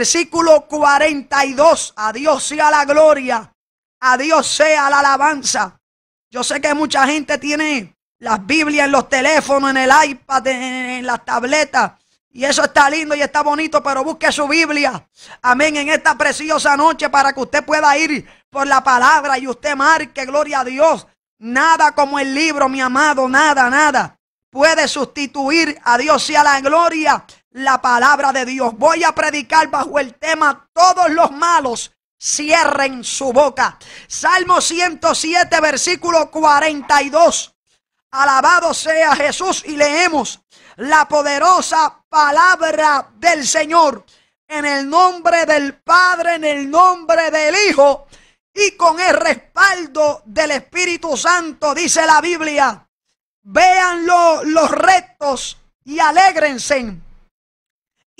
Versículo 42. A Dios sea la gloria. A Dios sea la alabanza. Yo sé que mucha gente tiene las Biblias en los teléfonos, en el iPad, en, las tabletas. Y eso está lindo y está bonito, pero busque su Biblia. Amén. En esta preciosa noche para que usted pueda ir por la palabra y usted marque, gloria a Dios. Nada como el libro, mi amado, nada, nada. Puede sustituir a Dios sea la gloria la palabra de Dios. Voy a predicar bajo el tema todos los malos cierren su boca. Salmo 107, versículo 42. Alabado sea Jesús y leemos la poderosa palabra del Señor en el nombre del Padre, en el nombre del Hijo y con el respaldo del Espíritu Santo, dice la Biblia. Véanlo los rectos y alégrense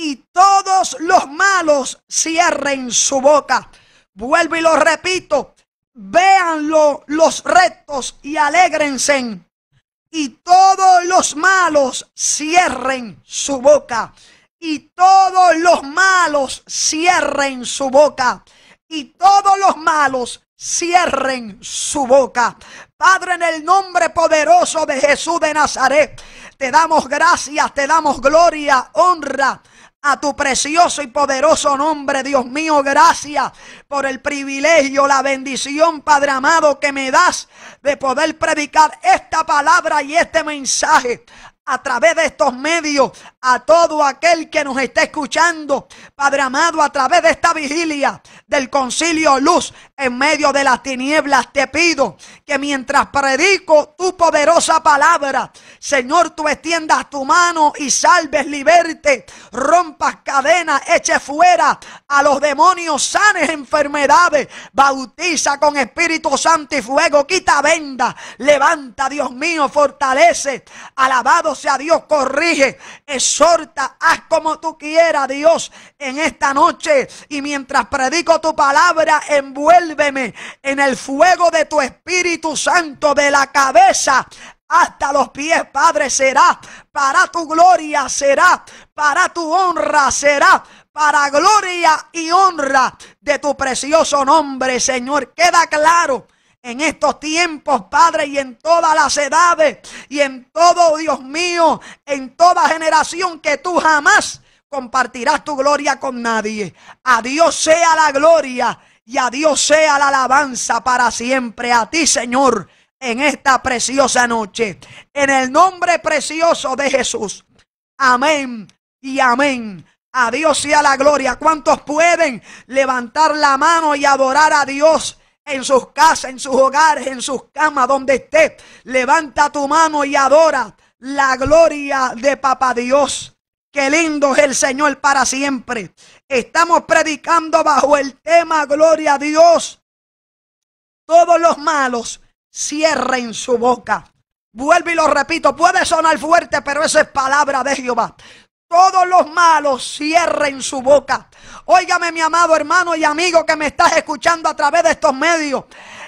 y todos los malos cierren su boca. Vuelvo y lo repito, véanlo los rectos y alégrense. Y todos los malos cierren su boca. Y todos los malos cierren su boca. Y todos los malos cierren su boca. Padre, en el nombre poderoso de Jesús de Nazaret, te damos gracias, te damos gloria, honra a tu precioso y poderoso nombre, Dios mío, gracias por el privilegio, la bendición, Padre amado, que me das de poder predicar esta palabra y este mensaje a través de estos medios, a todo aquel que nos está escuchando, Padre amado, a través de esta vigilia del concilio luz en medio de las tinieblas, te pido que mientras predico tu poderosa palabra, Señor, tú extiendas tu mano y salves, liberte, rompas cadenas, eche fuera a los demonios, sanes enfermedades, bautiza con Espíritu Santo y fuego, quita venda, levanta, Dios mío, fortalece, alabado sea Dios, corrige, exhorta, haz como tú quieras, Dios, en esta noche. Y mientras predico tu palabra, envuélveme en el fuego de tu Espíritu Santo, de la cabeza hasta los pies, Padre, será para tu gloria, será para tu honra, será para gloria y honra de tu precioso nombre, Señor. Queda claro en estos tiempos, Padre, y en todas las edades, y en todo, Dios mío, en toda generación que tú jamás compartirás tu gloria con nadie. A Dios sea la gloria y a Dios sea la alabanza para siempre. A ti, Señor, en esta preciosa noche. En el nombre precioso de Jesús. Amén y amén. A Dios sea la gloria. ¿Cuántos pueden levantar la mano y adorar a Dios en sus casas, en sus hogares, en sus camas, donde esté. Levanta tu mano y adora la gloria de Papá Dios. Qué lindo es el Señor para siempre. Estamos predicando bajo el tema Gloria a Dios. Todos los malos cierren su boca. Vuelvo y lo repito, puede sonar fuerte, pero eso es palabra de Jehová todos los malos cierren su boca. Óigame mi amado hermano y amigo que me estás escuchando a través de estos medios.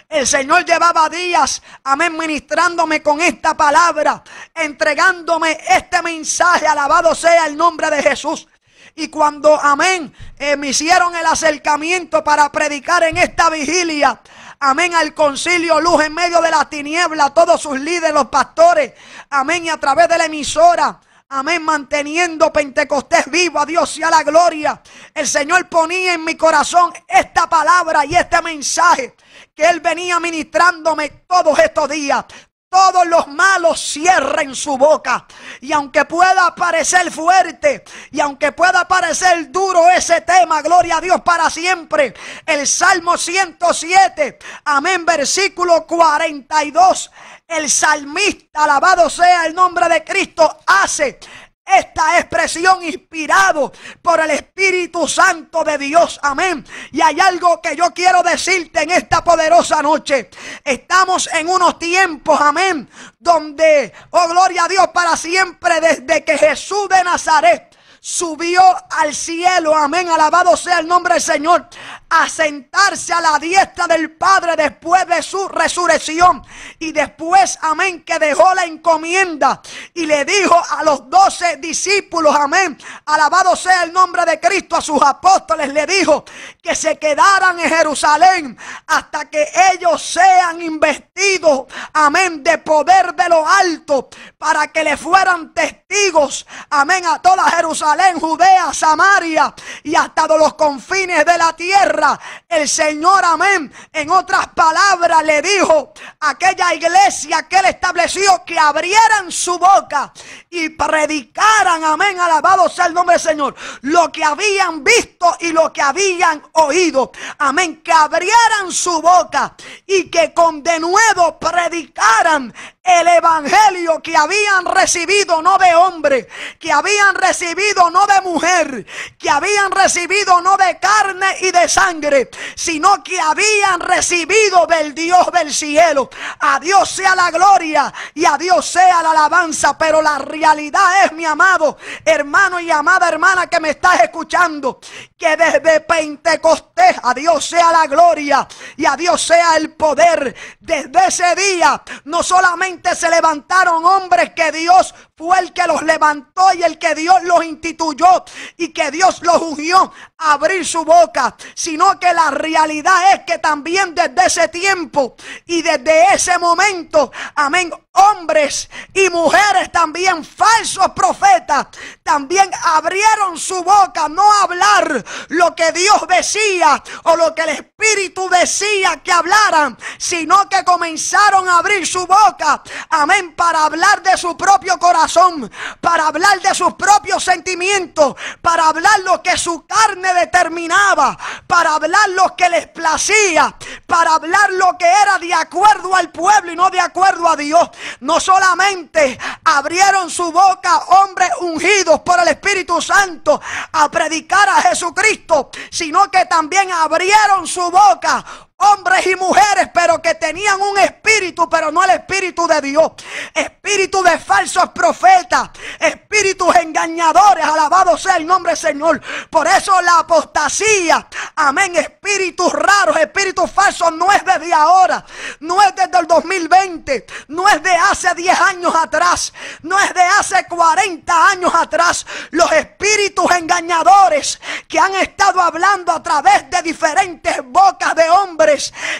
El Señor llevaba días, amén, ministrándome con esta palabra, entregándome este mensaje, alabado sea el nombre de Jesús. Y cuando, amén, eh, me hicieron el acercamiento para predicar en esta vigilia, amén, al concilio Luz en medio de la tiniebla, todos sus líderes, los pastores, amén, y a través de la emisora. Amén, manteniendo Pentecostés vivo, a Dios sea la gloria. El Señor ponía en mi corazón esta palabra y este mensaje que Él venía ministrándome todos estos días. Todos los malos cierren su boca. Y aunque pueda parecer fuerte, y aunque pueda parecer duro ese tema, gloria a Dios para siempre. El Salmo 107, amén, versículo 42 el salmista, alabado sea el nombre de Cristo, hace esta expresión inspirado por el Espíritu Santo de Dios. Amén. Y hay algo que yo quiero decirte en esta poderosa noche. Estamos en unos tiempos, amén, donde, oh gloria a Dios para siempre, desde que Jesús de Nazaret subió al cielo, amén, alabado sea el nombre del Señor, a sentarse a la diestra del Padre después de su resurrección. Y después, amén, que dejó la encomienda y le dijo a los doce discípulos, amén, alabado sea el nombre de Cristo, a sus apóstoles le dijo que se quedaran en Jerusalén hasta que ellos sean investidos, amén, de poder de lo alto, para que le fueran testigos, amén, a toda Jerusalén en Judea, Samaria y hasta los confines de la tierra. El Señor, amén, en otras palabras le dijo a aquella iglesia que él estableció que abrieran su boca y predicaran, amén, alabado sea el nombre del Señor, lo que habían visto y lo que habían oído. Amén, que abrieran su boca y que con de nuevo predicaran el evangelio que habían recibido no de hombre, que habían recibido no de mujer, que habían recibido no de carne y de sangre, sino que habían recibido del Dios del cielo. A Dios sea la gloria y a Dios sea la alabanza, pero la realidad es, mi amado hermano y amada hermana que me estás escuchando, que desde Pentecostés a Dios sea la gloria y a Dios sea el poder. Desde ese día no solamente se levantaron hombres que Dios fue el que los levantó y el que Dios los instituyó y que Dios los unió a abrir su boca. Sino que la realidad es que también desde ese tiempo y desde ese momento, amén, hombres y mujeres también, falsos profetas, también abrieron su boca, no hablar lo que Dios decía o lo que el Espíritu decía que hablaran, sino que comenzaron a abrir su boca amén, para hablar de su propio corazón, para hablar de sus propios sentimientos, para hablar lo que su carne determinaba, para hablar lo que les placía, para hablar lo que era de acuerdo al pueblo y no de acuerdo a Dios. No solamente abrieron su boca hombres ungidos por el Espíritu Santo a predicar a Jesucristo, sino que también abrieron su boca hombres y mujeres, pero que tenían un espíritu, pero no el espíritu de Dios. Espíritu de falsos profetas, espíritus engañadores, alabado sea el nombre Señor. Por eso la apostasía, amén, espíritus raros, espíritus falsos, no es desde ahora, no es desde el 2020, no es de hace 10 años atrás, no es de hace 40 años atrás. Los espíritus engañadores que han estado hablando a través de diferentes bocas de hombres,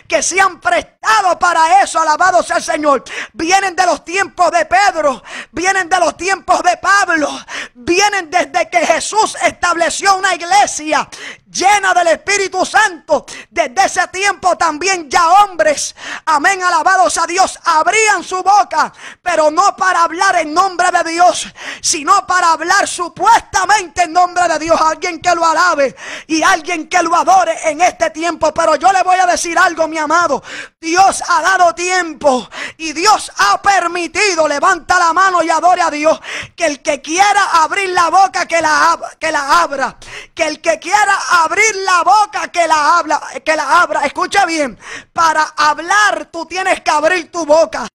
que se han prestado para eso, alabado sea el Señor, vienen de los tiempos de Pedro, vienen de los tiempos de Pablo, vienen desde que Jesús estableció una iglesia llena del Espíritu Santo, desde ese tiempo también ya hombres, amén, alabados a Dios, abrían su boca, pero no para hablar en nombre de Dios, sino para hablar supuestamente en nombre de Dios. Alguien que lo alabe y alguien que lo adore en este tiempo. Pero yo le voy a decir algo, mi amado. Dios ha dado tiempo y Dios ha permitido, levanta la mano y adore a Dios, que el que quiera abrir la boca, que la, que la abra. Que el que quiera abrir la boca, que la habla. Que la abra. Escucha bien, para hablar tú tienes que abrir tu boca.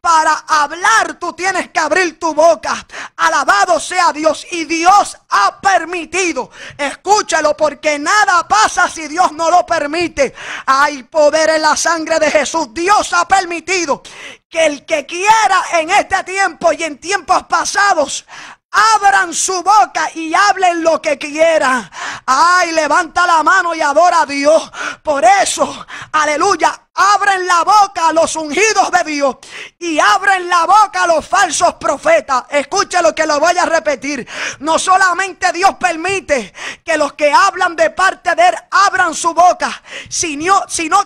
Para hablar tú tienes que abrir tu boca. Alabado sea Dios y Dios ha permitido. Escúchalo porque nada pasa si Dios no lo permite. Hay poder en la sangre de Jesús. Dios ha permitido que el que quiera en este tiempo y en tiempos pasados abran su boca y hablen lo que quieran. Ay, levanta la mano y adora a Dios. Por eso, aleluya, abren la boca a los ungidos de Dios y abren la boca a los falsos profetas. Escucha lo que lo voy a repetir. No solamente Dios permite que los que hablan de parte de Él abran su boca, sino,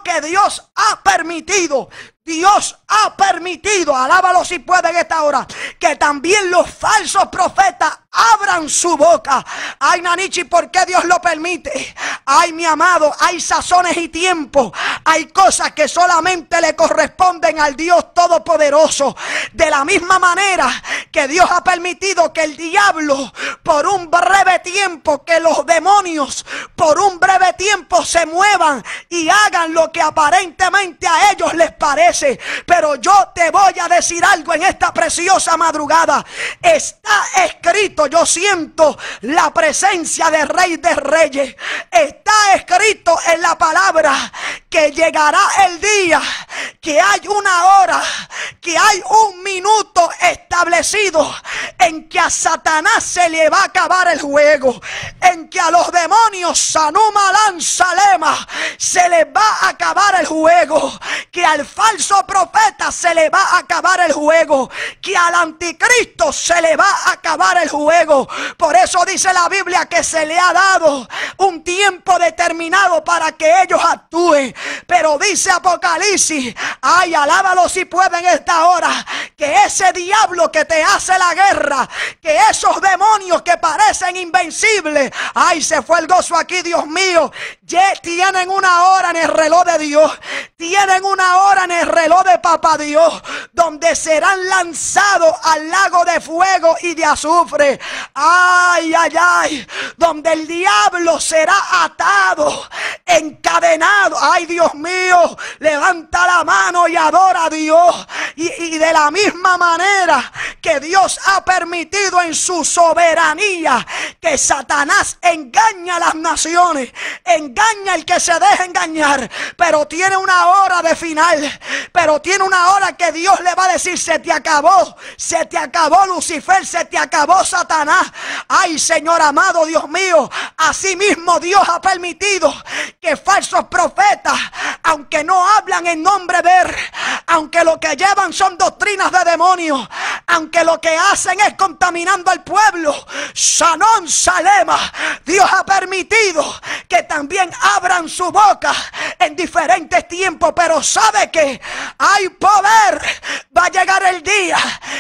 que Dios ha permitido Dios ha permitido, alábalo si pueden esta hora, que también los falsos profetas abran su boca. Ay, Nanichi, ¿por qué Dios lo permite? Ay, mi amado, hay sazones y tiempos. Hay cosas que solamente le corresponden al Dios Todopoderoso. De la misma manera que Dios ha permitido que el diablo por un breve tiempo, que los demonios por un breve tiempo se muevan y hagan lo que aparentemente a ellos les parece. Pero yo te voy a decir algo en esta preciosa madrugada. Está escrito, yo siento la presencia de Rey de Reyes. Está escrito en la palabra que llegará el día, que hay una hora, que hay un minuto establecido en que a Satanás se le va a acabar el juego, en que a los demonios Sanuma Lanzalema se le va a acabar el juego, que al falso profeta se le va a acabar el juego, que al anticristo se le va a acabar el juego. Por eso dice la Biblia que se le ha dado un tiempo determinado para que ellos actúen, pero dice Apocalipsis. Ay, alábalo si pueden esta hora. Que ese diablo que te hace la guerra, que esos demonios que parecen invencibles, ay, se fue el gozo aquí, Dios mío. Ya tienen una hora en el reloj de Dios, tienen una hora en el reloj de Papá Dios, donde serán lanzados al lago de fuego y de azufre. Ay, ay, ay, donde el diablo será atado, encadenado. Ay, Dios mío, Levanta la mano y adora a Dios. Y, de la misma manera que Dios ha permitido en su soberanía que Satanás engaña a las naciones, engaña al que se deje engañar, pero tiene una hora de final, pero tiene una hora que Dios le va a decir, se te acabó, se te acabó Lucifer, se te acabó Satanás. Ay Señor amado Dios mío, así mismo Dios ha permitido que falsos profetas, aunque no no hablan en nombre de aunque lo que llevan son doctrinas de demonios, aunque lo que hacen es contaminando al pueblo, Sanón Salema, Dios ha permitido que también abran su boca en diferentes tiempos, pero sabe que hay poder, va a llegar el día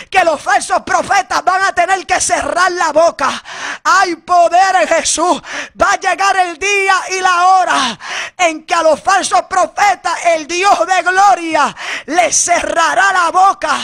que los falsos profetas van a tener que cerrar la boca hay poder en Jesús. Va a llegar el día y la hora en que a los falsos profetas el Dios de gloria les cerrará la boca.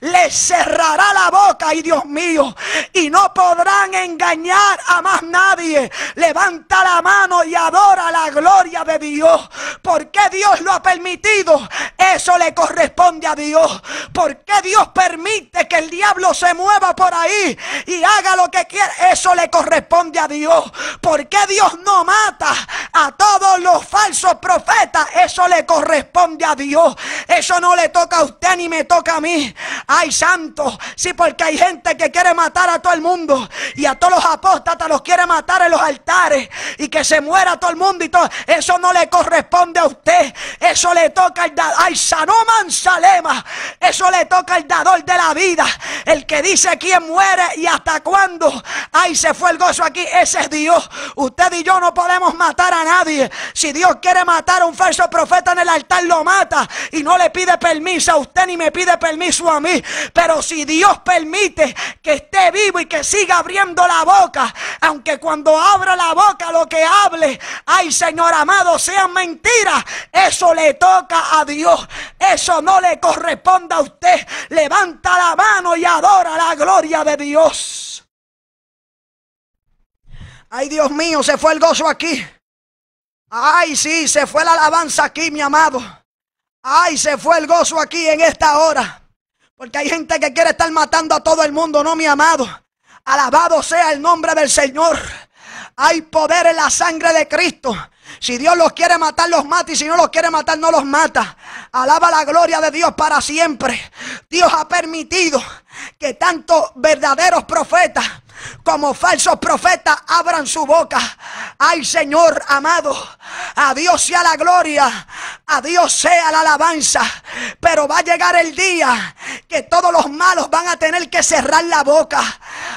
Les cerrará la boca, y Dios mío, y no podrán engañar a más nadie. Levanta la mano y adora la gloria de Dios. Porque Dios lo ha permitido? Eso le corresponde a Dios. ¿Por qué Dios permite que el diablo se mueva por ahí y haga lo que quiera? Eso le corresponde a Dios. porque Dios no mata a todos los falsos profetas? Eso le corresponde a Dios. Eso no le toca a usted ni me toca a mí. Ay, santo. Sí, porque hay gente que quiere matar a todo el mundo. Y a todos los apóstatas los quiere matar en los altares. Y que se muera todo el mundo y todo. Eso no le corresponde a usted. Eso le toca al Ay, Sanoman Salema. Eso le toca al dador de la vida. El que dice quién muere y hasta cuándo. Ay, se fue el gozo aquí, ese es Dios. Usted y yo no podemos matar a nadie. Si Dios quiere matar a un falso profeta en el altar, lo mata y no le pide permiso a usted ni me pide permiso a mí. Pero si Dios permite que esté vivo y que siga abriendo la boca, aunque cuando abra la boca lo que hable, ay Señor amado, sean mentiras, eso le toca a Dios. Eso no le corresponde a usted. Levanta la mano y adora la gloria de Dios. Ay, Dios mío, se fue el gozo aquí. Ay, sí, se fue la alabanza aquí, mi amado. Ay, se fue el gozo aquí en esta hora. Porque hay gente que quiere estar matando a todo el mundo, no, mi amado. Alabado sea el nombre del Señor. Hay poder en la sangre de Cristo. Si Dios los quiere matar, los mata. Y si no los quiere matar, no los mata. Alaba la gloria de Dios para siempre. Dios ha permitido que tantos verdaderos profetas como falsos profetas abran su boca. Ay Señor amado, a Dios sea la gloria, a Dios sea la alabanza. Pero va a llegar el día que todos los malos van a tener que cerrar la boca.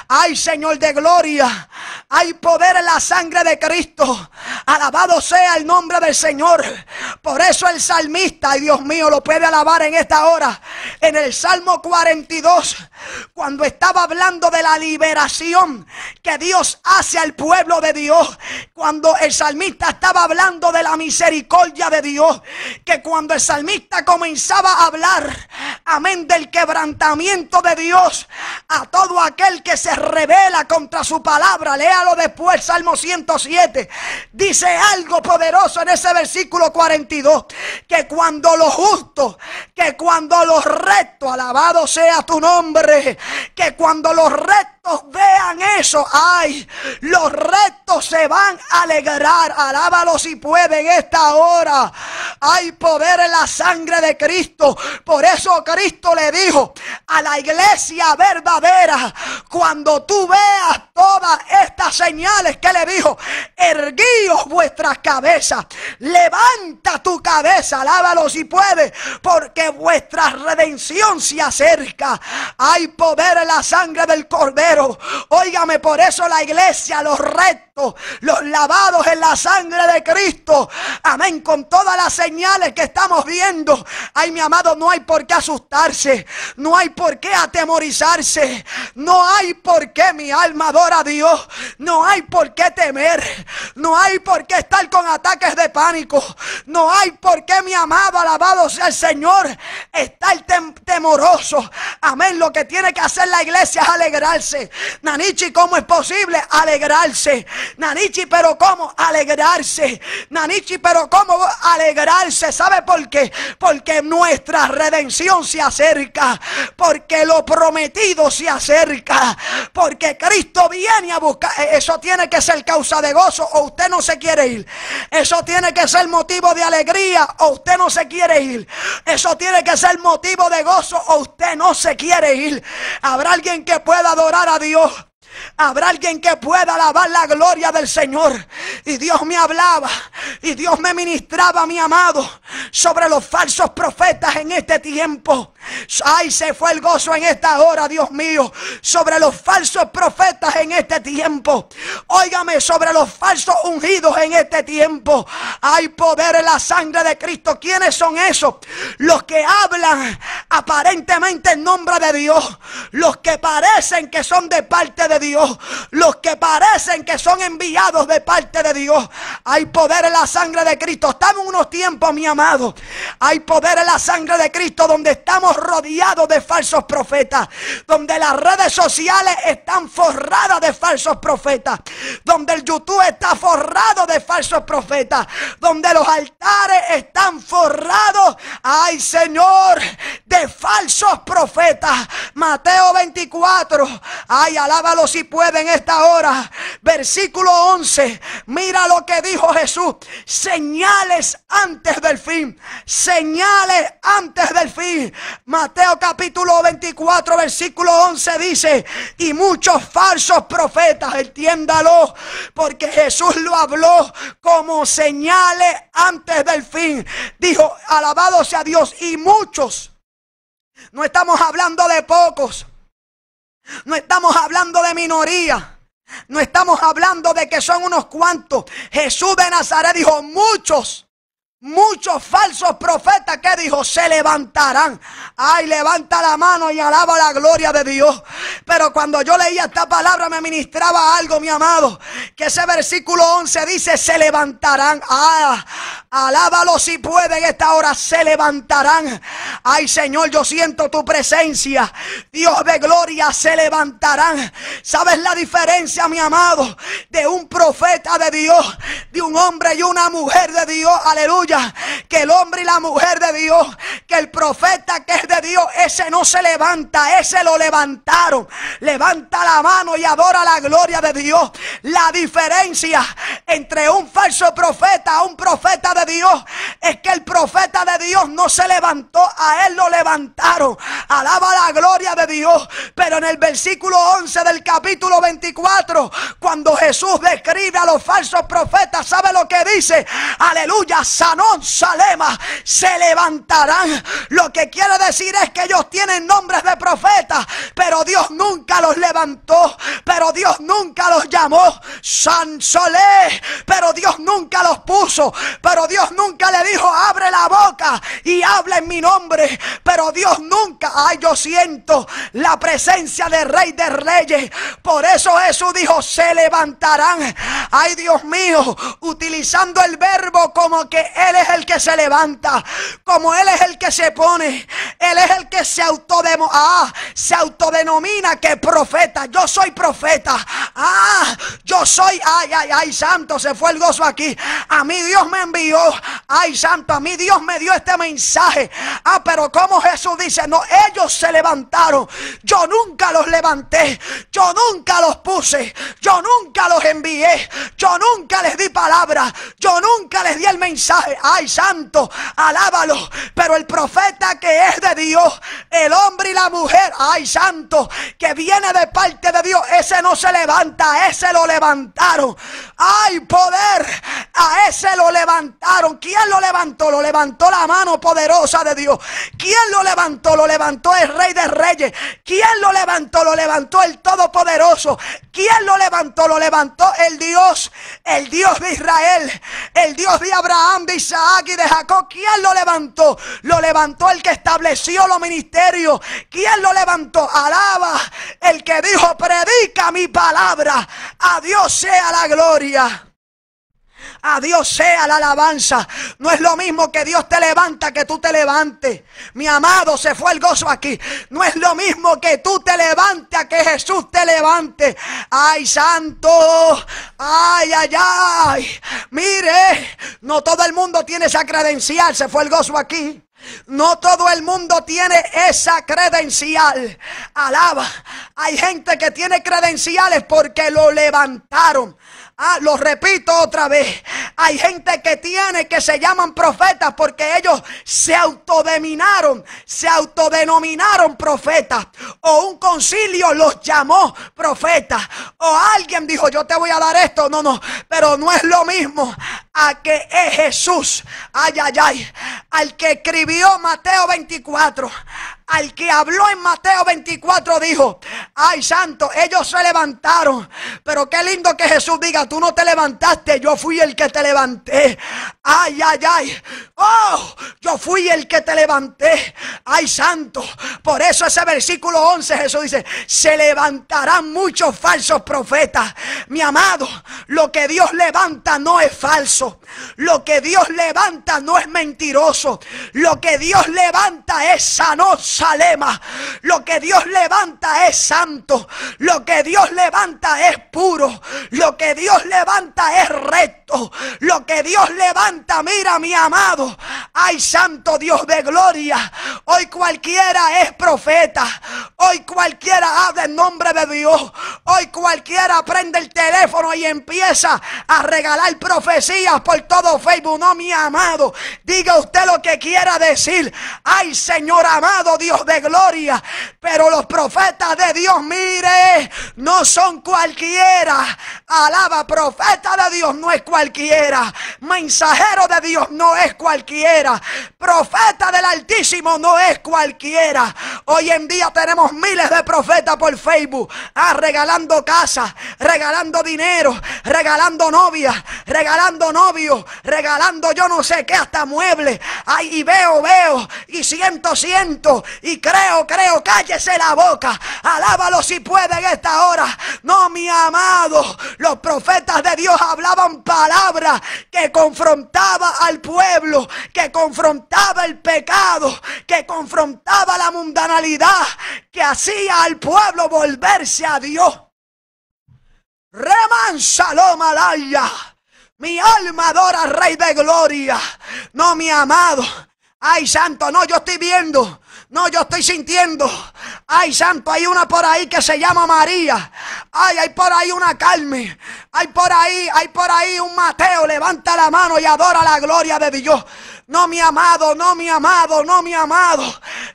Ay Señor de gloria, hay poder en la sangre de Cristo. Alabado sea el nombre del Señor. Por eso el salmista, ay Dios mío, lo puede alabar en esta hora. En el Salmo 42, cuando estaba hablando de la liberación que Dios hace al pueblo de Dios. Cuando el salmista estaba hablando de la misericordia de Dios, que cuando el salmista comenzaba a hablar, amén, del quebrantamiento de Dios a todo aquel que se revela contra su palabra, léalo después, Salmo 107, dice algo poderoso en ese versículo 42, que cuando lo justo que cuando los rectos, alabado sea tu nombre, que cuando los rectos, vean eso, ay, los rectos se van a alegrar. Alábalo si pueden esta hora. Hay poder en la sangre de Cristo. Por eso Cristo le dijo a la iglesia verdadera, cuando tú veas todas estas señales que le dijo, erguíos vuestras cabezas, levanta tu cabeza, alábalo si puede, porque vuestra redención se acerca. Hay poder en la sangre del cordero pero, Óigame, por eso la iglesia, los reto los lavados en la sangre de Cristo. Amén, con todas las señales que estamos viendo. Ay, mi amado, no hay por qué asustarse, no hay por qué atemorizarse, no hay por qué mi alma adora a Dios, no hay por qué temer, no hay por qué estar con ataques de pánico, no hay por qué mi amado, alabado sea el Señor, estar el temoroso. Amén, lo que tiene que hacer la iglesia es alegrarse. Nanichi, ¿cómo es posible alegrarse? Nanichi, pero ¿cómo alegrarse? Nanichi, pero ¿cómo alegrarse? ¿Sabe por qué? Porque nuestra redención se acerca, porque lo prometido se acerca, porque Cristo viene a buscar. E-, eso tiene que ser causa de gozo o usted no se quiere ir. Eso tiene que ser motivo de alegría o usted no se quiere ir. Eso tiene que ser motivo de gozo o usted no se quiere ir. Habrá alguien que pueda adorar a Dios Habrá alguien que pueda alabar la gloria del Señor. Y Dios me hablaba y Dios me ministraba, mi amado, sobre los falsos profetas en este tiempo. Ay, se fue el gozo en esta hora, Dios mío, sobre los falsos profetas en este tiempo. Óigame, sobre los falsos ungidos en este tiempo. Hay poder en la sangre de Cristo. ¿Quiénes son esos? Los que hablan aparentemente en nombre de Dios. Los que parecen que son de parte de Dios, los que parecen que son enviados de parte de Dios. Hay poder en la sangre de Cristo. Estamos en unos tiempos, mi amado. Hay poder en la sangre de Cristo donde estamos rodeados de falsos profetas, donde las redes sociales están forradas de falsos profetas, donde el YouTube está forrado de falsos profetas, donde los altares están forrados, ay Señor, de falsos profetas. Mateo 24, ay, alábalo si puede en esta hora. Versículo 11. Mira lo que dijo Jesús. Señales antes del fin. Señales antes del fin. Mateo capítulo 24, versículo 11 dice, y muchos falsos profetas, entiéndalo, porque Jesús lo habló como señales antes del fin. Dijo, alabado sea Dios, y muchos. No estamos hablando de pocos. No estamos hablando de minoría. No estamos hablando de que son unos cuantos. Jesús de Nazaret dijo, muchos Muchos falsos profetas que dijo se levantarán. Ay, levanta la mano y alaba la gloria de Dios. Pero cuando yo leía esta palabra me ministraba algo, mi amado. Que ese versículo 11 dice se levantarán. Ah, alábalo si pueden esta hora. Se levantarán. Ay, Señor, yo siento tu presencia. Dios de gloria, se levantarán. ¿Sabes la diferencia, mi amado? De un profeta de Dios, de un hombre y una mujer de Dios. Aleluya que el hombre y la mujer de Dios, que el profeta que es de Dios, ese no se levanta, ese lo levantaron. Levanta la mano y adora la gloria de Dios. La diferencia entre un falso profeta, a un profeta de Dios, es que el profeta de Dios no se levantó, a él lo levantaron. Alaba la gloria de Dios. Pero en el versículo 11 del capítulo 24, cuando Jesús describe a los falsos profetas, ¿sabe lo que dice? Aleluya, sanó Salema, se levantarán. Lo que quiere decir es que ellos tienen nombres de profetas, pero Dios nunca los levantó, pero Dios nunca los llamó San Solé, pero Dios nunca los puso, pero Dios nunca le dijo, abre la boca y habla en mi nombre, pero Dios nunca, ay yo siento la presencia de Rey de Reyes, por eso Jesús dijo, se levantarán, ay Dios mío, utilizando el verbo como que él es el que se levanta, como Él es el que se pone, Él es el que se, ah, se autodenomina que profeta. Yo soy profeta. Ah, yo soy, ay, ay, ay, santo, se fue el gozo aquí. A mí Dios me envió, ay, santo, a mí Dios me dio este mensaje. Ah, pero como Jesús dice, no, ellos se levantaron. Yo nunca los levanté, yo nunca los puse, yo nunca los envié, yo nunca les di palabra, yo nunca les di el mensaje ay santo, alábalo. Pero el profeta que es de Dios, el hombre y la mujer, ay santo, que viene de parte de Dios, ese no se levanta, ese lo levantaron. Ay poder, a ese lo levantaron. ¿Quién lo levantó? Lo levantó la mano poderosa de Dios. ¿Quién lo levantó? Lo levantó el rey de reyes. ¿Quién lo levantó? Lo levantó el todopoderoso. ¿Quién lo levantó? Lo levantó el Dios, el Dios de Israel, el Dios de Abraham, de Isaac de Jacob, ¿quién lo levantó? Lo levantó el que estableció los ministerios. ¿Quién lo levantó? Alaba el que dijo, predica mi palabra. A Dios sea la gloria. A Dios sea la alabanza. No es lo mismo que Dios te levanta que tú te levantes. Mi amado, se fue el gozo aquí. No es lo mismo que tú te levantes a que Jesús te levante. Ay, santo. Ay, ay, ay. Mire, no todo el mundo tiene esa credencial. Se fue el gozo aquí. No todo el mundo tiene esa credencial. Alaba. Hay gente que tiene credenciales porque lo levantaron. Ah, lo repito otra vez. Hay gente que tiene que se llaman profetas porque ellos se autodeminaron, se autodenominaron profetas. O un concilio los llamó profetas. O alguien dijo, yo te voy a dar esto. No, no, pero no es lo mismo a que es Jesús. Ay, ay, ay. Al que escribió Mateo 24 al que habló en Mateo 24 dijo, ay santo, ellos se levantaron. Pero qué lindo que Jesús diga, tú no te levantaste, yo fui el que te levanté. Ay, ay, ay. Oh, yo fui el que te levanté. Ay santo. Por eso ese versículo 11 Jesús dice, se levantarán muchos falsos profetas. Mi amado, lo que Dios levanta no es falso. Lo que Dios levanta no es mentiroso. Lo que Dios levanta es sanoso. Salema. Lo que Dios levanta es santo. Lo que Dios levanta es puro. Lo que Dios levanta es recto. Lo que Dios levanta, mira mi amado. Ay, santo Dios de gloria. Hoy cualquiera es profeta. Hoy cualquiera habla en nombre de Dios. Hoy cualquiera prende el teléfono y empieza a regalar profecías por todo Facebook. No, mi amado. Diga usted lo que quiera decir. Ay, Señor amado, Dios de gloria. Pero los profetas de Dios, mire, no son cualquiera. Alaba, profeta de Dios, no es cualquiera mensajero de Dios no es cualquiera, profeta del Altísimo no es cualquiera. Hoy en día tenemos miles de profetas por Facebook, ah, regalando casas, regalando dinero, regalando novias, regalando novios, regalando yo no sé qué, hasta muebles. Ay, y veo, veo, y siento, siento, y creo, creo, cállese la boca, alábalo si puede en esta hora. No, mi amado, los profetas de Dios hablaban para palabra que confrontaba al pueblo, que confrontaba el pecado, que confrontaba la mundanalidad, que hacía al pueblo volverse a Dios. Reman Shalom Mi alma adora Rey de Gloria. No, mi amado. Ay, santo, no, yo estoy viendo no, yo estoy sintiendo. Ay, santo, hay una por ahí que se llama María. Ay, hay por ahí una Carmen. Hay por ahí, hay por ahí un Mateo. Levanta la mano y adora la gloria de Dios. No, mi amado, no, mi amado, no, mi amado.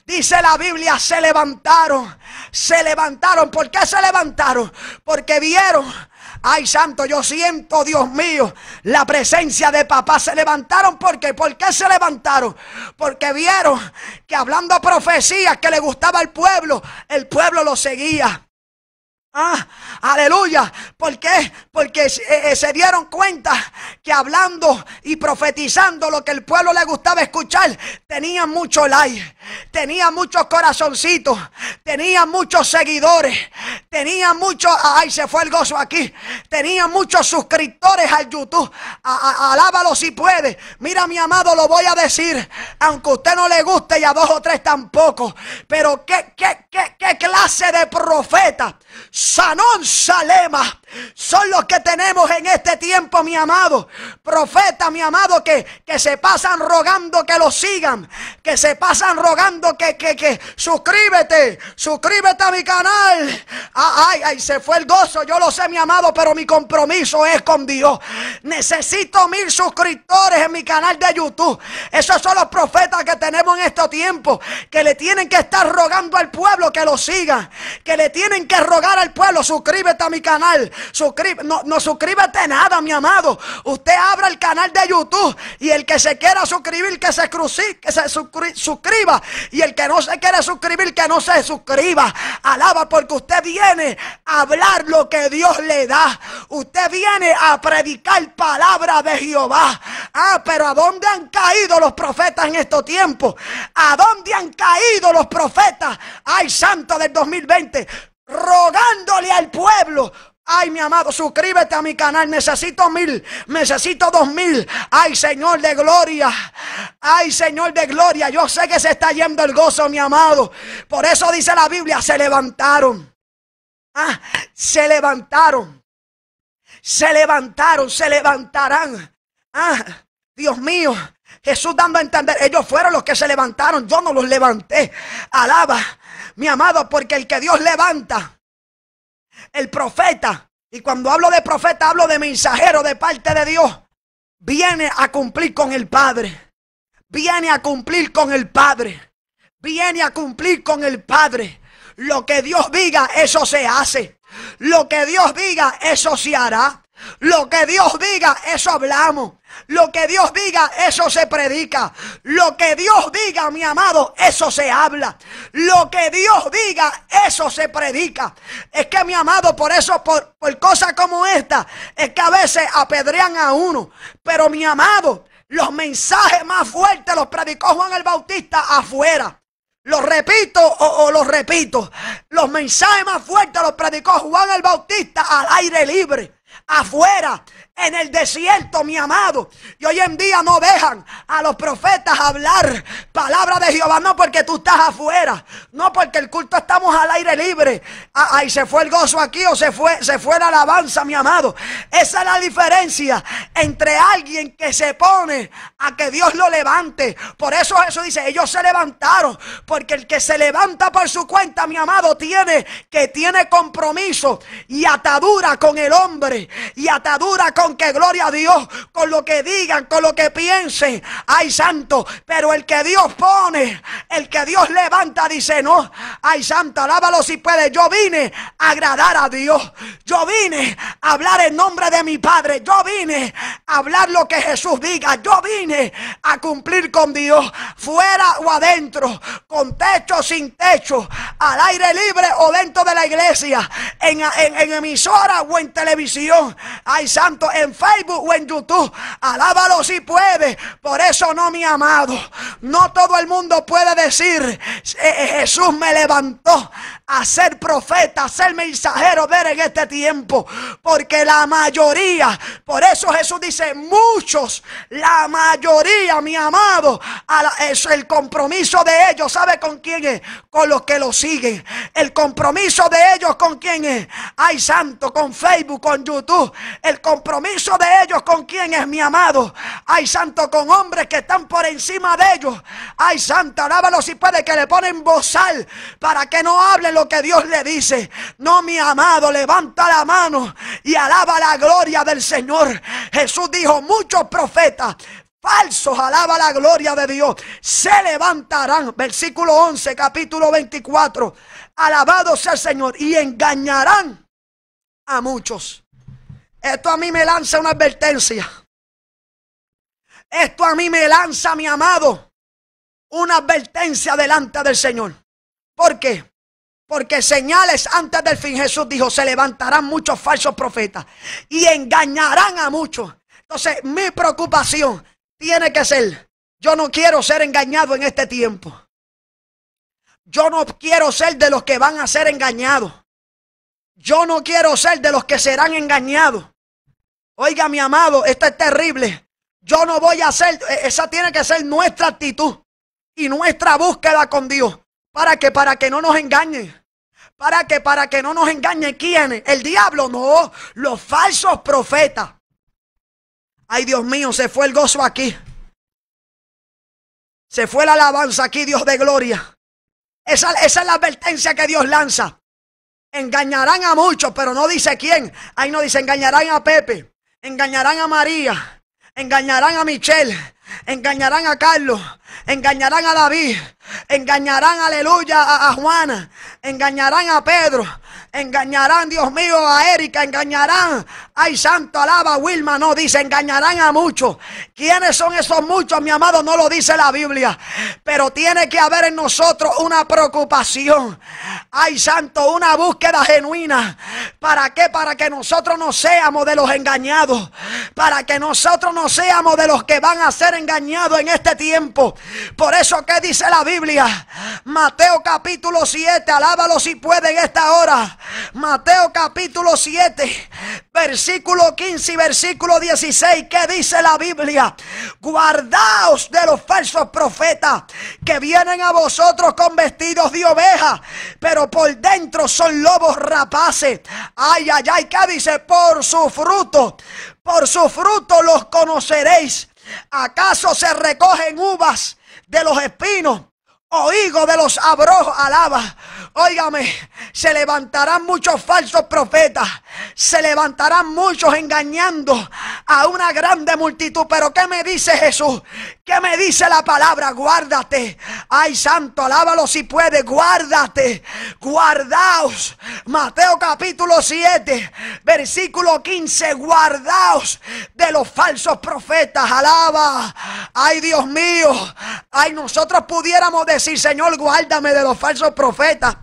Dice la Biblia, se levantaron. Se levantaron. ¿Por qué se levantaron? Porque vieron Ay, santo, yo siento, Dios mío, la presencia de papá. Se levantaron porque, ¿por qué se levantaron? Porque vieron que hablando profecías que le gustaba al pueblo, el pueblo lo seguía. Ah, aleluya. ¿Por qué? Porque eh, eh, se dieron cuenta que hablando y profetizando lo que el pueblo le gustaba escuchar, tenía mucho like, tenía muchos corazoncitos, tenía muchos seguidores, tenía muchos, ay, se fue el gozo aquí, tenía muchos suscriptores al YouTube. alábalo si puede. Mira, mi amado, lo voy a decir, aunque a usted no le guste y a dos o tres tampoco. Pero qué, qué, qué clase de profeta Sanón Salema son los que tenemos en este tiempo, mi amado. Profeta, mi amado, que, que se pasan rogando que lo sigan, que se pasan rogando que, que, que suscríbete, suscríbete a mi canal. Ah, ay, ay, se fue el gozo, yo lo sé, mi amado, pero mi compromiso es con Dios. Necesito mil suscriptores en mi canal de YouTube. Esos son los profetas que tenemos en este tiempo, que le tienen que estar rogando al pueblo que lo siga, que le tienen que rogar al pueblo, suscríbete a mi canal no, no suscríbete nada, mi amado. Usted abra el canal de YouTube y el que se quiera suscribir, que se, cruci que se suscriba. Y el que no se quiera suscribir, que no se suscriba. Alaba porque usted viene a hablar lo que Dios le da. Usted viene a predicar palabra de Jehová. Ah, pero ¿a dónde han caído los profetas en estos tiempos? ¿A dónde han caído los profetas? Ay, santo del 2020. Rogándole al pueblo Ay, mi amado, suscríbete a mi canal. Necesito mil, necesito dos mil. Ay, Señor de gloria. Ay, Señor de gloria. Yo sé que se está yendo el gozo, mi amado. Por eso dice la Biblia, se levantaron. Ah, se levantaron. Se levantaron, se levantarán. Ah, Dios mío. Jesús dando a entender, ellos fueron los que se levantaron, yo no los levanté. Alaba, mi amado, porque el que Dios levanta, el profeta, y cuando hablo de profeta hablo de mensajero de parte de Dios, viene a cumplir con el Padre, viene a cumplir con el Padre, viene a cumplir con el Padre. Lo que Dios diga, eso se hace. Lo que Dios diga, eso se hará. Lo que Dios diga, eso hablamos. Lo que Dios diga, eso se predica. Lo que Dios diga, mi amado, eso se habla. Lo que Dios diga, eso se predica. Es que, mi amado, por eso, por, cosas como esta, es que a veces apedrean a uno. Pero, mi amado, los mensajes más fuertes los predicó Juan el Bautista afuera. Los repito o, los repito. Los mensajes más fuertes los predicó Juan el Bautista al aire libre afuera, en el desierto, mi amado. Y hoy en día no dejan a los profetas hablar palabra de Jehová, no porque tú estás afuera, no porque el culto estamos al aire libre. ahí se fue el gozo aquí o se fue, se fue la alabanza, mi amado. Esa es la diferencia entre alguien que se pone a que Dios lo levante. Por eso Jesús dice, ellos se levantaron, porque el que se levanta por su cuenta, mi amado, tiene que tiene compromiso y atadura con el hombre y atadura con que gloria a Dios, con lo que digan, con lo que piensen. Ay, santo, pero el que Dios pone, el que Dios levanta, dice, no, ay, santo, alábalo si puede. Yo vine a agradar a Dios. Yo vine a hablar en nombre de mi Padre. Yo vine a hablar lo que Jesús diga. Yo vine a cumplir con Dios, fuera o adentro, con techo, o sin techo, al aire libre o dentro de la iglesia, en emisora o en televisión hay santo en Facebook o en YouTube. Alábalo si puede. Por eso no, mi amado. No todo el mundo puede decir, Jesús me levantó a ser profeta, a ser mensajero Ver en este tiempo. Porque la mayoría, por eso Jesús dice, muchos, la mayoría, mi amado, el compromiso de ellos, ¿sabe con quién es? Con los que lo siguen. El compromiso de ellos con quién es. Hay santo con Facebook, con YouTube el compromiso de ellos con quien es mi amado. Hay santo con hombres que están por encima de ellos. Hay santo alábalo si puede, que le ponen bozal para que no hable lo que Dios le dice. No, mi amado, levanta la mano y alaba la gloria del Señor. Jesús dijo, muchos profetas falsos, alaba la gloria de Dios, se levantarán, versículo 11, capítulo 24, alabado sea el Señor, y engañarán a muchos. Esto a mí me lanza una advertencia. Esto a mí me lanza, mi amado, una advertencia delante del Señor. ¿Por qué? Porque señales antes del fin, Jesús dijo, se levantarán muchos falsos profetas y engañarán a muchos. Entonces, mi preocupación tiene que ser, yo no quiero ser engañado en este tiempo. Yo no quiero ser de los que van a ser engañados. Yo no quiero ser de los que serán engañados. Oiga, mi amado, esto es terrible. Yo no voy a hacer, eh, esa tiene que ser nuestra actitud y nuestra búsqueda con Dios. ¿Para que Para que no nos engañen. ¿Para que Para que no nos engañe quién? El diablo, no. Los falsos profetas. Ay, Dios mío, se fue el gozo aquí. Se fue la alabanza aquí, Dios de gloria. Esa, esa es la advertencia que Dios lanza. Engañarán a muchos, pero no dice quién. Ahí no dice, engañarán a Pepe engañarán a María, engañarán a Michelle, engañarán a Carlos, engañarán a David, engañarán, aleluya, a, Juana, engañarán a Pedro, engañarán, Dios mío, a Erika, engañarán, ay santo, alaba Wilma, no dice, engañarán a muchos. ¿Quiénes son esos muchos, mi amado? No lo dice la Biblia, pero tiene que haber en nosotros una preocupación, ay santo, una búsqueda genuina. ¿Para qué? Para que nosotros no seamos de los engañados, para que nosotros no seamos de los que van a ser engañados en este tiempo. Por eso que dice la Biblia, Mateo capítulo 7, alábalo si puede en esta hora. Mateo capítulo 7, versículo 15 y versículo 16, que dice la Biblia, guardaos de los falsos profetas que vienen a vosotros con vestidos de oveja, pero por dentro son lobos rapaces. Ay, ay, ay, que dice, por su fruto, por su fruto los conoceréis. ¿Acaso se recogen uvas de los espinos? O higos de los abrojos, alaba. Óigame, se levantarán muchos falsos profetas, se levantarán muchos engañando a una grande multitud. Pero ¿qué me dice Jesús? ¿Qué me dice la palabra? Guárdate. Ay, santo, alábalo si puede. Guárdate. Guardaos. Mateo capítulo 7, versículo 15. Guardaos de los falsos profetas. Alaba. Ay, Dios mío. Ay, nosotros pudiéramos decir, Señor, guárdame de los falsos profetas.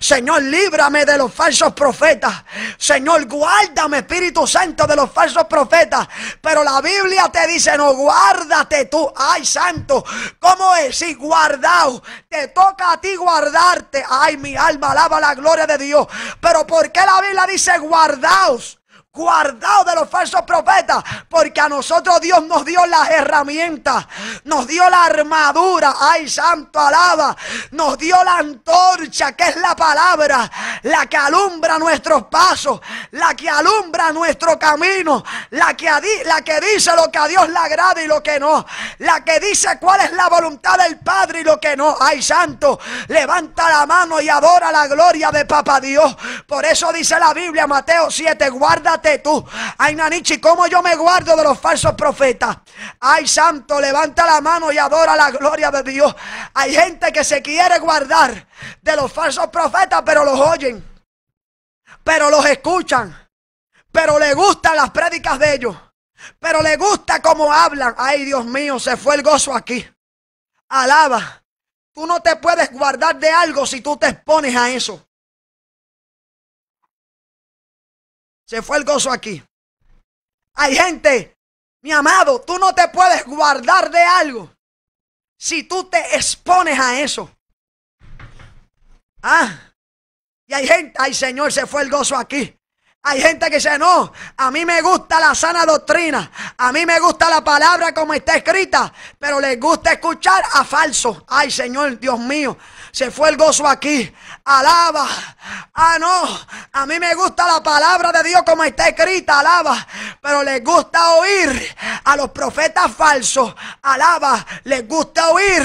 Señor, líbrame de los falsos profetas. Señor, guárdame, Espíritu Santo, de los falsos profetas. Pero la Biblia te dice, no, guárdate tú ay santo, ¿cómo es? si guardaos? te toca a ti guardarte, ay mi alma alaba la gloria de Dios, pero ¿por qué la Biblia dice guardaos? guardado de los falsos profetas, porque a nosotros Dios nos dio las herramientas, nos dio la armadura, ay santo alaba, nos dio la antorcha que es la palabra, la que alumbra nuestros pasos, la que alumbra nuestro camino, la que, la que dice lo que a Dios le agrada y lo que no, la que dice cuál es la voluntad del Padre y lo que no, ay santo, levanta la mano y adora la gloria de Papá Dios, por eso dice la Biblia, Mateo 7, guárdate tú. Ay, Nanichi, ¿cómo yo me guardo de los falsos profetas? Ay, Santo, levanta la mano y adora la gloria de Dios. Hay gente que se quiere guardar de los falsos profetas, pero los oyen, pero los escuchan, pero le gustan las prédicas de ellos, pero le gusta cómo hablan. Ay, Dios mío, se fue el gozo aquí. Alaba. Tú no te puedes guardar de algo si tú te expones a eso. Se fue el gozo aquí. Hay gente, mi amado, tú no te puedes guardar de algo si tú te expones a eso. Ah, y hay gente, ay Señor, se fue el gozo aquí. Hay gente que dice, no, a mí me gusta la sana doctrina, a mí me gusta la palabra como está escrita, pero les gusta escuchar a falso. Ay Señor, Dios mío, se fue el gozo aquí. Alaba. Ah, no. A mí me gusta la palabra de Dios como está escrita. Alaba. Pero les gusta oír a los profetas falsos. Alaba. Les gusta oír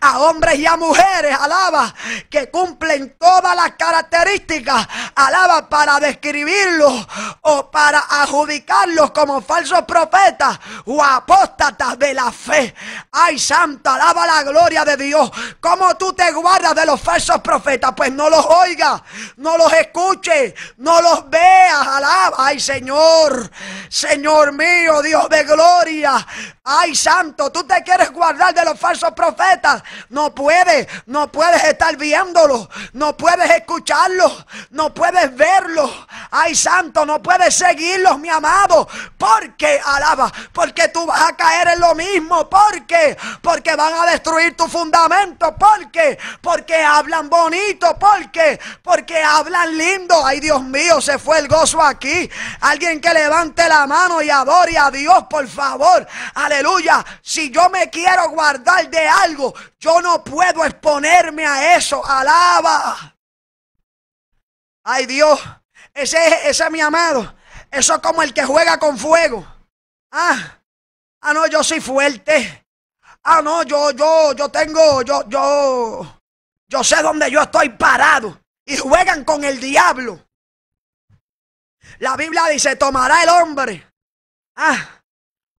a hombres y a mujeres. Alaba. Que cumplen todas las características. Alaba para describirlos o para adjudicarlos como falsos profetas o apóstatas de la fe. Ay, santa. Alaba la gloria de Dios. Como tú te guardas de los falsos profetas, pues no los oiga, no los escuche, no los vea. Alaba, ay Señor, Señor mío, Dios de gloria. Ay Santo, tú te quieres guardar de los falsos profetas. No puedes, no puedes estar viéndolos, no puedes escucharlos, no puedes verlos. Ay Santo, no puedes seguirlos, mi amado. Porque, alaba, porque tú vas a caer en lo mismo. Porque, porque van a destruir tu fundamento. Porque, porque porque hablan bonito, porque porque hablan lindo. Ay, Dios mío, se fue el gozo aquí. Alguien que levante la mano y adore a Dios, por favor. Aleluya. Si yo me quiero guardar de algo, yo no puedo exponerme a eso. Alaba. Ay, Dios. Ese, es mi amado. Eso es como el que juega con fuego. Ah, ah no, yo soy fuerte. Ah, no, yo, yo, yo tengo, yo, yo. Yo sé dónde yo estoy parado. Y juegan con el diablo. La Biblia dice, tomará el hombre. Ah,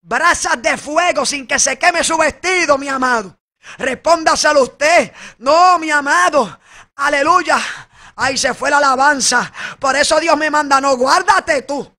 brasas de fuego sin que se queme su vestido, mi amado. Respóndaselo usted. No, mi amado. Aleluya. Ahí se fue la alabanza. Por eso Dios me manda, no, guárdate tú.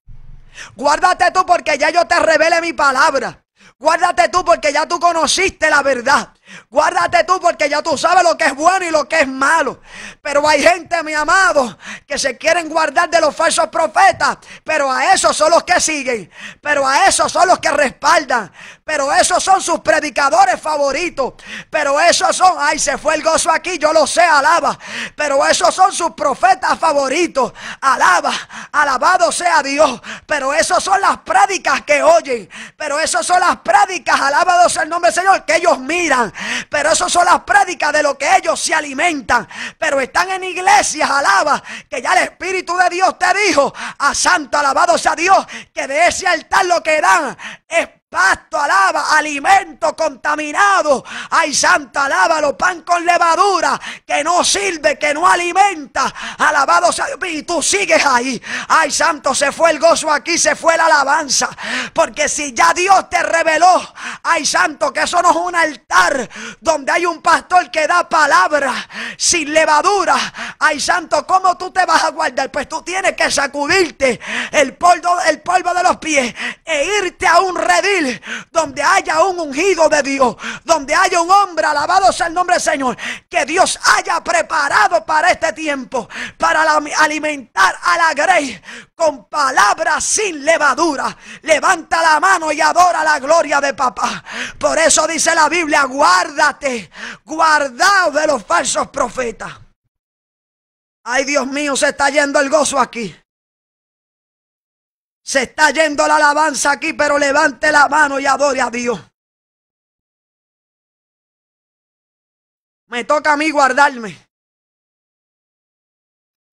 Guárdate tú porque ya yo te revele mi palabra. Guárdate tú porque ya tú conociste la verdad. Guárdate tú porque ya tú sabes lo que es bueno y lo que es malo. Pero hay gente, mi amado, que se quieren guardar de los falsos profetas. Pero a esos son los que siguen. Pero a esos son los que respaldan. Pero esos son sus predicadores favoritos. Pero esos son, ay, se fue el gozo aquí, yo lo sé, alaba. Pero esos son sus profetas favoritos. Alaba, alabado sea Dios. Pero esos son las prédicas que oyen. Pero esos son las prédicas, alabado sea el nombre del Señor, que ellos miran pero eso son las prédicas de lo que ellos se alimentan. Pero están en iglesias, alaba, que ya el Espíritu de Dios te dijo, a santo, alabado sea Dios, que de ese altar lo que dan es Pasto, alaba, alimento contaminado. Ay, santa, lo pan con levadura que no sirve, que no alimenta. Alabado sea Y tú sigues ahí. Ay, santo, se fue el gozo aquí, se fue la alabanza. Porque si ya Dios te reveló, ay, santo, que eso no es un altar donde hay un pastor que da palabra sin levadura. Ay, santo, ¿cómo tú te vas a guardar? Pues tú tienes que sacudirte el polvo, el polvo de los pies e irte a un redil donde haya un ungido de Dios, donde haya un hombre, alabado sea el nombre del Señor, que Dios haya preparado para este tiempo, para alimentar a la grey con palabras sin levadura. Levanta la mano y adora la gloria de papá. Por eso dice la Biblia, guárdate, guardado de los falsos profetas. Ay Dios mío, se está yendo el gozo aquí. Se está yendo la alabanza aquí, pero levante la mano y adore a Dios. Me toca a mí guardarme.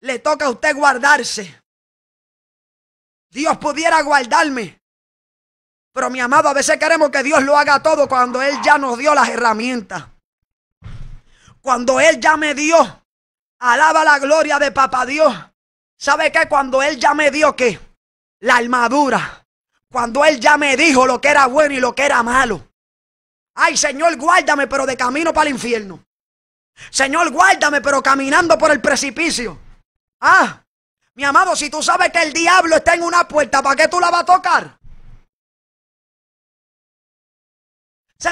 Le toca a usted guardarse. Dios pudiera guardarme. Pero mi amado, a veces queremos que Dios lo haga todo cuando Él ya nos dio las herramientas. Cuando Él ya me dio. Alaba la gloria de papá Dios. ¿Sabe qué? Cuando Él ya me dio qué la armadura. Cuando Él ya me dijo lo que era bueno y lo que era malo. Ay, Señor, guárdame, pero de camino para el infierno. Señor, guárdame, pero caminando por el precipicio. Ah, mi amado, si tú sabes que el diablo está en una puerta, ¿para qué tú la vas a tocar?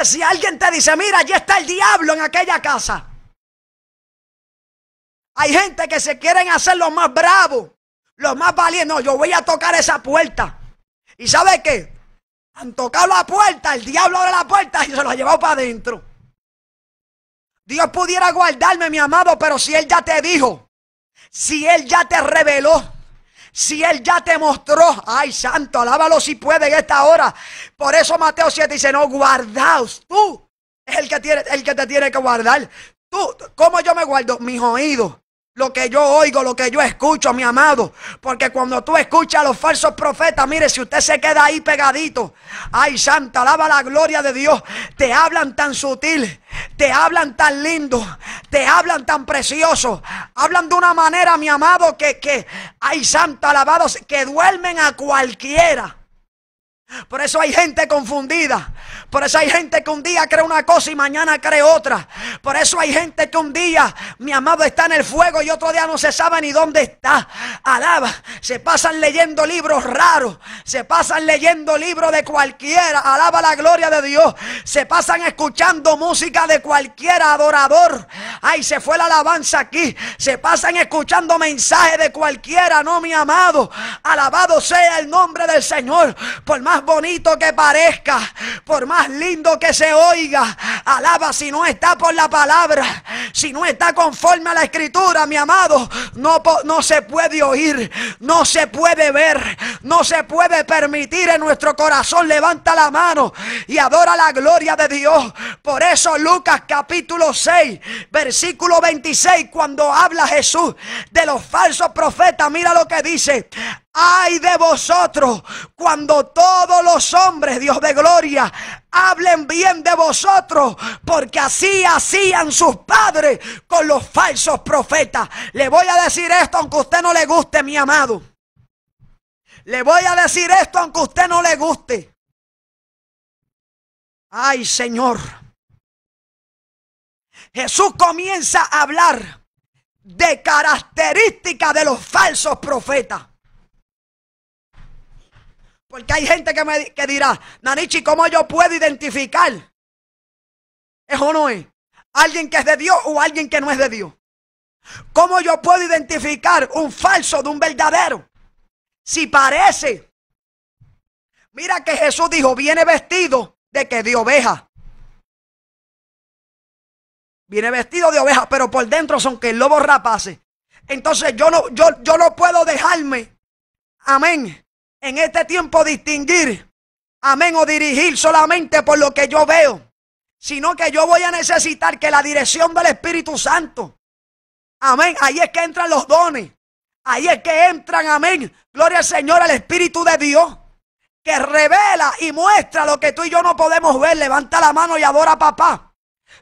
si alguien te dice, mira, allí está el diablo en aquella casa. Hay gente que se quieren hacer los más bravos. Los más valientes, no, yo voy a tocar esa puerta. ¿Y sabe qué? Han tocado la puerta, el diablo abre la puerta y se lo ha llevado para adentro. Dios pudiera guardarme, mi amado, pero si Él ya te dijo, si Él ya te reveló, si Él ya te mostró, ay santo, alábalo si puede en esta hora. Por eso Mateo 7 dice, no, guardaos. Tú es el que, tiene, el que te tiene que guardar. Tú, ¿cómo yo me guardo? Mis oídos lo que yo oigo, lo que yo escucho, mi amado. Porque cuando tú escuchas a los falsos profetas, mire, si usted se queda ahí pegadito, ay, santa, alaba la gloria de Dios. Te hablan tan sutil, te hablan tan lindo, te hablan tan precioso. Hablan de una manera, mi amado, que, que ay, santa, alabados, que duermen a cualquiera. Por eso hay gente confundida. Por eso hay gente que un día cree una cosa y mañana cree otra. Por eso hay gente que un día, mi amado, está en el fuego y otro día no se sabe ni dónde está. Alaba. Se pasan leyendo libros raros. Se pasan leyendo libros de cualquiera. Alaba la gloria de Dios. Se pasan escuchando música de cualquiera adorador. Ay, se fue la alabanza aquí. Se pasan escuchando mensajes de cualquiera. No, mi amado. Alabado sea el nombre del Señor. Por más bonito que parezca, por más lindo que se oiga, alaba si no está por la palabra, si no está conforme a la escritura, mi amado, no, no se puede oír, no se puede ver, no se puede permitir en nuestro corazón. Levanta la mano y adora la gloria de Dios. Por eso Lucas capítulo 6, versículo 26, cuando habla Jesús de los falsos profetas, mira lo que dice. Ay de vosotros cuando todos los hombres, Dios de gloria, hablen bien de vosotros, porque así hacían sus padres con los falsos profetas. Le voy a decir esto aunque a usted no le guste, mi amado. Le voy a decir esto aunque a usted no le guste. Ay, Señor. Jesús comienza a hablar de características de los falsos profetas. Porque hay gente que, me, dirá, Nanichi, ¿cómo yo puedo identificar? Es o no es? ¿Alguien que es de Dios o alguien que no es de Dios? ¿Cómo yo puedo identificar un falso de un verdadero? Si parece. Mira que Jesús dijo, viene vestido de que de oveja. Viene vestido de oveja, pero por dentro son que el lobo rapace. Entonces yo no, yo, yo no puedo dejarme, amén, en este tiempo distinguir, amén, o dirigir solamente por lo que yo veo, sino que yo voy a necesitar que la dirección del Espíritu Santo, amén, ahí es que entran los dones, ahí es que entran, amén, gloria al Señor, el Espíritu de Dios, que revela y muestra lo que tú y yo no podemos ver, levanta la mano y adora papá.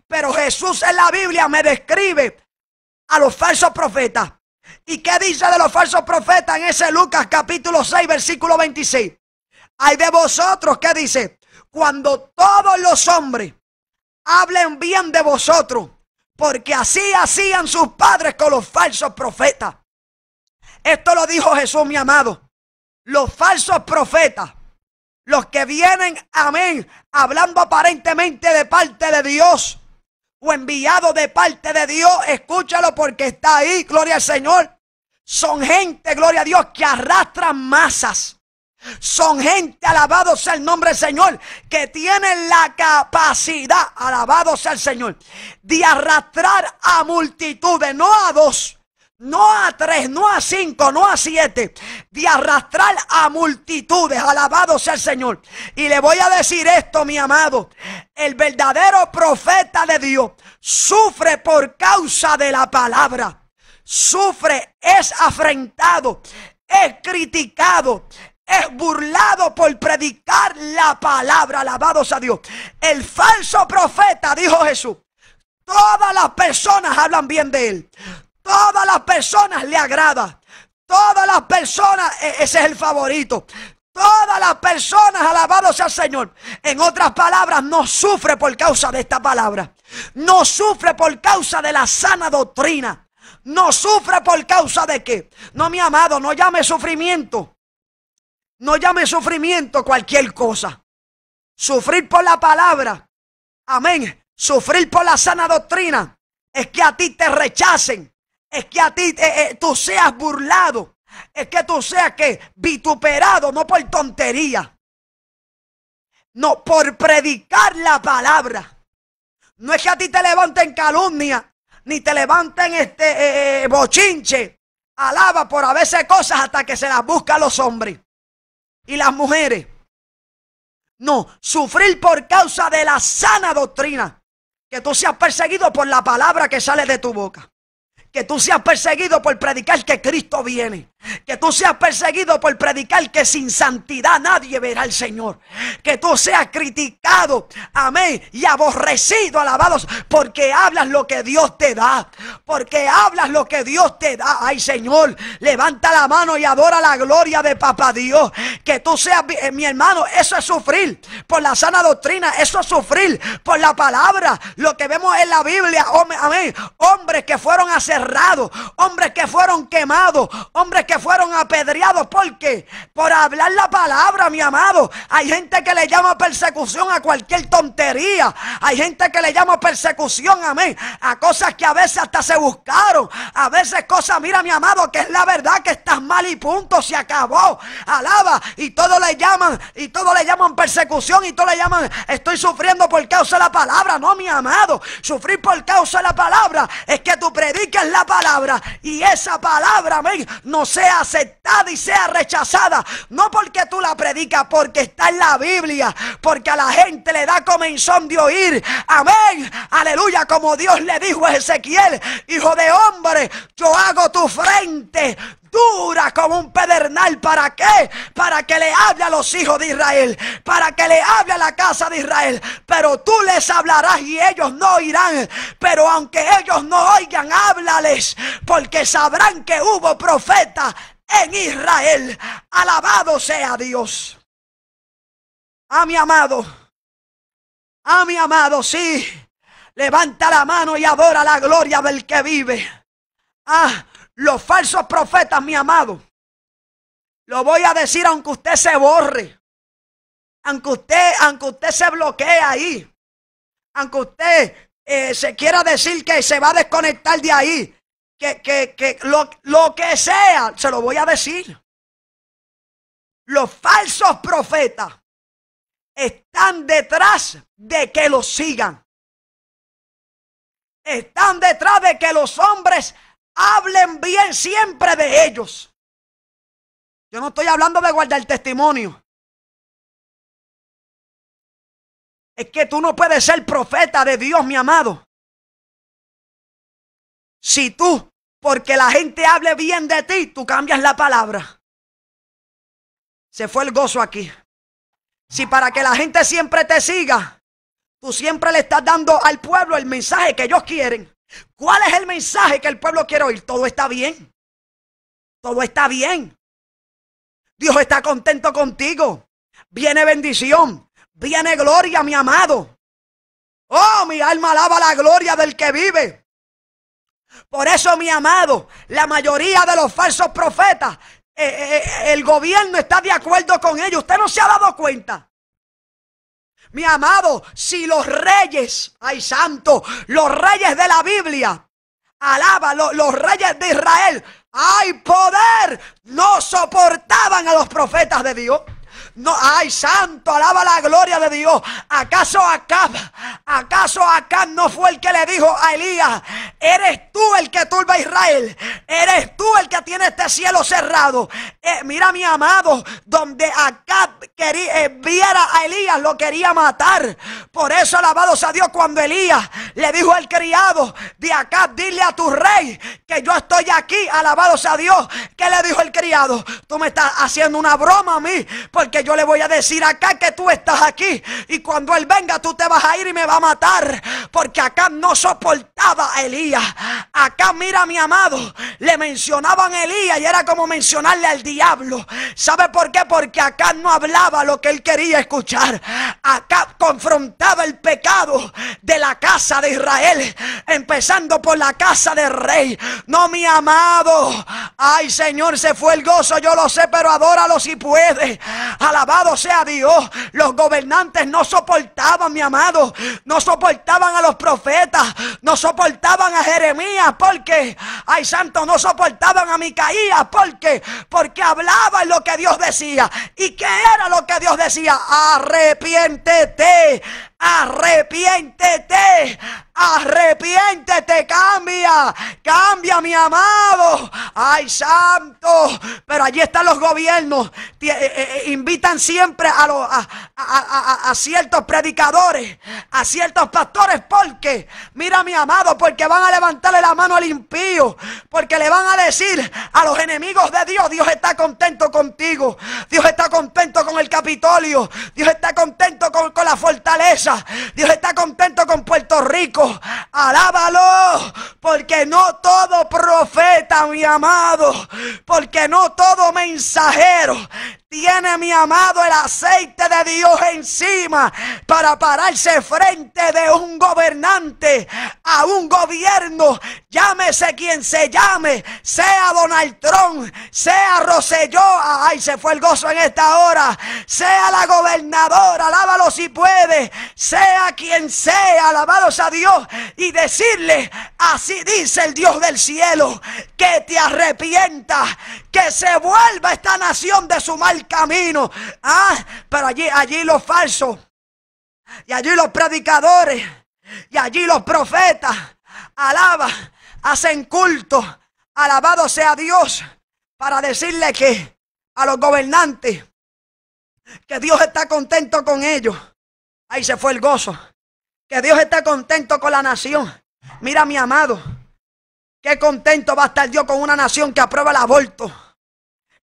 Pero Jesús en la Biblia me describe a los falsos profetas ¿Y qué dice de los falsos profetas en ese Lucas capítulo 6, versículo 26? Hay de vosotros que dice, cuando todos los hombres hablen bien de vosotros, porque así hacían sus padres con los falsos profetas. Esto lo dijo Jesús, mi amado. Los falsos profetas, los que vienen, amén, hablando aparentemente de parte de Dios, enviado de parte de Dios, escúchalo porque está ahí, gloria al Señor. Son gente, gloria a Dios, que arrastran masas. Son gente, alabado sea el nombre del Señor, que tienen la capacidad, alabado sea el Señor, de arrastrar a multitudes, no a dos, no a tres, no a cinco, no a siete, de arrastrar a multitudes. Alabado sea el Señor. Y le voy a decir esto, mi amado. El verdadero profeta de Dios sufre por causa de la palabra. Sufre, es afrentado, es criticado, es burlado por predicar la palabra. Alabados a Dios. El falso profeta, dijo Jesús, todas las personas hablan bien de él. Todas las personas le agrada. Todas las personas, e, ese es el favorito. Todas las personas, alabado sea el Señor. En otras palabras, no sufre por causa de esta palabra. No sufre por causa de la sana doctrina. No sufre por causa de qué. No, mi amado, no llame sufrimiento. No llame sufrimiento cualquier cosa. Sufrir por la palabra. Amén. Sufrir por la sana doctrina. Es que a ti te rechacen es que a ti eh, eh, tú seas burlado, es que tú seas que vituperado, no por tontería, no por predicar la palabra. No es que a ti te levanten calumnia, ni te levanten este eh, bochinche. Alaba por a veces cosas hasta que se las buscan los hombres y las mujeres. No, sufrir por causa de la sana doctrina. Que tú seas perseguido por la palabra que sale de tu boca que tú seas perseguido por predicar que Cristo viene. Que tú seas perseguido por predicar que sin santidad nadie verá al Señor. Que tú seas criticado, amén, y aborrecido, alabados, porque hablas lo que Dios te da. Porque hablas lo que Dios te da. Ay Señor, levanta la mano y adora la gloria de Papá Dios. Que tú seas, mi eh, hermano, eso es sufrir por la sana doctrina. Eso es sufrir por la palabra. Lo que vemos en la Biblia, amén. Hombres que fueron aserrados, hombres que fueron quemados, hombres que fueron apedreados. porque Por hablar la palabra, mi amado. Hay gente que le llama persecución a cualquier tontería. Hay gente que le llama persecución, amén. A cosas que a veces hasta se buscaron. A veces cosas, mira, mi amado, que es la verdad que estás mal y punto. Se acabó. Alaba. Y todo le llaman, y todo le llaman persecución, y todo le llaman, estoy sufriendo por causa de la palabra. No, mi amado. Sufrir por causa de la palabra es que tú prediques la palabra. Y esa palabra, amén, no sé sea aceptada y sea rechazada. No porque tú la predicas, porque está en la Biblia, porque a la gente le da comenzón de oír. Amén, aleluya, como Dios le dijo a Ezequiel, hijo de hombre, yo hago tu frente, dura como un pedernal. ¿Para qué? Para que le hable a los hijos de Israel, para que le hable a la casa de Israel. Pero tú les hablarás y ellos no oirán Pero aunque ellos no oigan, háblales, porque sabrán que hubo profeta en Israel. Alabado sea Dios. A ah, mi amado, a ah, mi amado, sí. Levanta la mano y adora la gloria del que vive. Ah, los falsos profetas, mi amado, lo voy a decir aunque usted se borre, aunque usted, aunque usted se bloquee ahí, aunque usted eh, se quiera decir que se va a desconectar de ahí, que, lo, lo que sea, se lo voy a decir. Los falsos profetas están detrás de que los sigan. Están detrás de que los hombres Hablen bien siempre de ellos. Yo no estoy hablando de guardar testimonio. Es que tú no puedes ser profeta de Dios, mi amado. Si tú, porque la gente hable bien de ti, tú cambias la palabra. Se fue el gozo aquí. Si para que la gente siempre te siga, tú siempre le estás dando al pueblo el mensaje que ellos quieren. ¿Cuál es el mensaje que el pueblo quiere oír? Todo está bien. Todo está bien. Dios está contento contigo. Viene bendición. Viene gloria, mi amado. Oh, mi alma alaba la gloria del que vive. Por eso, mi amado, la mayoría de los falsos profetas, eh, eh, eh, el gobierno está de acuerdo con ellos. Usted no se ha dado cuenta. Mi amado, si los reyes, hay santo, los reyes de la Biblia, alaba, los reyes de Israel, hay poder, no soportaban a los profetas de Dios. No, ay, santo, alaba la gloria de Dios. ¿Acaso Acab, acaso Acab no fue el que le dijo a Elías, eres tú el que turba a Israel, eres tú el que tiene este cielo cerrado? Eh, mira, mi amado, donde Acab quería, eh, viera a Elías, lo quería matar. Por eso, alabado sea Dios, cuando Elías le dijo al criado de Acab, dile a tu rey que yo estoy aquí, alabado sea Dios. ¿Qué le dijo el criado? Tú me estás haciendo una broma a mí, porque yo le voy a decir acá que tú estás aquí. Y cuando él venga, tú te vas a ir y me va a matar. Porque acá no soportaba a Elías. Acá, mira, mi amado, le mencionaban a Elías y era como mencionarle al diablo. ¿Sabe por qué? Porque acá no hablaba lo que él quería escuchar. Acá confrontaba el pecado de la casa de Israel, empezando por la casa del rey. No, mi amado. Ay, Señor, se fue el gozo, yo lo sé, pero adóralo si puede. Alabado sea Dios. Los gobernantes no soportaban, mi amado. No soportaban a los profetas. No soportaban a Jeremías. Porque, ay santo, no soportaban a Micaías. Porque, porque hablaban lo que Dios decía. ¿Y qué era lo que Dios decía? Arrepiéntete Arrepiéntete, arrepiéntete, cambia, cambia mi amado. Ay, santo. Pero allí están los gobiernos. Eh, eh, eh, invitan siempre a, ciertos predicadores, a ciertos pastores, porque, mira mi amado, porque van a levantarle la mano al impío, porque le van a decir a los enemigos de Dios, Dios está contento contigo, Dios está contento con el Capitolio, Dios está contento con la fortaleza. Dios está contento con Puerto Rico. Alábalo, porque no todo profeta, mi amado, porque no todo mensajero tiene mi amado el aceite de Dios encima para pararse frente de un gobernante a un gobierno. Llámese quien se llame, sea Donald Trump, sea Roselló ay, se fue el gozo en esta hora, sea la gobernadora, alábalo si puede, sea quien sea, alabados a Dios y decirle, así dice el Dios del cielo, que te arrepienta, que se vuelva esta nación de su mal camino. Ah, pero allí, allí los falsos. Y allí los predicadores. Y allí los profetas. Alaba, hacen culto. Alabado sea Dios. Para decirle que a los gobernantes. Que Dios está contento con ellos. Ahí se fue el gozo. Que Dios está contento con la nación. Mira, mi amado. Qué contento va a estar Dios con una nación que aprueba el aborto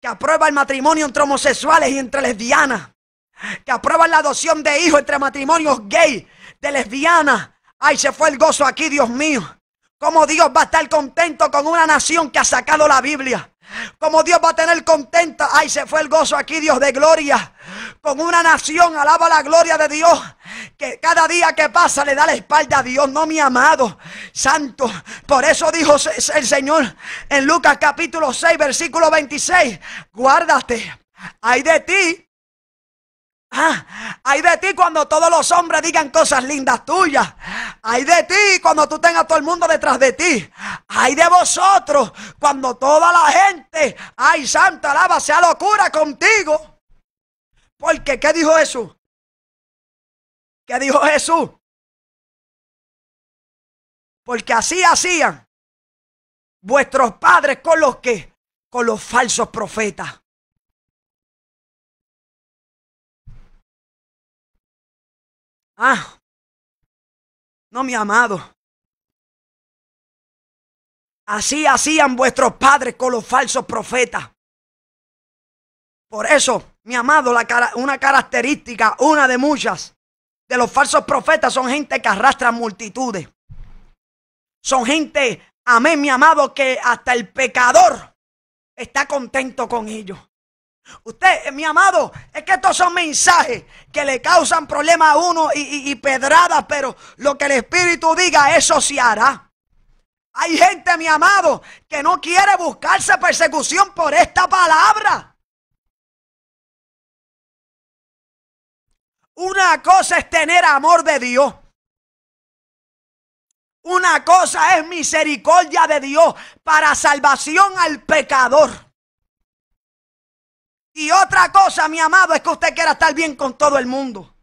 que aprueba el matrimonio entre homosexuales y entre lesbianas, que aprueba la adopción de hijos entre matrimonios gay, de lesbianas. Ay, se fue el gozo aquí, Dios mío. Como Dios va a estar contento con una nación que ha sacado la Biblia. Como Dios va a tener contento? Ay, se fue el gozo aquí, Dios de gloria. Con una nación, alaba la gloria de Dios que cada día que pasa le da la espalda a Dios, no mi amado santo. Por eso dijo el Señor en Lucas capítulo 6, versículo 26, guárdate, hay de ti ah, hay de ti cuando todos los hombres digan cosas lindas tuyas. Hay de ti cuando tú tengas todo el mundo detrás de ti. Hay de vosotros cuando toda la gente, ay, santa alaba, sea locura contigo. Porque, ¿qué dijo eso ¿Qué dijo Jesús? Porque así hacían vuestros padres con los que, con los falsos profetas. Ah, no, mi amado. Así hacían vuestros padres con los falsos profetas. Por eso, mi amado, la una característica, una de muchas, de los falsos profetas son gente que arrastra multitudes. Son gente, amén, mi amado, que hasta el pecador está contento con ellos. Usted, eh, mi amado, es que estos son mensajes que le causan problemas a uno y, pedradas, pero lo que el Espíritu diga, eso se hará. Hay gente, mi amado, que no quiere buscarse persecución por esta palabra. Una cosa es tener amor de Dios. Una cosa es misericordia de Dios para salvación al pecador. Y otra cosa, mi amado, es que usted quiera estar bien con todo el mundo.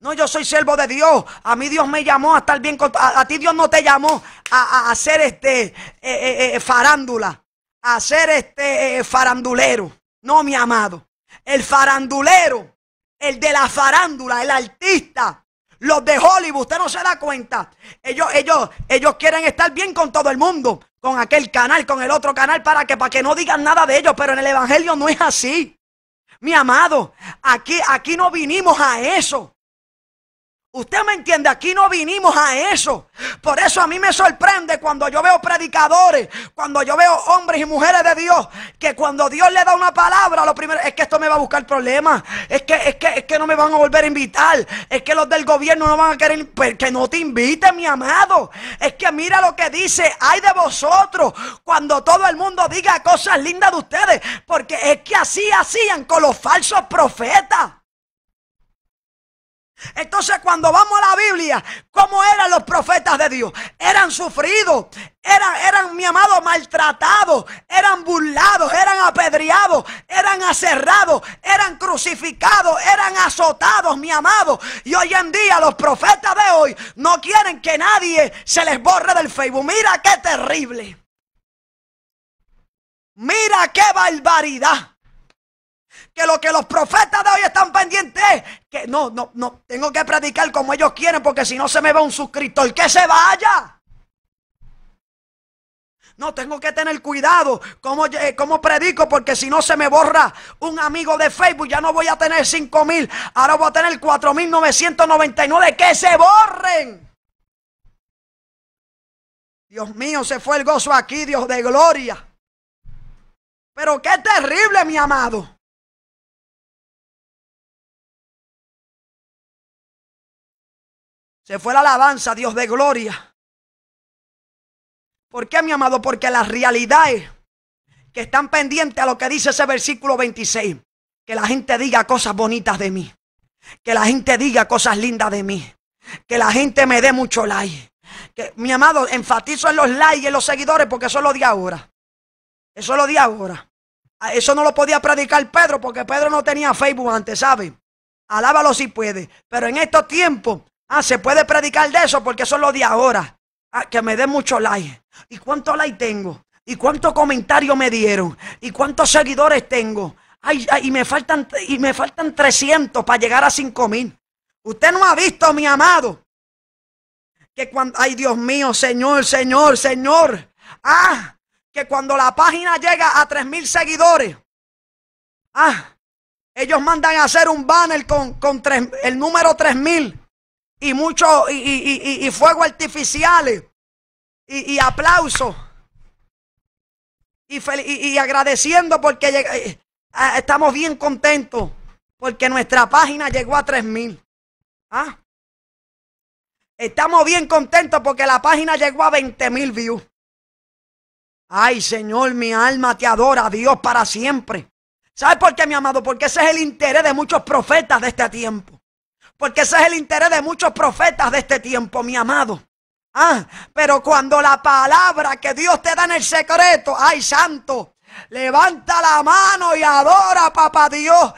No, yo soy siervo de Dios. A mí Dios me llamó a estar bien con... A, ti Dios no te llamó a, hacer este eh, eh, eh, farándula, a ser este farandulero. No, mi amado. El farandulero el de la farándula, el artista, los de Hollywood, usted no se da cuenta. Ellos, ellos, ellos quieren estar bien con todo el mundo, con aquel canal, con el otro canal, para que, para que no digan nada de ellos, pero en el Evangelio no es así. Mi amado, aquí, aquí no vinimos a eso. Usted me entiende, aquí no vinimos a eso. Por eso a mí me sorprende cuando yo veo predicadores, cuando yo veo hombres y mujeres de Dios, que cuando Dios le da una palabra, lo primero es que esto me va a buscar problemas, es que, es que, es que no me van a volver a invitar, es que los del gobierno no van a querer pues, que no te invite, mi amado. Es que mira lo que dice, hay de vosotros, cuando todo el mundo diga cosas lindas de ustedes, porque es que así hacían con los falsos profetas. Entonces cuando vamos a la Biblia, ¿cómo eran los profetas de Dios? Eran sufridos, eran, eran, mi amado, maltratados, eran burlados, eran apedreados, eran aserrados, eran crucificados, eran azotados, mi amado. Y hoy en día los profetas de hoy no quieren que nadie se les borre del Facebook. Mira qué terrible. Mira qué barbaridad que lo que los profetas de hoy están pendientes que no, no, no, tengo que predicar como ellos quieren porque si no se me va un suscriptor, que se vaya. No, tengo que tener cuidado cómo, eh, cómo predico porque si no se me borra un amigo de Facebook, ya no voy a tener 5 mil, ahora voy a tener 4.999, que se borren. Dios mío, se fue el gozo aquí, Dios de gloria. Pero qué terrible, mi amado. Se fue la alabanza, Dios de gloria. ¿Por qué, mi amado? Porque las realidades que están pendientes a lo que dice ese versículo 26, que la gente diga cosas bonitas de mí, que la gente diga cosas lindas de mí, que la gente me dé mucho like. Que, mi amado, enfatizo en los likes y en los seguidores porque eso lo di ahora. Eso lo di ahora. Ah, eso no lo podía predicar Pedro porque Pedro no tenía Facebook antes, ¿sabe? Alábalo si puede. Pero en estos tiempos Ah, se puede predicar de eso porque eso es lo de ahora. Ah, que me den mucho like. ¿Y cuánto like tengo? ¿Y cuántos comentarios me dieron? ¿Y cuántos seguidores tengo? Ay, ay, y me faltan y me faltan 300 para llegar a 5000. Usted no ha visto, mi amado, que cuando ay, Dios mío, Señor, Señor, Señor. Ah, que cuando la página llega a 3000 seguidores, ah, ellos mandan a hacer un banner con, con tres, el número 3000 y mucho y, y, y, y artificiales y, aplausos y, agradeciendo porque eh, eh, estamos bien contentos porque nuestra página llegó a 3000. ¿Ah? Estamos bien contentos porque la página llegó a 20 mil views. Ay, Señor, mi alma te adora, Dios, para siempre. ¿Sabes por qué, mi amado? Porque ese es el interés de muchos profetas de este tiempo. Porque ese es el interés de muchos profetas de este tiempo, mi amado. Ah, pero cuando la palabra que Dios te da en el secreto, ay santo, Levanta la mano y adora, papá Dios.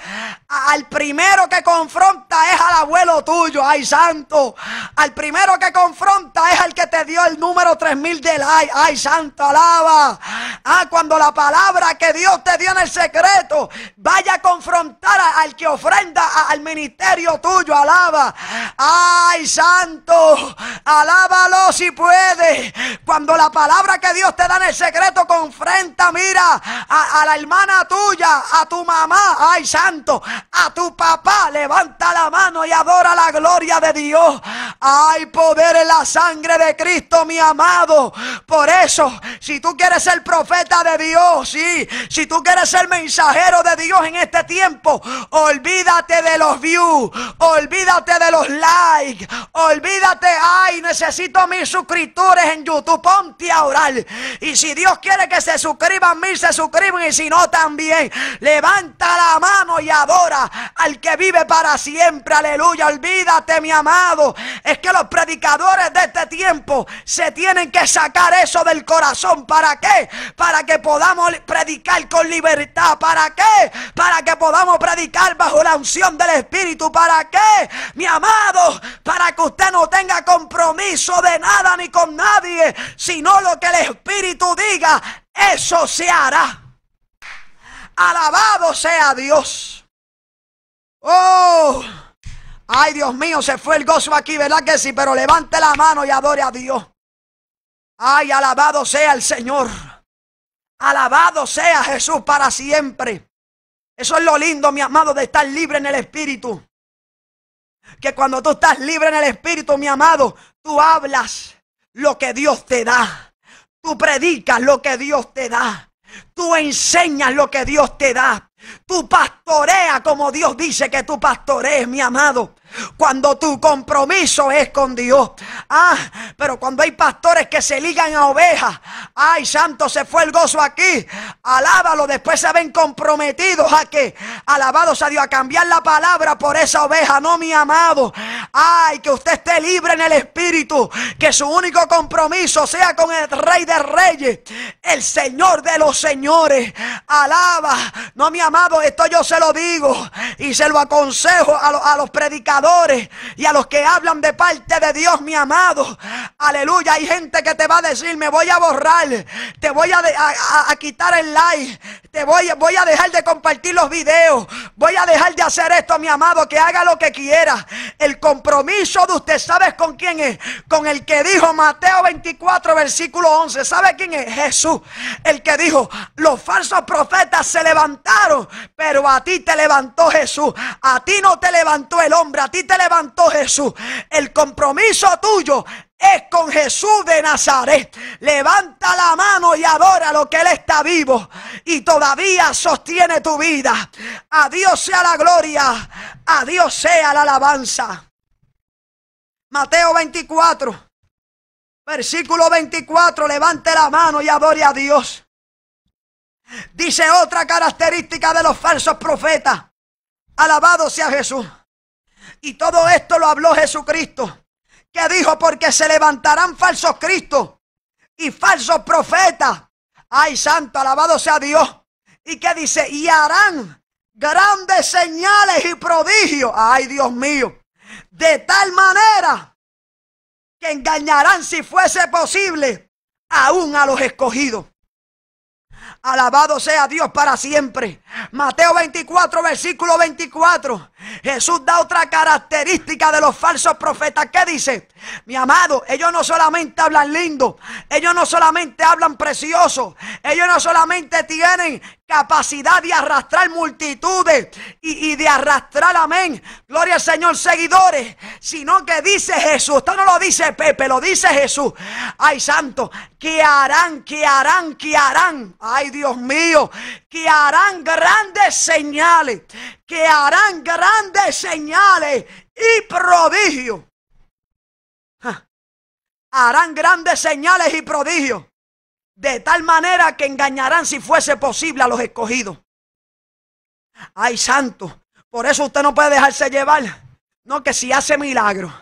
Al primero que confronta es al abuelo tuyo, ay santo. Al primero que confronta es al que te dio el número 3000 del ay, ay santo, alaba. Ah, cuando la palabra que Dios te dio en el secreto vaya a confrontar al que ofrenda al ministerio tuyo, alaba. Ay santo, alábalo si puede. Cuando la palabra que Dios te da en el secreto confronta, mira, a, la hermana tuya, a tu mamá, ay santo, a tu papá, levanta la mano y adora la gloria de Dios. Hay poder en la sangre de Cristo, mi amado. Por eso, si tú quieres ser profeta de Dios, sí, si tú quieres ser mensajero de Dios en este tiempo, olvídate de los views, olvídate de los likes, olvídate, ay, necesito mis suscriptores en YouTube, ponte a orar. Y si Dios quiere que se suscriban mil, se crimen y si no también. Levanta la mano y adora al que vive para siempre. Aleluya. Olvídate, mi amado. Es que los predicadores de este tiempo se tienen que sacar eso del corazón. ¿Para qué? Para que podamos predicar con libertad. ¿Para qué? Para que podamos predicar bajo la unción del Espíritu. ¿Para qué? Mi amado, para que usted no tenga compromiso de nada ni con nadie, sino lo que el Espíritu diga eso se hará. Alabado sea Dios. Oh, ay Dios mío, se fue el gozo aquí, ¿verdad que sí? Pero levante la mano y adore a Dios. Ay, alabado sea el Señor. Alabado sea Jesús para siempre. Eso es lo lindo, mi amado, de estar libre en el Espíritu. Que cuando tú estás libre en el Espíritu, mi amado, tú hablas lo que Dios te da. Tú predicas lo que Dios te da. Tú enseñas lo que Dios te da. Tú pastoreas como Dios dice que tú pastorees, mi amado. Cuando tu compromiso es con Dios. Ah, pero cuando hay pastores que se ligan a ovejas. Ay, santo, se fue el gozo aquí. Alábalo. Después se ven comprometidos a que, alabados a Dios, a cambiar la palabra por esa oveja. No, mi amado. Ay, que usted esté libre en el espíritu. Que su único compromiso sea con el Rey de Reyes, el Señor de los Señores señores. Alaba. No, mi amado, esto yo se lo digo y se lo aconsejo a, los predicadores y a los que hablan de parte de Dios, mi amado. Aleluya. Hay gente que te va a decir, me voy a borrar, te voy a, quitar el like, te voy, voy a dejar de compartir los videos, voy a dejar de hacer esto, mi amado, que haga lo que quiera. El compromiso de usted, ¿sabes con quién es? Con el que dijo Mateo 24, versículo 11. ¿Sabe quién es? Jesús. El que dijo, los falsos profetas se levantaron, pero a ti te levantó Jesús. A ti no te levantó el hombre, a ti te levantó Jesús. El compromiso tuyo es con Jesús de Nazaret. Levanta la mano y adora lo que Él está vivo y todavía sostiene tu vida. A Dios sea la gloria, a Dios sea la alabanza. Mateo 24, versículo 24, levante la mano y adore a Dios. Dice otra característica de los falsos profetas. Alabado sea Jesús. Y todo esto lo habló Jesucristo, que dijo, porque se levantarán falsos cristos y falsos profetas. Ay, santo, alabado sea Dios. Y que dice, y harán grandes señales y prodigios. Ay, Dios mío. De tal manera que engañarán, si fuese posible, aún a los escogidos. Alabado sea Dios para siempre. Mateo 24, versículo 24. Jesús da otra característica de los falsos profetas. ¿Qué dice? Mi amado, ellos no solamente hablan lindo, ellos no solamente hablan precioso, ellos no solamente tienen capacidad de arrastrar multitudes y, de arrastrar, amén. Gloria al Señor, seguidores, sino que dice Jesús, esto no lo dice Pepe, lo dice Jesús. Ay, santo, que harán, que harán, que harán. Ay, Dios mío, que harán grandes señales, que harán grandes señales y prodigio Harán grandes señales y prodigios de tal manera que engañarán si fuese posible a los escogidos. Ay, santo, por eso usted no puede dejarse llevar. No que si hace milagros,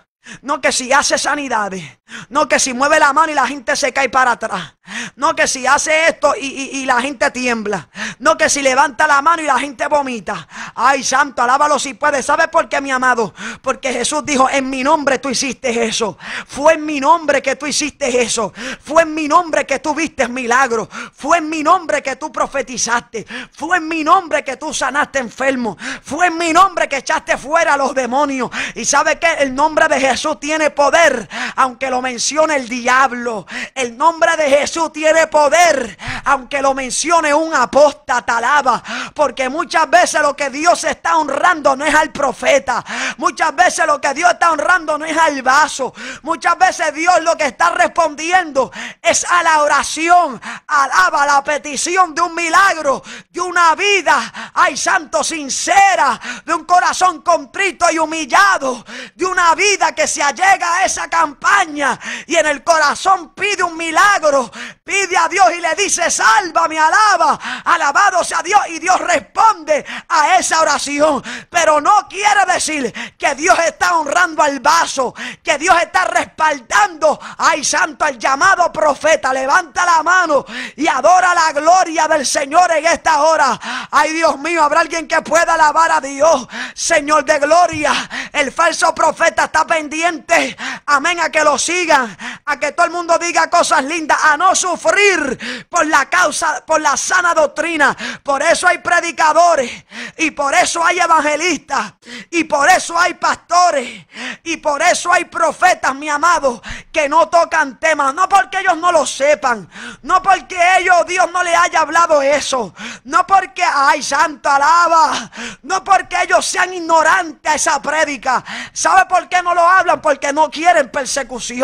no que si hace sanidades, no que si mueve la mano y la gente se cae para atrás. No que si hace esto y, la gente tiembla. No que si levanta la mano y la gente vomita. Ay, santo, alábalo si puede, ¿Sabe por qué, mi amado? Porque Jesús dijo, en mi nombre tú hiciste eso. Fue en mi nombre que tú hiciste eso. Fue en mi nombre que tú viste milagros. Fue en mi nombre que tú profetizaste. Fue en mi nombre que tú sanaste enfermo. Fue en mi nombre que echaste fuera a los demonios. Y sabe que el nombre de Jesús tiene poder, aunque lo Menciona el diablo. El nombre de Jesús tiene poder, aunque lo mencione un apóstata, alaba. Porque muchas veces lo que Dios está honrando no es al profeta. Muchas veces lo que Dios está honrando no es al vaso. Muchas veces Dios lo que está respondiendo es a la oración, alaba la petición de un milagro, de una vida, hay santo, sincera, de un corazón contrito y humillado, de una vida que se allega a esa campaña y en el corazón pide un milagro, pide a Dios y le dice, Sálvame, alaba, alabado sea Dios y Dios responde a esa oración. Pero no quiere decir que Dios está honrando al vaso, que Dios está respaldando, ay santo, al llamado profeta, levanta la mano y adora la gloria del Señor en esta hora. Ay Dios mío, habrá alguien que pueda alabar a Dios, Señor de gloria. El falso profeta está pendiente, amén, a que los a que todo el mundo diga cosas lindas, a no sufrir por la causa, por la sana doctrina. Por eso hay predicadores y por eso hay evangelistas y por eso hay pastores y por eso hay profetas, mi amado, que no tocan temas, no porque ellos no lo sepan, no porque ellos Dios no le haya hablado eso, no porque, ay, santo alaba, no porque ellos sean ignorantes a esa prédica. ¿Sabe por qué no lo hablan? Porque no quieren persecución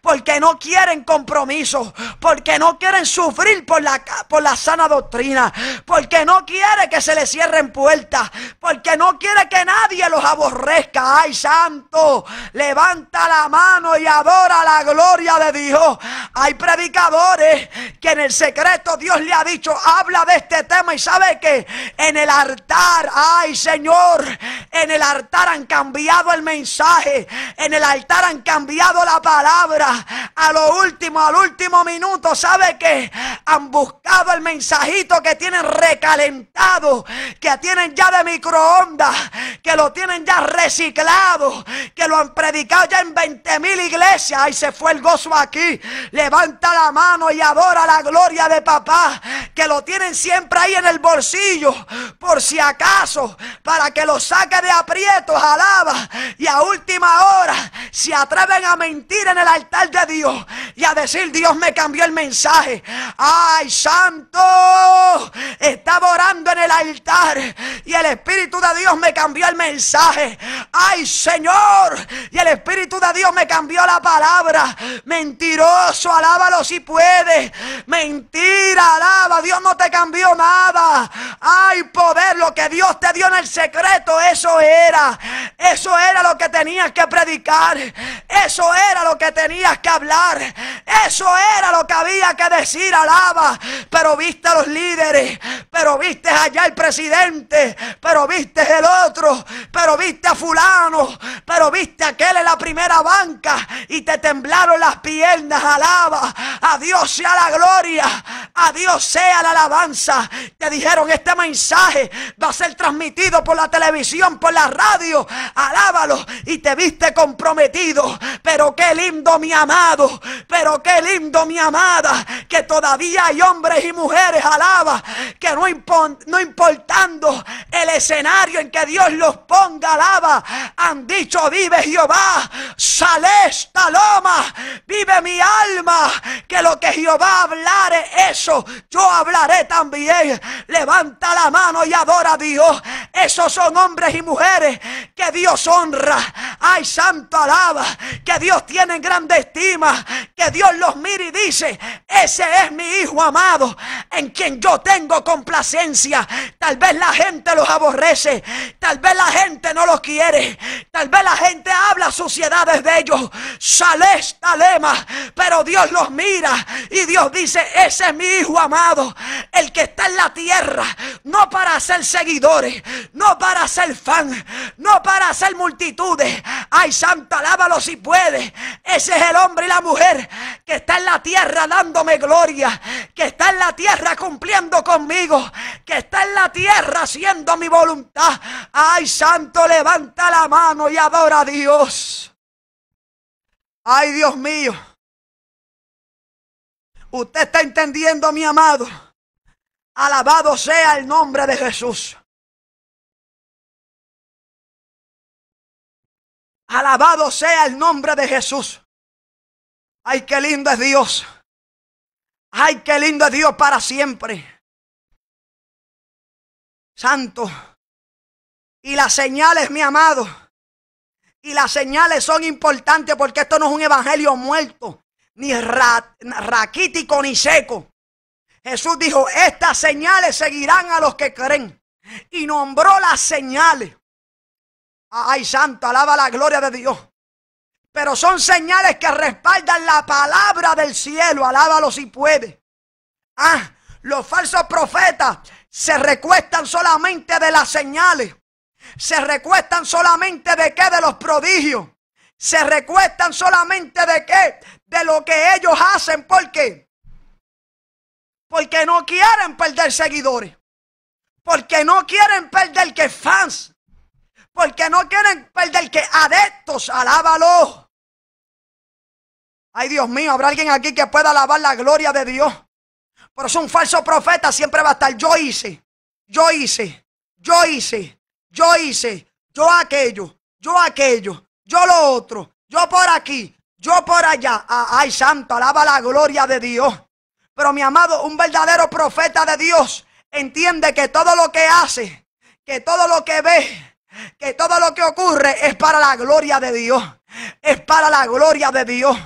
porque no quieren compromiso, porque no quieren sufrir por la, por la sana doctrina, porque no quiere que se les cierren puertas, porque no quiere que nadie los aborrezca. ¡Ay, santo! Levanta la mano y adora la gloria de Dios. Hay predicadores que en el secreto Dios le ha dicho, habla de este tema y sabe que en el altar, ay Señor, en el altar han cambiado el mensaje, en el altar han cambiado la palabra palabra a lo último, al último minuto. ¿Sabe que Han buscado el mensajito que tienen recalentado, que tienen ya de microondas, que lo tienen ya reciclado, que lo han predicado ya en 20 mil iglesias. y se fue el gozo aquí. Levanta la mano y adora la gloria de papá, que lo tienen siempre ahí en el bolsillo, por si acaso, para que lo saque de aprietos, alaba. Y a última hora, si atreven a mentir, en el altar de Dios y a decir, Dios me cambió el mensaje. ¡Ay, santo! Estaba orando en el altar y el Espíritu de Dios me cambió el mensaje. ¡Ay, Señor! Y el Espíritu de Dios me cambió la palabra. Mentiroso, alábalo si puede Mentira, alaba. Dios no te cambió nada. ¡Ay, poder! Lo que Dios te dio en el secreto, eso era. Eso era lo que tenías que predicar. Eso era lo que tenías que hablar. Eso era lo que había que decir, alaba. Pero viste a los líderes, pero viste allá el presidente, pero viste el otro, pero viste a fulano, pero viste aquel en la primera banca y te temblaron las piernas, alaba. A Dios sea la gloria, a Dios sea la alabanza. Te dijeron, este mensaje va a ser transmitido por la televisión, por la radio, alábalo y te viste comprometido. Pero qué lindo mi amado, pero qué lindo mi amada, que todavía hay hombres y mujeres, alaba, que no, no importando el escenario en que Dios los ponga, alaba, han dicho, vive Jehová, sale esta loma, vive mi alma, que lo que Jehová hablare, eso yo hablaré también. Levanta la mano y adora a Dios. Esos son hombres y mujeres que Dios honra. Ay, santo alaba, que Dios tiene en grande estima, que Dios los mire y dice, ese es mi hijo amado, en quien yo tengo complacencia. Tal vez la gente los aborrece, tal vez la gente no los quiere, tal vez la gente habla suciedades de ellos, sales talema, pero Dios los mira y Dios dice, ese es mi hijo amado, el que está en la tierra, no para ser seguidores, no para ser fan, no para ser multitudes. Ay, santa lávalo si puede ese es el hombre y la mujer que está en la tierra dándome gloria, que está en la tierra cumpliendo conmigo, que está en la tierra haciendo mi voluntad. Ay, santo, levanta la mano y adora a Dios. Ay, Dios mío. Usted está entendiendo, mi amado. Alabado sea el nombre de Jesús. Alabado sea el nombre de Jesús. Ay, qué lindo es Dios. Ay, qué lindo es Dios para siempre. Santo. Y las señales, mi amado. Y las señales son importantes porque esto no es un evangelio muerto, ni raquítico, ni seco. Jesús dijo, estas señales seguirán a los que creen. Y nombró las señales. Ay, santo, alaba la gloria de Dios. Pero son señales que respaldan la palabra del cielo. Alábalo si puede. Ah, los falsos profetas se recuestan solamente de las señales. Se recuestan solamente de qué? De los prodigios. Se recuestan solamente de qué? De lo que ellos hacen. ¿Por qué? Porque no quieren perder seguidores. Porque no quieren perder que fans porque no quieren perder que adeptos, alábalo. Ay, Dios mío, ¿habrá alguien aquí que pueda alabar la gloria de Dios? Pero es un falso profeta, siempre va a estar. Yo hice, yo hice, yo hice, yo hice, yo aquello, yo aquello, yo lo otro, yo por aquí, yo por allá. Ah, ay, santo, alaba la gloria de Dios. Pero mi amado, un verdadero profeta de Dios entiende que todo lo que hace, que todo lo que ve, que todo lo que ocurre es para la gloria de Dios. Es para la gloria de Dios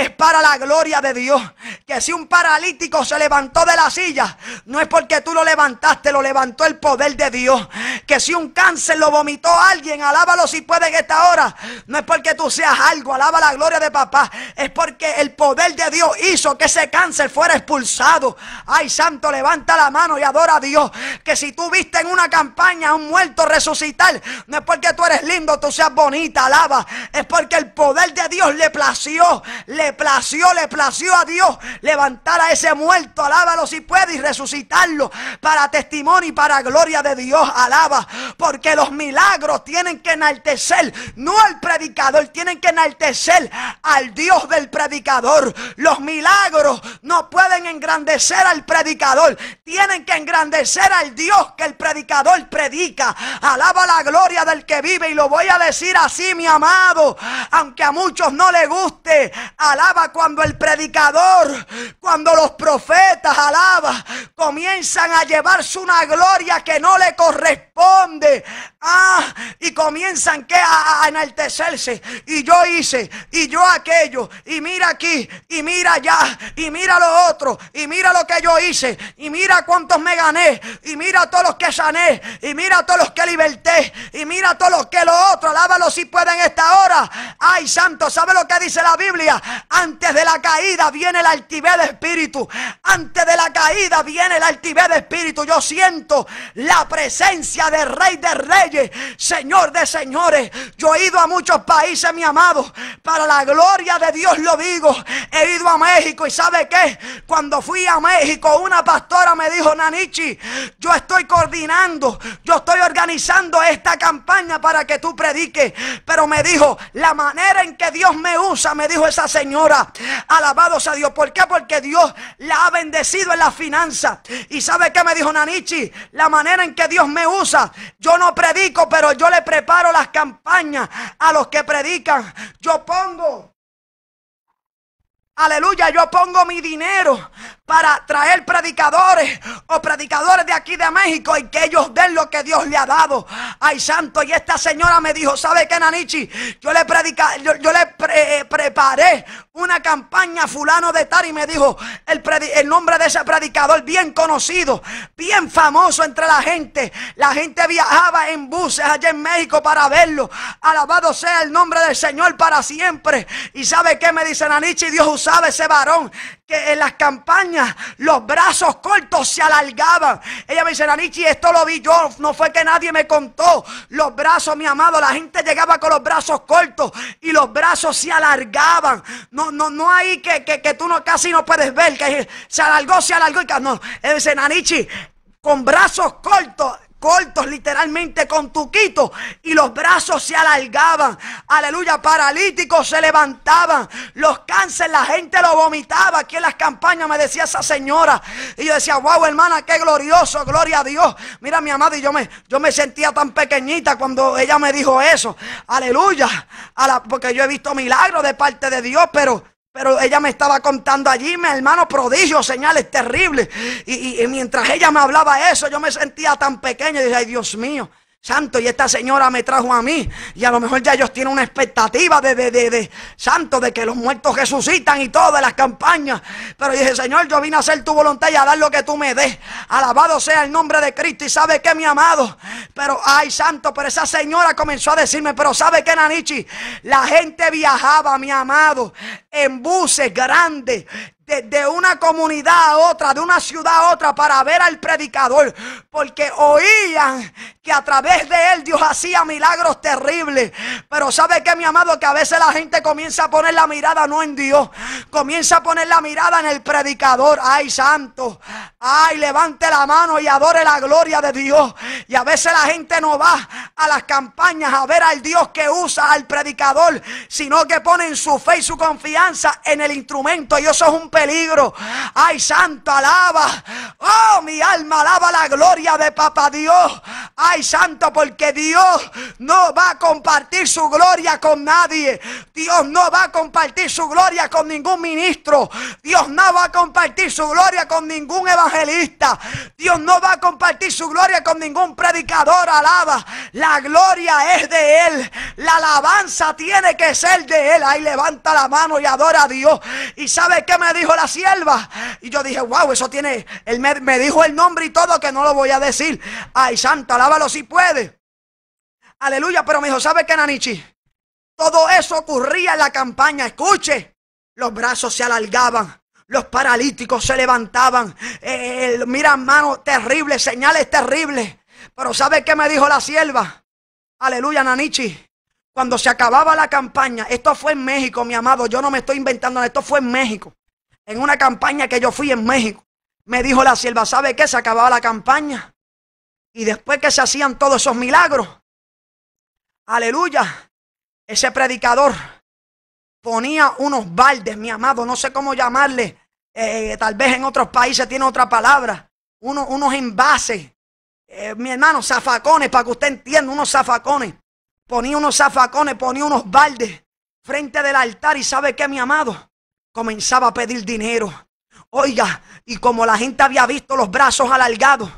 es para la gloria de Dios. Que si un paralítico se levantó de la silla, no es porque tú lo levantaste, lo levantó el poder de Dios. Que si un cáncer lo vomitó alguien, alábalo si puede en esta hora. No es porque tú seas algo, alaba la gloria de papá. Es porque el poder de Dios hizo que ese cáncer fuera expulsado. Ay, santo, levanta la mano y adora a Dios. Que si tú viste en una campaña a un muerto resucitar, no es porque tú eres lindo, tú seas bonita, alaba. Es porque el poder de Dios le plació, le le plació, le plació a Dios levantar a ese muerto. Alábalo si puede y resucitarlo para testimonio y para gloria de Dios. Alaba, porque los milagros tienen que enaltecer, no al predicador, tienen que enaltecer al Dios del predicador. Los milagros no pueden engrandecer al predicador, tienen que engrandecer al Dios que el predicador predica. Alaba la gloria del que vive y lo voy a decir así, mi amado, aunque a muchos no le guste alaba cuando el predicador, cuando los profetas, alaba, comienzan a llevarse una gloria que no le corresponde. Ah, y comienzan que a, enaltecerse. Y yo hice, y yo aquello, y mira aquí, y mira allá, y mira lo otro, y mira lo que yo hice, y mira cuántos me gané, y mira todos los que sané, y mira todos los que liberté, y mira todos los que lo otro. Alábalo si pueden esta hora. Ay, santo, ¿sabe lo que dice la Biblia? Antes de la caída viene el altivez de espíritu. Antes de la caída viene el altivez de espíritu. Yo siento la presencia del Rey de Reyes, Señor de Señores. Yo he ido a muchos países, mi amado. Para la gloria de Dios lo digo. He ido a México y ¿sabe qué? Cuando fui a México, una pastora me dijo, Nanichi, yo estoy coordinando, yo estoy organizando esta campaña para que tú prediques. Pero me dijo, la manera en que Dios me usa, me dijo esa señora señora. Alabados a Dios. ¿Por qué? Porque Dios la ha bendecido en la finanza. ¿Y sabe qué me dijo Nanichi? La manera en que Dios me usa. Yo no predico, pero yo le preparo las campañas a los que predican. Yo pongo Aleluya, yo pongo mi dinero para traer predicadores o predicadores de aquí de México y que ellos den lo que Dios le ha dado. Ay, santo, y esta señora me dijo, ¿sabe qué, Nanichi? Yo le, predica, yo, le eh, preparé una campaña fulano de tal y me dijo el, el nombre de ese predicador bien conocido, bien famoso entre la gente. La gente viajaba en buses allá en México para verlo. Alabado sea el nombre del Señor para siempre. Y sabe qué me dice Nanichi, Dios usaba ese varón en las campañas los brazos cortos se alargaban. Ella me dice, Nanichi, esto lo vi yo, no fue que nadie me contó. Los brazos, mi amado, la gente llegaba con los brazos cortos y los brazos se alargaban. No, no, no hay que, que, tú no, casi no puedes ver, que se alargó, se alargó. no, ella me dice, Nanichi, con brazos cortos cortos literalmente con tuquito y los brazos se alargaban. Aleluya, paralíticos se levantaban. Los cáncer, la gente lo vomitaba. Aquí en las campañas me decía esa señora. Y yo decía, wow, hermana, qué glorioso, gloria a Dios. Mira, mi amada, y yo me, yo me sentía tan pequeñita cuando ella me dijo eso. Aleluya, porque yo he visto milagros de parte de Dios, pero pero ella me estaba contando allí, mi hermano, prodigios, señales terribles. Y, mientras ella me hablaba eso, yo me sentía tan pequeño. Y dije, ay Dios mío, Santo, y esta señora me trajo a mí. Y a lo mejor ya ellos tienen una expectativa de, de, de, de santo, de que los muertos resucitan y todas las campañas. Pero dije, Señor, yo vine a hacer tu voluntad y a dar lo que tú me des. Alabado sea el nombre de Cristo. Y sabe que mi amado. Pero, ay, santo, pero esa señora comenzó a decirme, pero sabe que Nanichi, la gente viajaba, mi amado, en buses grandes de, una comunidad a otra, de una ciudad a otra, para ver al predicador, porque oían que a través de él Dios hacía milagros terribles. Pero sabe que mi amado, que a veces la gente comienza a poner la mirada no en Dios, comienza a poner la mirada en el predicador. Ay, santo, ay, levante la mano y adore la gloria de Dios. Y a veces la gente no va a las campañas a ver al Dios que usa al predicador, sino que ponen su fe y su confianza en el instrumento. Y eso es un peligro. Ay, santo, alaba. Oh, mi alma alaba la gloria de papá Dios. Ay, santo, porque Dios no va a compartir su gloria con nadie. Dios no va a compartir su gloria con ningún ministro. Dios no va a compartir su gloria con ningún evangelista. Dios no va a compartir su gloria con ningún predicador. Alaba. La gloria es de Él. La alabanza tiene que ser de Él. Ahí levanta la mano y adora a Dios. ¿Y sabe qué me dijo? la sierva. Y yo dije, wow, eso tiene. Él me, dijo el nombre y todo que no lo voy a decir. Ay, santo, alábalo si puede. Aleluya, pero me dijo, ¿sabe qué, Nanichi? Todo eso ocurría en la campaña. Escuche, los brazos se alargaban. Los paralíticos se levantaban. el mira, mano terrible, señales terribles. Pero ¿sabe qué me dijo la sierva? Aleluya, Nanichi. Cuando se acababa la campaña, esto fue en México, mi amado, yo no me estoy inventando, esto fue en México. En una campaña que yo fui en México, me dijo la sierva, ¿sabe qué? Se acababa la campaña. Y después que se hacían todos esos milagros, aleluya, ese predicador ponía unos baldes, mi amado, no sé cómo llamarle, eh, tal vez en otros países tiene otra palabra, unos envases, eh, mi hermano, zafacones, para que usted entienda, unos zafacones, ponía unos zafacones, ponía unos baldes frente del altar y sabe qué, mi amado, comenzaba a pedir dinero. Oiga, y como la gente había visto los brazos alargados,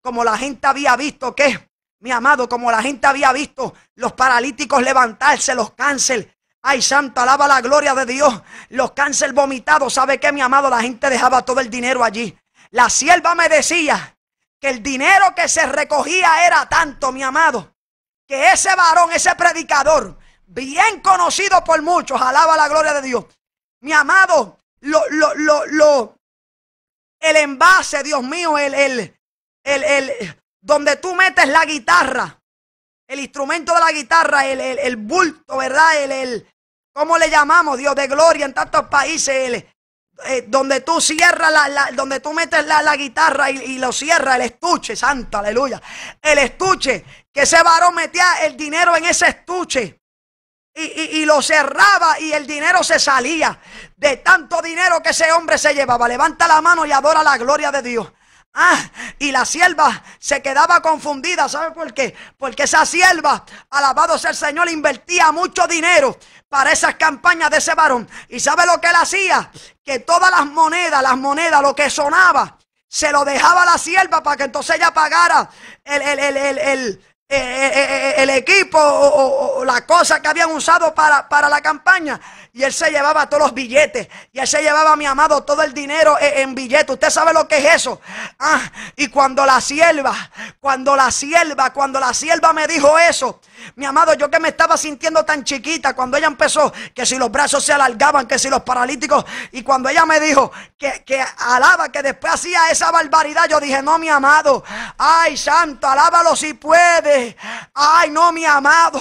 como la gente había visto que, mi amado, como la gente había visto los paralíticos levantarse, los cáncer. Ay, santo, alaba la gloria de Dios. Los cáncer vomitados, ¿sabe qué, mi amado? La gente dejaba todo el dinero allí. La sierva me decía que el dinero que se recogía era tanto, mi amado, que ese varón, ese predicador, bien conocido por muchos, alaba la gloria de Dios, mi amado, lo, lo, lo, lo, el envase, Dios mío, el, el, el, donde tú metes la guitarra, el instrumento de la guitarra, el, el, bulto, ¿verdad? El, el, ¿cómo le llamamos, Dios de gloria en tantos países? El, eh, donde tú cierras la, donde tú metes la, guitarra y, y, lo cierra el estuche, santo, aleluya. El estuche, que ese varón metía el dinero en ese estuche y, lo cerraba y el dinero se salía. De tanto dinero que ese hombre se llevaba. Levanta la mano y adora la gloria de Dios. Ah, y la sierva se quedaba confundida. ¿Sabe por qué? Porque esa sierva, alabado sea el Señor, invertía mucho dinero para esas campañas de ese varón. ¿Y sabe lo que él hacía? Que todas las monedas, las monedas, lo que sonaba, se lo dejaba a la sierva para que entonces ella pagara el, el, el eh, eh, eh, el equipo o, la cosa que habían usado para, la campaña. Y él se llevaba todos los billetes. Y él se llevaba, mi amado, todo el dinero en, billetes. Usted sabe lo que es eso. Ah, y cuando la sierva, cuando la sierva, cuando la sierva me dijo eso, mi amado, yo que me estaba sintiendo tan chiquita cuando ella empezó, que si los brazos se alargaban, que si los paralíticos, y cuando ella me dijo que, que alaba, que después hacía esa barbaridad, yo dije, no, mi amado, ay, santo, alábalo si puedes ay no, mi amado,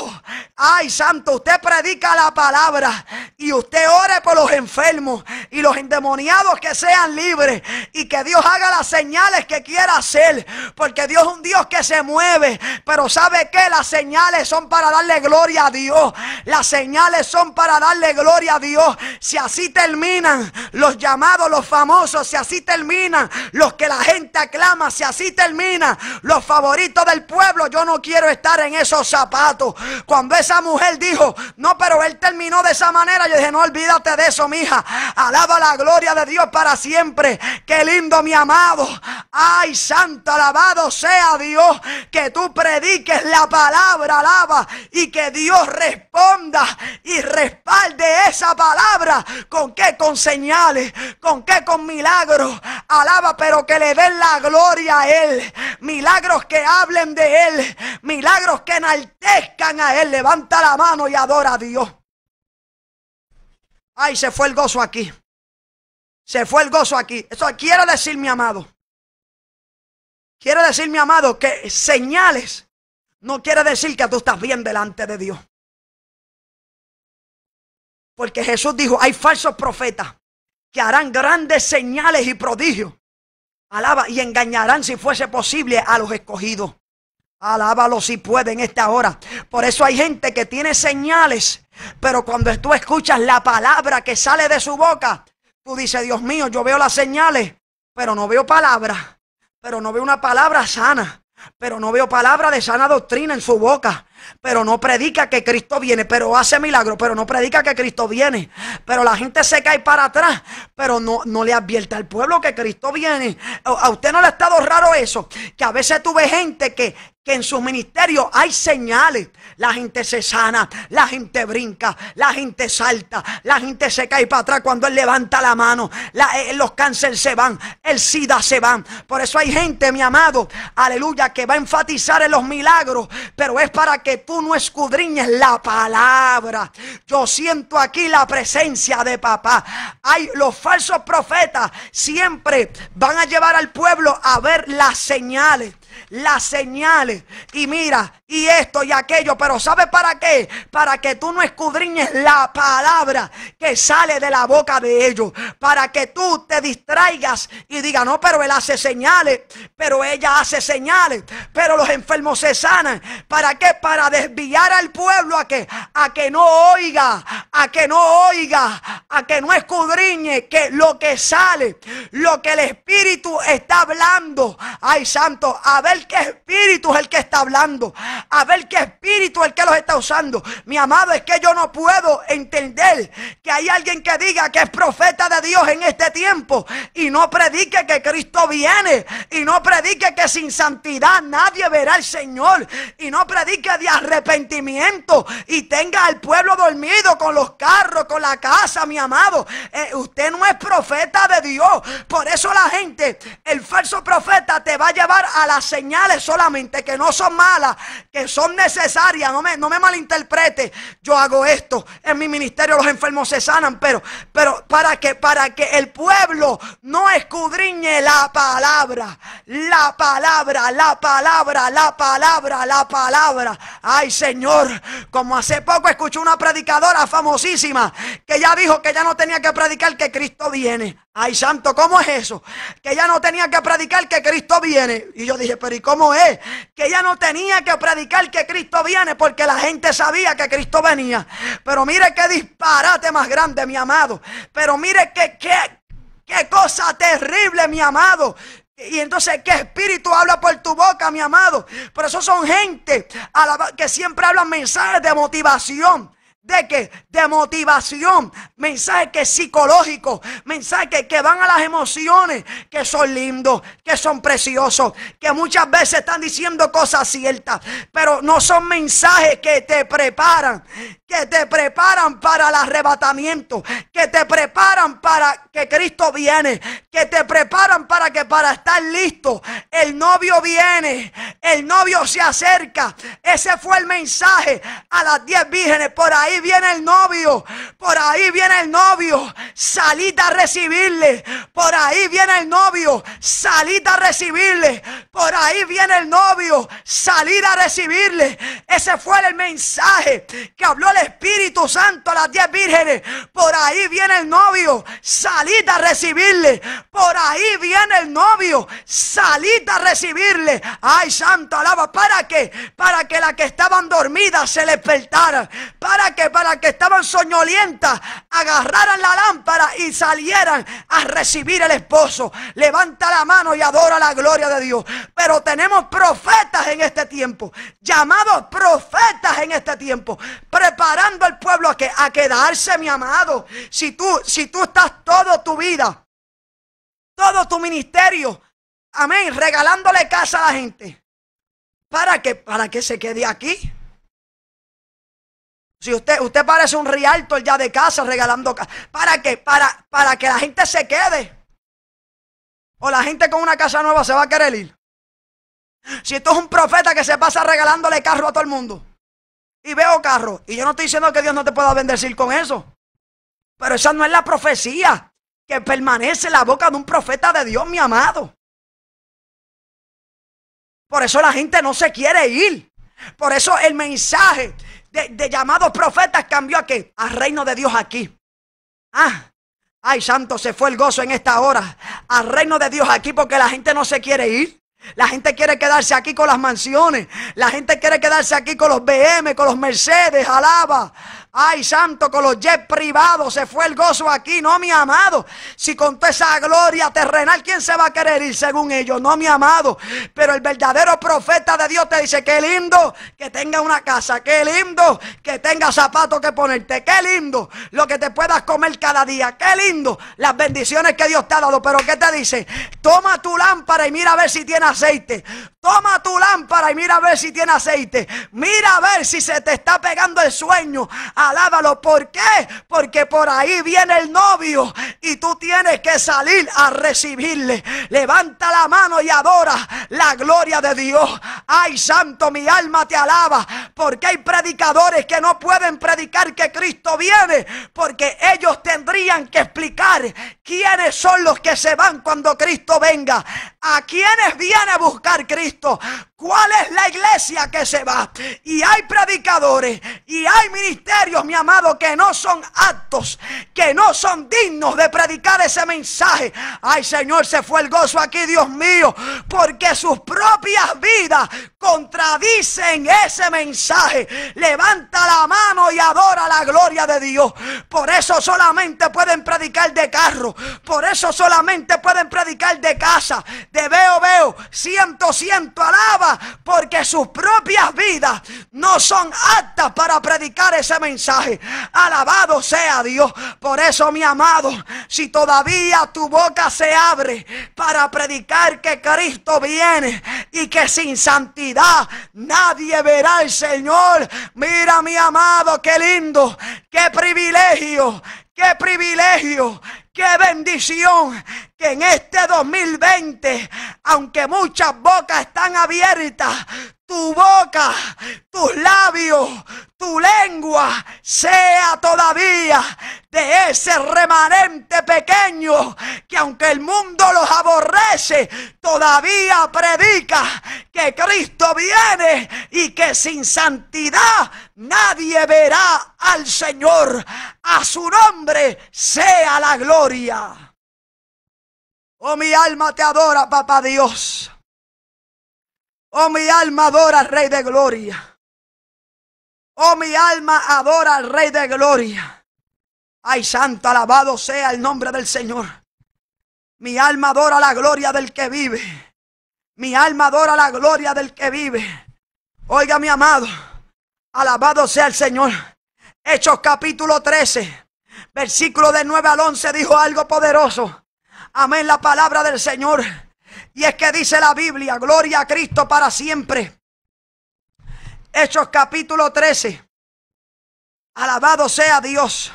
ay santo, usted predica la palabra y usted ore por los enfermos y los endemoniados que sean libres y que Dios haga las señales que quiera hacer, porque Dios es un Dios que se mueve, pero ¿sabe que Las señales son para darle gloria a Dios, las señales son para darle gloria a Dios. Si así terminan los llamados, los famosos, si así terminan los que la gente aclama, si así terminan los favoritos del pueblo, yo no quiero quiero estar en esos zapatos. Cuando esa mujer dijo, no, pero él terminó de esa manera, yo dije, no olvídate de eso, mija. Alaba la gloria de Dios para siempre. Qué lindo, mi amado. Ay, santo, alabado sea Dios. Que tú prediques la palabra, alaba. Y que Dios responda y respalde esa palabra. ¿Con qué? Con señales. ¿Con qué? Con milagros. Alaba, pero que le den la gloria a Él. Milagros que hablen de Él milagros que enaltezcan a Él. Levanta la mano y adora a Dios. Ay, se fue el gozo aquí. Se fue el gozo aquí. Eso quiere decir, mi amado. Quiere decir, mi amado, que señales no quiere decir que tú estás bien delante de Dios. Porque Jesús dijo, hay falsos profetas que harán grandes señales y prodigios. Alaba y engañarán si fuese posible a los escogidos. Alábalo si puede en esta hora. Por eso hay gente que tiene señales, pero cuando tú escuchas la palabra que sale de su boca, tú dices, Dios mío, yo veo las señales, pero no veo palabra, pero no veo una palabra sana, pero no veo palabra de sana doctrina en su boca pero no predica que Cristo viene, pero hace milagro, pero no predica que Cristo viene. Pero la gente se cae para atrás, pero no, no le advierte al pueblo que Cristo viene. ¿A usted no le ha estado raro eso? Que a veces tuve gente que, en sus ministerios hay señales. La gente se sana, la gente brinca, la gente salta, la gente se cae para atrás cuando él levanta la mano. Eh, eh, los cánceres se van, el SIDA se van. Por eso hay gente, mi amado, aleluya, que va a enfatizar en los milagros, pero es para que que tú no escudriñes la palabra. Yo siento aquí la presencia de papá. Hay los falsos profetas siempre van a llevar al pueblo a ver las señales las señales y mira y esto y aquello. Pero ¿sabe para qué? Para que tú no escudriñes la palabra que sale de la boca de ellos. Para que tú te distraigas y diga no, pero él hace señales, pero ella hace señales, pero los enfermos se sanan. ¿Para qué? Para desviar al pueblo a que, a que no oiga, a que no oiga, a que no escudriñe que lo que sale, lo que el Espíritu está hablando. Ay, santo, a ver qué espíritu es el que está hablando, a ver qué espíritu es el que los está usando. Mi amado, es que yo no puedo entender que hay alguien que diga que es profeta de Dios en este tiempo y no predique que Cristo viene y no predique que sin santidad nadie verá al Señor y no predique de arrepentimiento y tenga al pueblo dormido con los carros, con la casa, mi amado. Eh, usted no es profeta de Dios. Por eso la gente, el falso profeta te va a llevar a la señales solamente que no son malas, que son necesarias. No me, no me malinterprete. Yo hago esto. En mi ministerio los enfermos se sanan, pero, pero para que, para que el pueblo no escudriñe la palabra, la palabra, la palabra, la palabra, la palabra. Ay, Señor, como hace poco escuché una predicadora famosísima que ya dijo que ya no tenía que predicar que Cristo viene. Ay, santo, ¿cómo es eso? Que ya no tenía que predicar que Cristo viene. Y yo dije, pero ¿y cómo es? Que ya no tenía que predicar que Cristo viene porque la gente sabía que Cristo venía. Pero mire qué disparate más grande, mi amado. Pero mire qué, qué, cosa terrible, mi amado. Y entonces, ¿qué espíritu habla por tu boca, mi amado? Pero eso son gente a que siempre hablan mensajes de motivación. ¿De De motivación. mensaje que es psicológico que, que, van a las emociones. Que son lindos. Que son preciosos. Que muchas veces están diciendo cosas ciertas. Pero no son mensajes que te preparan. Que te preparan para el arrebatamiento. Que te preparan para que Cristo viene. Que te preparan para que para estar listo. El novio viene. El novio se acerca. Ese fue el mensaje a las diez vírgenes por ahí viene el novio, por ahí viene el novio, salida a recibirle, por ahí viene el novio, salid a recibirle, por ahí viene el novio, Salir a recibirle. Ese fue el mensaje que habló el Espíritu Santo a las diez vírgenes, por ahí viene el novio, salida a recibirle, por ahí viene el novio, salida a recibirle. Ay, santo, alaba, ¿para que, Para que la que estaban dormidas se despertara, para que para que estaban soñolientas agarraran la lámpara y salieran a recibir el esposo. Levanta la mano y adora la gloria de Dios. Pero tenemos profetas en este tiempo, llamados profetas en este tiempo, preparando al pueblo a, que, a quedarse, mi amado. Si tú, si tú estás toda tu vida, todo tu ministerio, amén, regalándole casa a la gente. ¿Para que Para que se quede aquí. Si usted, usted parece un rialto ya de casa regalando ¿Para qué? Para, para que la gente se quede. O la gente con una casa nueva se va a querer ir. Si esto es un profeta que se pasa regalándole carro a todo el mundo. Y veo carro. Y yo no estoy diciendo que Dios no te pueda bendecir con eso. Pero esa no es la profecía que permanece en la boca de un profeta de Dios, mi amado. Por eso la gente no se quiere ir. Por eso el mensaje de, llamados profetas cambió a qué? Al reino de Dios aquí. Ah, ay, santo, se fue el gozo en esta hora. Al reino de Dios aquí porque la gente no se quiere ir. La gente quiere quedarse aquí con las mansiones. La gente quiere quedarse aquí con los BM, con los Mercedes, alaba. Ay, santo, con los jets privados se fue el gozo aquí. No, mi amado. Si con toda esa gloria terrenal, ¿quién se va a querer ir según ellos? No, mi amado. Pero el verdadero profeta de Dios te dice, qué lindo que tenga una casa, qué lindo que tenga zapatos que ponerte, qué lindo lo que te puedas comer cada día, qué lindo las bendiciones que Dios te ha dado. Pero ¿qué te dice? Toma tu lámpara y mira a ver si tiene aceite. Toma tu lámpara y mira a ver si tiene aceite. Mira a ver si se te está pegando el sueño. Alábalo. ¿Por qué? Porque por ahí viene el novio y tú tienes que salir a recibirle. Levanta la mano y adora la gloria de Dios. Ay, santo, mi alma te alaba. Porque hay predicadores que no pueden predicar que Cristo viene. Porque ellos tendrían que explicar quiénes son los que se van cuando Cristo venga. ¿A quiénes viene a buscar Cristo? ¿Cuál es la iglesia que se va? Y hay predicadores y hay ministerios, mi amado, que no son aptos, que no son dignos de predicar ese mensaje. Ay, Señor, se fue el gozo aquí, Dios mío, porque sus propias vidas contradicen ese mensaje. Levanta la mano y adora la gloria de Dios. Por eso solamente pueden predicar de carro, por eso solamente pueden predicar de casa, de veo, veo, siento, siento, alaba porque sus propias vidas no son aptas para predicar ese mensaje. Alabado sea Dios. Por eso, mi amado, si todavía tu boca se abre para predicar que Cristo viene y que sin santidad nadie verá al Señor, mira mi amado, qué lindo, qué privilegio, qué privilegio Qué bendición que en este 2020, aunque muchas bocas están abiertas, tu boca, tus labios, tu lengua sea todavía de ese remanente pequeño que aunque el mundo los aborrece, todavía predica que Cristo viene y que sin santidad nadie verá al Señor. A su nombre sea la gloria. Oh, mi alma te adora, papá Dios. Oh, mi alma adora al Rey de Gloria. Oh, mi alma adora al Rey de Gloria. Ay, santo, alabado sea el nombre del Señor. Mi alma adora la gloria del que vive. Mi alma adora la gloria del que vive. Oiga, mi amado. Alabado sea el Señor. Hechos capítulo 13, versículo de 9 al 11 dijo algo poderoso. Amén, la palabra del Señor. Y es que dice la Biblia, gloria a Cristo para siempre. Hechos capítulo 13. Alabado sea Dios.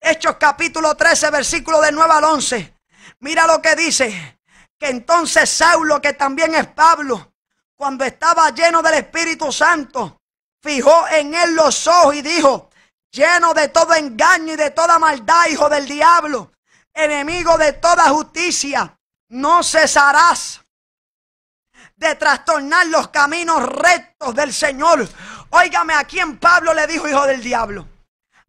Hechos capítulo 13, versículo de 9 al 11. Mira lo que dice. Que entonces Saulo, que también es Pablo, cuando estaba lleno del Espíritu Santo, fijó en él los ojos y dijo, lleno de todo engaño y de toda maldad, hijo del diablo, enemigo de toda justicia no cesarás de trastornar los caminos rectos del Señor. Óigame, ¿a quién Pablo le dijo hijo del diablo?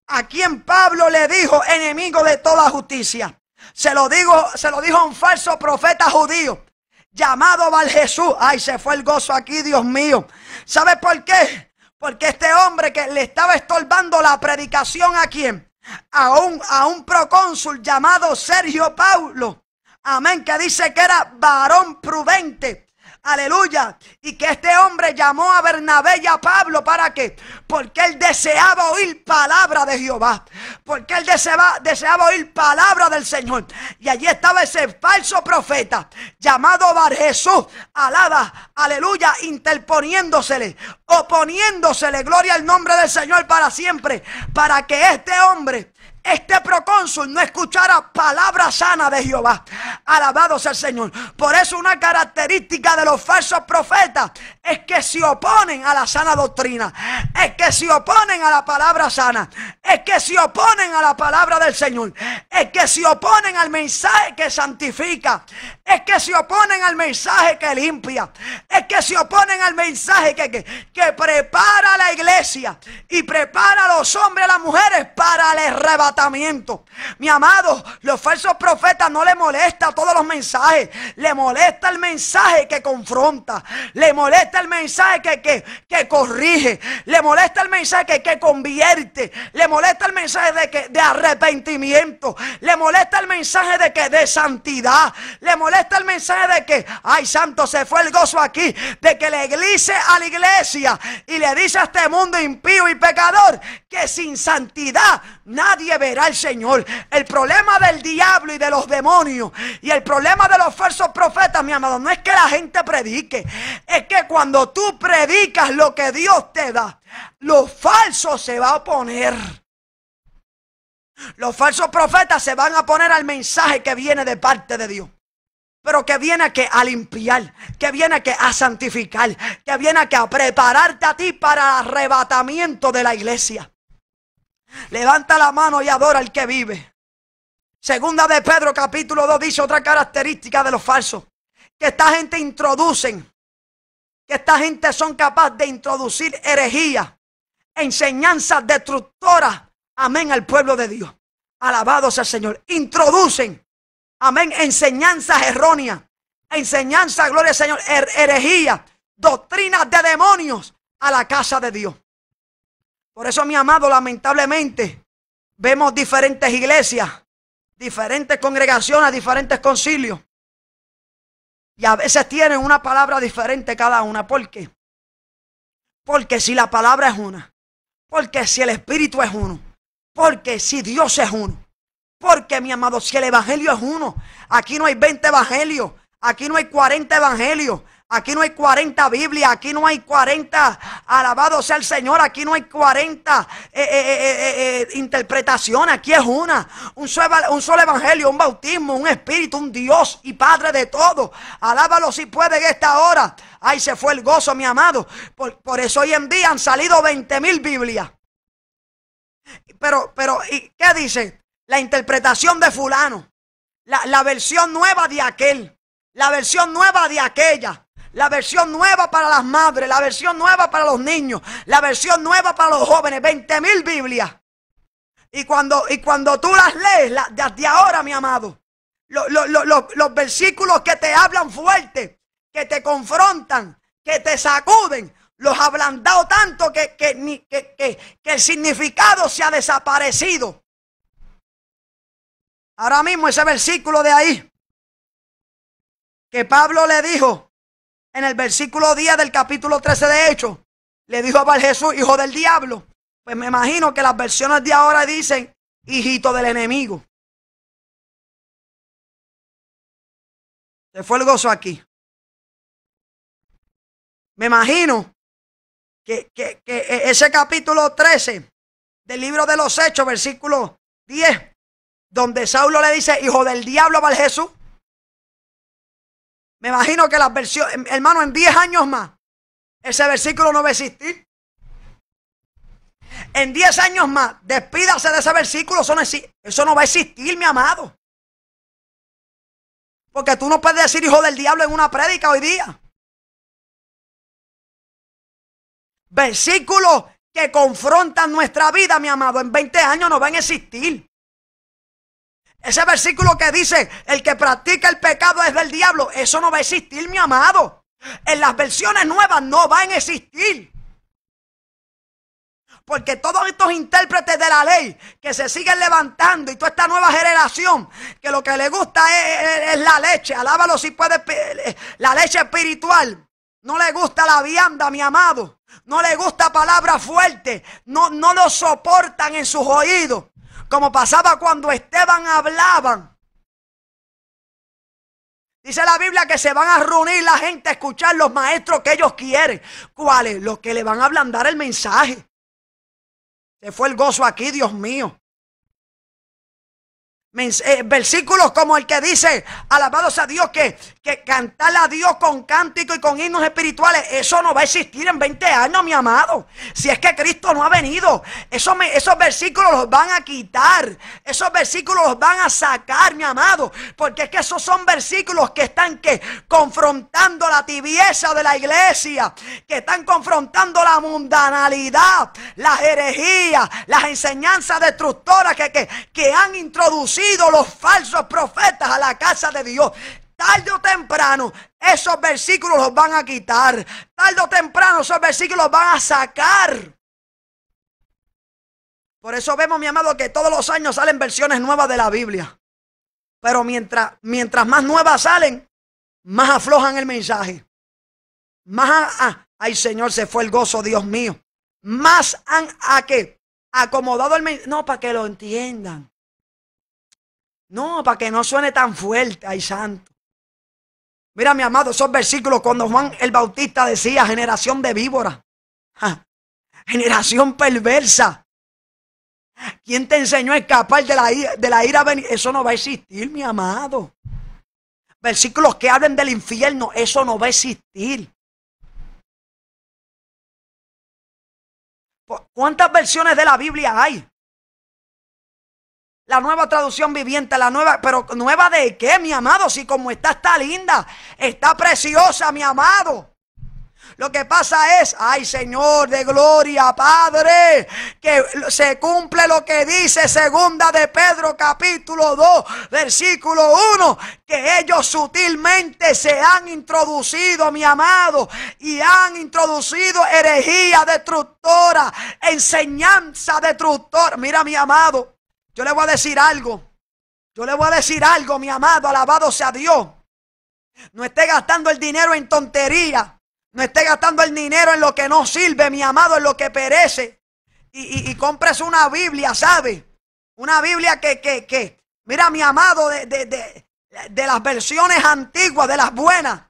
¿A quién Pablo le dijo enemigo de toda justicia? Se lo, digo, se lo dijo un falso profeta judío llamado Val Jesús. Ay, se fue el gozo aquí, Dios mío. ¿Sabe por qué? Porque este hombre que le estaba estorbando la predicación a quién? A un, a un procónsul llamado Sergio Paulo Amén. Que dice que era varón prudente. Aleluya. Y que este hombre llamó a Bernabé y a Pablo. ¿Para qué? Porque él deseaba oír palabra de Jehová. Porque él deseaba, deseaba oír palabra del Señor. Y allí estaba ese falso profeta llamado Bar Jesús. Alaba, aleluya, interponiéndosele, oponiéndosele. Gloria al nombre del Señor para siempre. Para que este hombre este procónsul no escuchara palabra sana de Jehová. Alabado sea el Señor. Por eso una característica de los falsos profetas es que se oponen a la sana doctrina, es que se oponen a la palabra sana, es que se oponen a la palabra del Señor, es que se oponen al mensaje que santifica, es que se oponen al mensaje que limpia, es que se oponen al mensaje que, que, prepara la iglesia y prepara a los hombres y a las mujeres para les arrebatamiento mi amado, los falsos profetas no le molesta todos los mensajes. Le molesta el mensaje que confronta. Le molesta el mensaje que, corrige. Le molesta el mensaje que, convierte. Le molesta el mensaje de, que, de arrepentimiento. Le molesta el mensaje de que de santidad. Le molesta el mensaje de que, ay santo, se fue el gozo aquí. De que le glice a la iglesia y le dice a este mundo impío y pecador que sin santidad nadie verá al Señor. El problema del diablo y de los demonios y el problema de los falsos profetas, mi amado, no es que la gente predique, es que cuando tú predicas lo que Dios te da, lo falso se va a poner. Los falsos profetas se van a poner al mensaje que viene de parte de Dios. Pero que viene que a limpiar, que viene que a santificar, que viene que a prepararte a ti para el arrebatamiento de la iglesia. Levanta la mano y adora al que vive. Segunda de Pedro capítulo 2 dice otra característica de los falsos. Que esta gente introducen. Que esta gente son capaces de introducir herejía. Enseñanzas destructoras. Amén al pueblo de Dios. Alabado al el Señor. Introducen. Amén. Enseñanzas erróneas. Enseñanzas, gloria al Señor. Herejía Doctrinas de demonios a la casa de Dios. Por eso, mi amado, lamentablemente vemos diferentes iglesias, diferentes congregaciones, diferentes concilios. Y a veces tienen una palabra diferente cada una. ¿Por qué? Porque si la palabra es una, porque si el Espíritu es uno, porque si Dios es uno, porque mi amado, si el Evangelio es uno, aquí no hay 20 Evangelios, aquí no hay 40 Evangelios, Aquí no hay 40 Biblias, aquí no hay 40, alabado sea el Señor, aquí no hay 40 eh, eh, eh, interpretaciones, aquí es una. Un solo, un solo evangelio, un bautismo, un espíritu, un Dios y Padre de todo. Alábalo si puede en esta hora. Ahí se fue el gozo, mi amado. Por, eso hoy en día han salido 20 mil Biblias. Pero, pero, ¿y ¿qué dice? La interpretación de fulano, la, la versión nueva de aquel, la versión nueva de aquella. La versión nueva para las madres, la versión nueva para los niños, la versión nueva para los jóvenes, 20 mil Biblias. Y cuando, y cuando tú las lees, desde ahora, mi amado, los versículos que te hablan fuerte, que te confrontan, que te sacuden, los ablandado tanto que, que, que, el significado se ha desaparecido. Ahora mismo ese versículo de ahí, que Pablo le dijo en el versículo 10 del capítulo 13 de Hechos, le dijo a Val Jesús, hijo del diablo. Pues me imagino que las versiones de ahora dicen, hijito del enemigo. Se fue el gozo aquí. Me imagino que, e, ese capítulo 13 del libro de los Hechos, versículo 10, donde Saulo le dice, hijo del diablo a Jesús, me imagino que las versiones, hermano, en 10 años más, ese versículo no va a existir. En 10 años más, despídase de ese versículo, eso no, eso no va a existir, mi amado. Porque tú no puedes decir hijo del diablo en una prédica hoy día. Versículos que confrontan nuestra vida, mi amado, en 20 años no van a existir. Ese versículo que dice, el que practica el pecado es del diablo, eso no va a existir, mi amado. En las versiones nuevas no van a existir. Porque todos estos intérpretes de la ley que se siguen levantando y toda esta nueva generación que lo que le gusta es, la leche, alábalo si puede, la leche espiritual. No le gusta la vianda, mi amado. No le gusta palabra fuerte. No, no lo soportan en sus oídos como pasaba cuando Esteban hablaban. Dice la Biblia que se van a reunir la gente a escuchar los maestros que ellos quieren. ¿Cuáles? Los que le van a ablandar el mensaje. Se fue el gozo aquí, Dios mío. Eh, versículos como el que dice, alabados a Dios, que, que cantar a Dios con cántico y con himnos espirituales, eso no va a existir en 20 años, mi amado. Si es que Cristo no ha venido, esos, esos versículos los van a quitar, esos versículos los van a sacar, mi amado, porque es que esos son versículos que están que confrontando la tibieza de la iglesia, que están confrontando la mundanalidad, las herejías, las enseñanzas destructoras que han introducido los falsos profetas a la casa de Dios. Tarde o temprano, esos versículos los van a quitar. Tarde o temprano, esos versículos los van a sacar. Por eso vemos, mi amado, que todos los años salen versiones nuevas de la Biblia. Pero mientras, mientras más nuevas salen, más aflojan el mensaje. Más, ah, ah, ay Señor, se fue el gozo, Dios mío. Más han a qué acomodado el mensaje. No, para que lo entiendan. No, para que no suene tan fuerte, ay santo. Mira, mi amado, esos versículos cuando Juan el Bautista decía generación de víbora, generación perversa. ¿Quién te enseñó a escapar de la, de la ira? Eso no va a existir, mi amado. Versículos que hablen del infierno, eso no va a existir. ¿Cuántas versiones de la Biblia hay? La nueva traducción viviente, la nueva, pero nueva de qué, mi amado, si como está, está linda, está preciosa, mi amado. Lo que pasa es, ay Señor de gloria, Padre, que se cumple lo que dice segunda de Pedro capítulo 2, versículo 1, que ellos sutilmente se han introducido, mi amado, y han introducido herejía destructora, enseñanza destructora. Mira, mi amado. Yo le voy a decir algo. Yo le voy a decir algo, mi amado, alabado sea Dios. No esté gastando el dinero en tontería. No esté gastando el dinero en lo que no sirve, mi amado, en lo que perece. Y, y, compres una Biblia, ¿sabe? Una Biblia que, que, que mira, mi amado, de, de, de, de las versiones antiguas, de las buenas.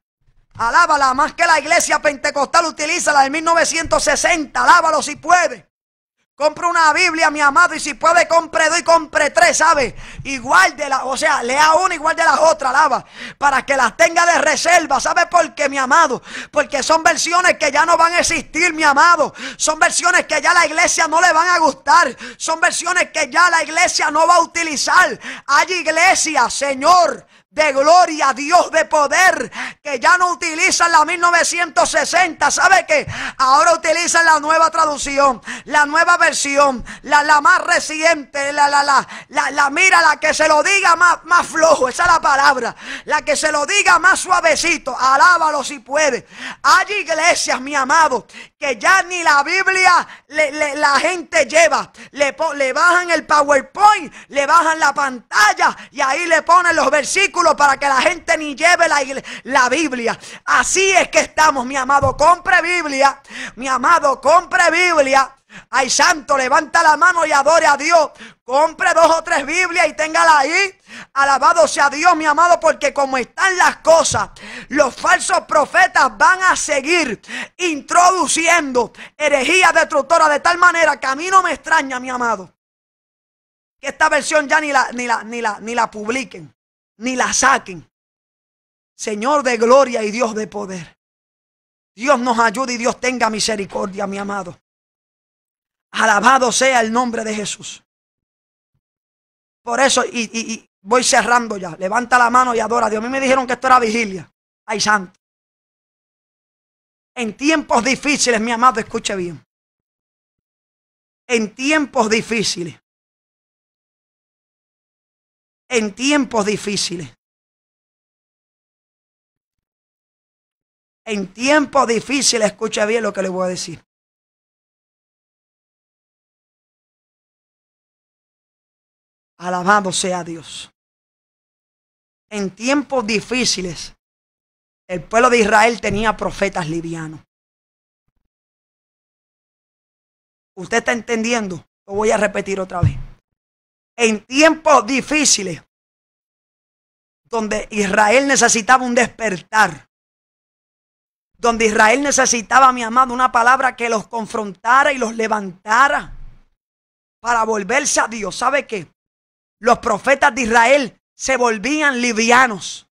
Alábala, más que la iglesia pentecostal utiliza la de 1960. Alábalo si puede. Compre una Biblia, mi amado, y si puede, compre dos y compre tres, ¿sabe? Igual de la o sea, lea una igual de las otras, lava, para que las tenga de reserva, ¿sabe por qué, mi amado? Porque son versiones que ya no van a existir, mi amado. Son versiones que ya la iglesia no le van a gustar. Son versiones que ya la iglesia no va a utilizar. Hay iglesia, Señor, de gloria, Dios de poder, que ya no utilizan la 1960, ¿sabe qué? Ahora utilizan la nueva traducción, la nueva versión, la, la más reciente, la, la, la, la, la mira, la que se lo diga más, más flojo, esa es la palabra, la que se lo diga más suavecito, alábalo si puede. Hay iglesias, mi amado, que ya ni la Biblia la gente lleva. Le, le, bajan el PowerPoint, le bajan la pantalla y ahí le ponen los versículos para que la gente ni lleve la, la Biblia. Así es que estamos, mi amado, compre Biblia. Mi amado, compre Biblia. Ay, santo, levanta la mano y adore a Dios. Compre dos o tres Biblias y téngala ahí. Alabado sea Dios, mi amado, porque como están las cosas, los falsos profetas van a seguir introduciendo herejías destructoras de tal manera que a mí no me extraña, mi amado, que esta versión ya ni la, ni la, ni la, ni la publiquen, ni la saquen. Señor de gloria y Dios de poder. Dios nos ayude y Dios tenga misericordia, mi amado. Alabado sea el nombre de Jesús. Por eso, y, voy cerrando ya. Levanta la mano y adora a Dios. A mí me dijeron que esto era vigilia. Ay, santo. En tiempos difíciles, mi amado, escuche bien. En tiempos difíciles. En tiempos difíciles. En tiempos difíciles, escucha bien lo que le voy a decir. Alabado sea Dios. En tiempos difíciles, el pueblo de Israel tenía profetas livianos. ¿Usted está entendiendo? Lo voy a repetir otra vez. En tiempos difíciles, donde Israel necesitaba un despertar, donde Israel necesitaba, mi amado, una palabra que los confrontara y los levantara para volverse a Dios. ¿Sabe qué? los profetas de Israel se volvían livianos.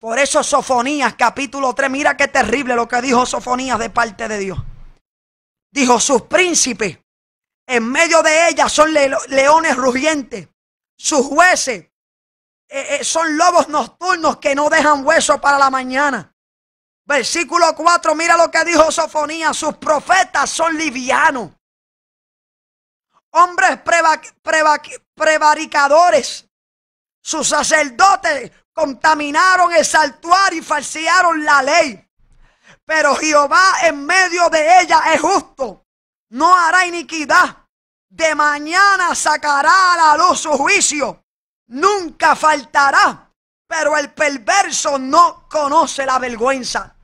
Por eso Sofonías capítulo 3, mira qué terrible lo que dijo Sofonías de parte de Dios. Dijo, sus príncipes en medio de ellas son leones rugientes, sus jueces eh, eh, son lobos nocturnos que no dejan hueso para la mañana. Versículo 4, mira lo que dijo Sofonías, sus profetas son livianos. Hombres prueba prevaricadores. Sus sacerdotes contaminaron el santuario y falsearon la ley. Pero Jehová en medio de ella es justo. No hará iniquidad. De mañana sacará a la luz su juicio. Nunca faltará. Pero el perverso no conoce la vergüenza.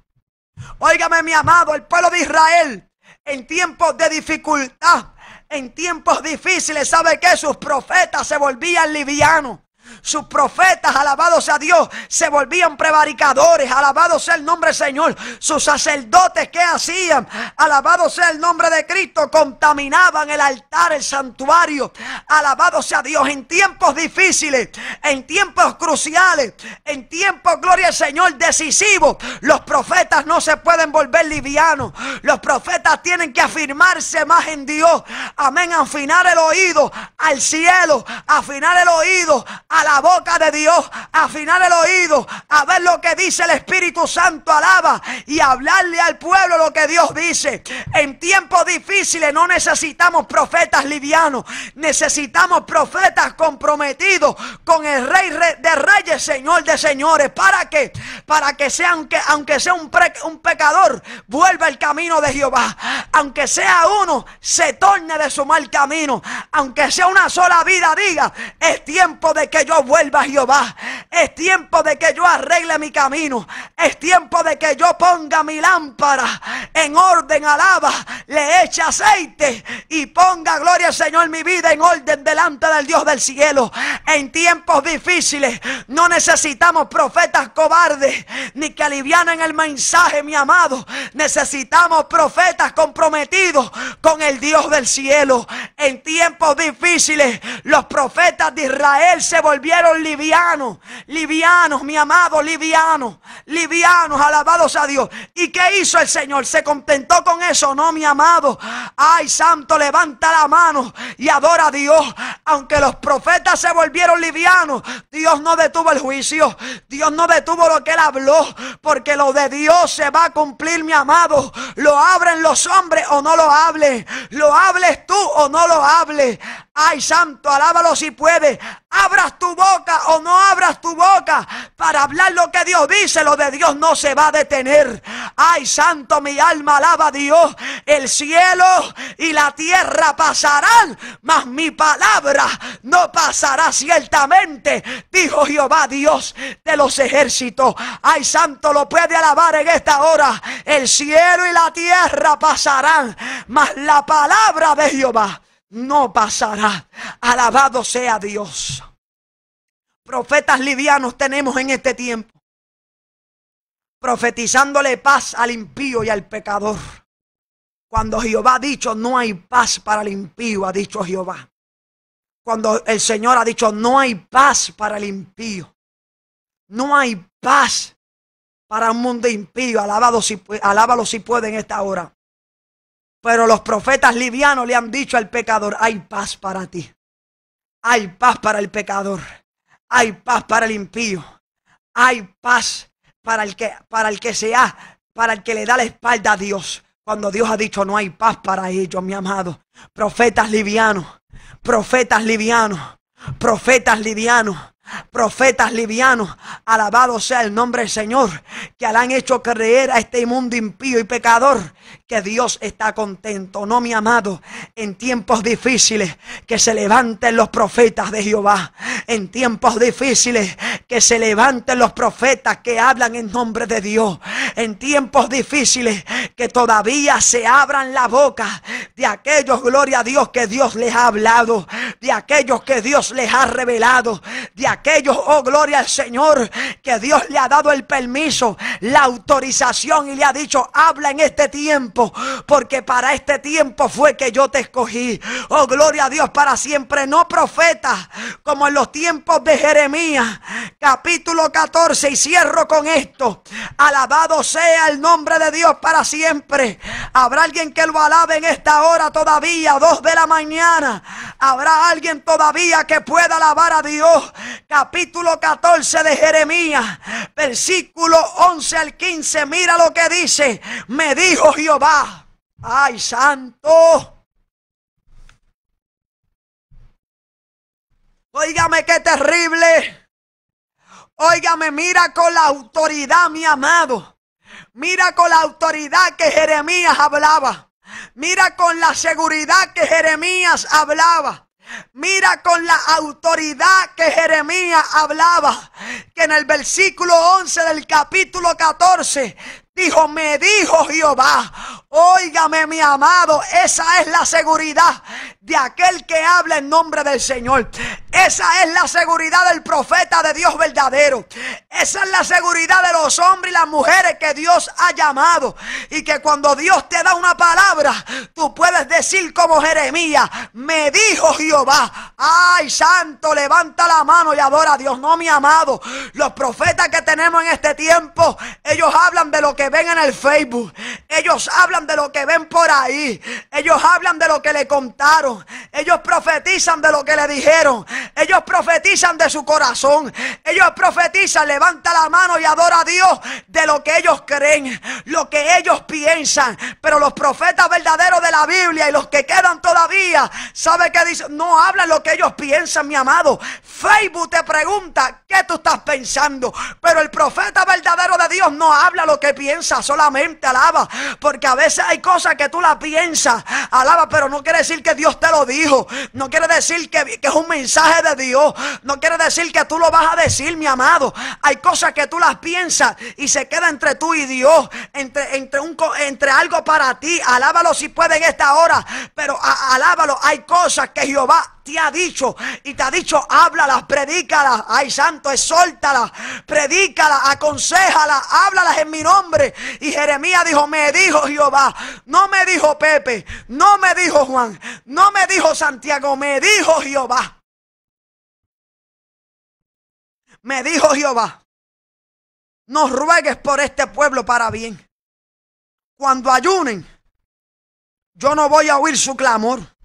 Óigame mi amado, el pueblo de Israel en tiempos de dificultad en tiempos difíciles, ¿sabe que Sus profetas se volvían livianos. Sus profetas, alabados a Dios, se volvían prevaricadores, alabado sea el nombre del Señor. Sus sacerdotes, que hacían? Alabado sea el nombre de Cristo, contaminaban el altar, el santuario. Alabado sea Dios, en tiempos difíciles, en tiempos cruciales, en tiempos, gloria al Señor, decisivos. Los profetas no se pueden volver livianos. Los profetas tienen que afirmarse más en Dios. Amén, afinar el oído al cielo, afinar el oído al la boca de Dios, afinar el oído, a ver lo que dice el Espíritu Santo, alaba, y hablarle al pueblo lo que Dios dice. En tiempos difíciles no necesitamos profetas livianos, necesitamos profetas comprometidos con el Rey de Reyes, Señor de Señores. ¿Para qué? Para que sea, aunque, aunque sea un, un pecador, vuelva el camino de Jehová. Aunque sea uno, se torne de su mal camino. Aunque sea una sola vida, diga, es tiempo de que yo vuelva a Jehová. Es tiempo de que yo arregle mi camino. Es tiempo de que yo ponga mi lámpara en orden. Alaba, le eche aceite y ponga gloria al Señor mi vida en orden delante del Dios del cielo. En tiempos difíciles no necesitamos profetas cobardes ni que alivianen el mensaje, mi amado. Necesitamos profetas comprometidos con el Dios del cielo. En tiempos difíciles los profetas de Israel se volvieron volvieron livianos, livianos, mi amado, livianos, livianos, alabados a Dios. ¿Y qué hizo el Señor? ¿Se contentó con eso? No, mi amado. Ay, santo, levanta la mano y adora a Dios. Aunque los profetas se volvieron livianos, Dios no detuvo el juicio. Dios no detuvo lo que él habló, porque lo de Dios se va a cumplir, mi amado. Lo abren los hombres o no lo hables. Lo hables tú o no lo hables. Ay, santo, alábalo si puede abras tu boca o no abras tu boca para hablar lo que Dios dice, lo de Dios no se va a detener. Ay, santo, mi alma alaba a Dios. El cielo y la tierra pasarán, mas mi palabra no pasará ciertamente, dijo Jehová Dios de los ejércitos. Ay, santo, lo puede alabar en esta hora. El cielo y la tierra pasarán, mas la palabra de Jehová no pasará. Alabado sea Dios. Profetas livianos tenemos en este tiempo. Profetizándole paz al impío y al pecador. Cuando Jehová ha dicho, no hay paz para el impío, ha dicho Jehová. Cuando el Señor ha dicho, no hay paz para el impío. No hay paz para un mundo impío. Alabado si, alábalo si puede en esta hora. Pero los profetas livianos le han dicho al pecador, hay paz para ti. Hay paz para el pecador. Hay paz para el impío. Hay paz para el que, para el que para el que le da la espalda a Dios. Cuando Dios ha dicho no hay paz para ellos, mi amado. Profetas livianos, profetas livianos, profetas livianos profetas livianos, alabado sea el nombre del Señor, que le han hecho creer a este mundo impío y pecador que Dios está contento. No, mi amado, en tiempos difíciles que se levanten los profetas de Jehová. En tiempos difíciles que se levanten los profetas que hablan en nombre de Dios. En tiempos difíciles que todavía se abran la boca de aquellos, gloria a Dios, que Dios les ha hablado. De aquellos que Dios les ha revelado. De aquellos, oh gloria al Señor, que Dios le ha dado el permiso, la autorización y le ha dicho, habla en este tiempo porque para este tiempo fue que yo te escogí. Oh, gloria a Dios para siempre. No profeta, como en los tiempos de Jeremías, capítulo 14, y cierro con esto. Alabado sea el nombre de Dios para siempre. Habrá alguien que lo alabe en esta hora todavía, dos de la mañana. Habrá alguien todavía que pueda alabar a Dios. Capítulo 14 de Jeremías, versículo 11 al 15. Mira lo que dice. Me dijo Jehová. ¡Ay, santo! Óigame qué terrible. Óigame, mira con la autoridad, mi amado. Mira con la autoridad que Jeremías hablaba. Mira con la seguridad que Jeremías hablaba. Mira con la autoridad que Jeremías hablaba, que en el versículo 11 del capítulo 14 Dijo, me dijo Jehová, óigame mi amado, esa es la seguridad de aquel que habla en nombre del Señor. Esa es la seguridad del profeta de Dios verdadero. Esa es la seguridad de los hombres y las mujeres que Dios ha llamado. Y que cuando Dios te da una palabra, tú puedes decir como Jeremías, me dijo Jehová, ay santo, levanta la mano y adora a Dios. No, mi amado, los profetas que tenemos en este tiempo, ellos hablan de lo que ven en el Facebook. Ellos hablan de lo que ven por ahí. Ellos hablan de lo que le contaron. Ellos profetizan de lo que le dijeron. Ellos profetizan de su corazón. Ellos profetizan, levanta la mano y adora a Dios de lo que ellos creen, lo que ellos piensan. Pero los profetas verdaderos de la Biblia y los que quedan todavía, ¿sabe qué dicen? No hablan lo que ellos piensan, mi amado. Facebook te pregunta, ¿qué tú estás pensando? Pero el profeta verdadero de Dios no habla lo que piensa solamente, alaba. Porque a veces hay cosas que tú las piensas, alaba, pero no quiere decir que Dios te lo dijo. No quiere decir que, es un mensaje de Dios. No quiere decir que tú lo vas a decir, mi amado. Hay cosas que tú las piensas y se queda entre tú y Dios, entre, entre, un, entre algo para ti. Alábalo si puede en esta hora, pero alábalo. Hay cosas que Jehová te ha dicho y te ha dicho, háblalas, predícalas, ay santo, exhórtalas, predícalas, aconsejalas, háblalas en mi nombre. Y Jeremías dijo, me dijo Jehová, no me dijo Pepe, no me dijo Juan, no me dijo Santiago, me dijo Jehová. Me dijo Jehová, no ruegues por este pueblo para bien. Cuando ayunen, yo no voy a oír su clamor.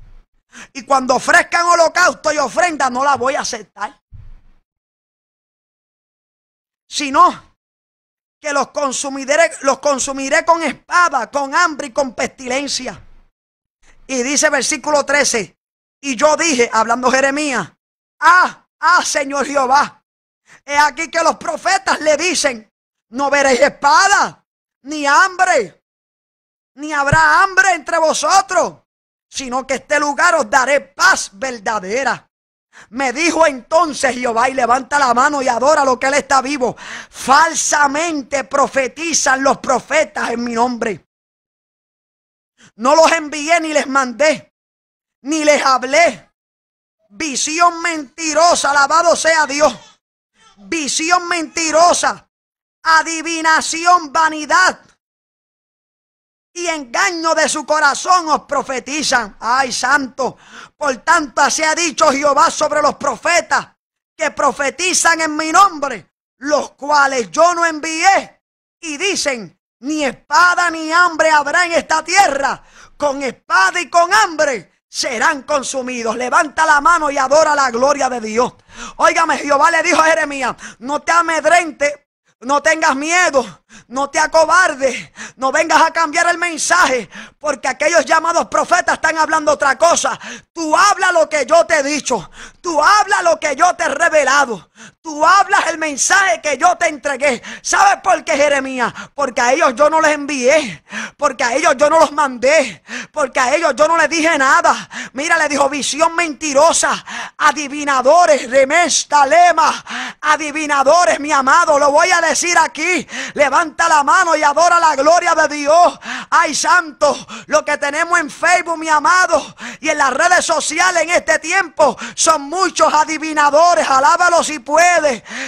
Y cuando ofrezcan holocausto y ofrenda, no la voy a aceptar. Sino que los consumiré, los consumiré con espada, con hambre y con pestilencia. Y dice versículo 13, y yo dije, hablando Jeremías, ah, ah, Señor Jehová, es aquí que los profetas le dicen, no veréis espada, ni hambre, ni habrá hambre entre vosotros, sino que este lugar os daré paz verdadera. Me dijo entonces Jehová y levanta la mano y adora lo que él está vivo. Falsamente profetizan los profetas en mi nombre. No los envié ni les mandé, ni les hablé. Visión mentirosa, alabado sea Dios. Visión mentirosa, adivinación, vanidad y engaño de su corazón os profetizan. Ay, santo. Por tanto, así ha dicho Jehová sobre los profetas que profetizan en mi nombre, los cuales yo no envié. Y dicen, ni espada ni hambre habrá en esta tierra. Con espada y con hambre serán consumidos. Levanta la mano y adora la gloria de Dios. Óigame, Jehová le dijo a Jeremías, no te amedrente, no tengas miedo no te acobardes. No vengas a cambiar el mensaje. Porque aquellos llamados profetas están hablando otra cosa. Tú habla lo que yo te he dicho. Tú habla lo que yo te he revelado. Tú hablas el mensaje que yo te entregué. ¿Sabes por qué, Jeremías? Porque a ellos yo no les envié. Porque a ellos yo no los mandé. Porque a ellos yo no les dije nada. Mira, le dijo visión mentirosa. Adivinadores, remes, talema. Adivinadores, mi amado. Lo voy a decir aquí. Levanta la mano y adora la gloria de Dios. Ay, santo. Lo que tenemos en Facebook, mi amado. Y en las redes sociales en este tiempo. Son muchos adivinadores. Alábalos y pueblos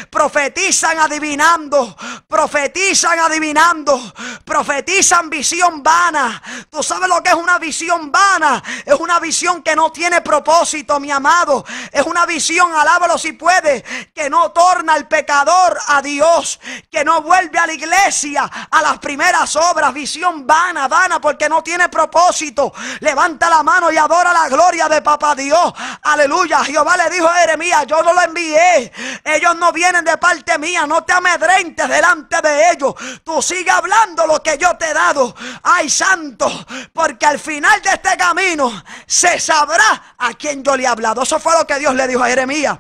Profetizan adivinando, profetizan adivinando, profetizan visión vana. Tú sabes lo que es una visión vana. Es una visión que no tiene propósito, mi amado. Es una visión, alábalo si puede, que no torna al pecador a Dios, que no vuelve a la iglesia a las primeras obras. Visión vana, vana, porque no tiene propósito. Levanta la mano y adora la gloria de Papá Dios. Aleluya. Jehová le dijo a Jeremías, yo no lo envié. Ellos no vienen de parte mía. No te amedrentes delante de ellos. Tú sigue hablando lo que yo te he dado. Ay, santo. Porque al final de este camino se sabrá a quién yo le he hablado. Eso fue lo que Dios le dijo a Jeremías.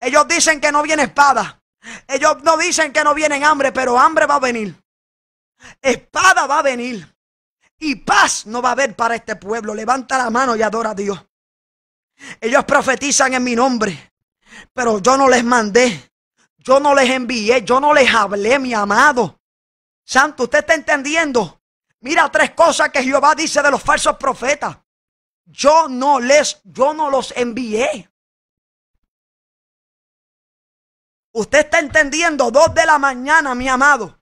Ellos dicen que no viene espada. Ellos no dicen que no vienen hambre, pero hambre va a venir. Espada va a venir. Y paz no va a haber para este pueblo. Levanta la mano y adora a Dios. Ellos profetizan en mi nombre. Pero yo no les mandé. Yo no les envié. Yo no les hablé, mi amado. Santo, ¿usted está entendiendo? Mira tres cosas que Jehová dice de los falsos profetas. Yo no les, yo no los envié. Usted está entendiendo, dos de la mañana, mi amado.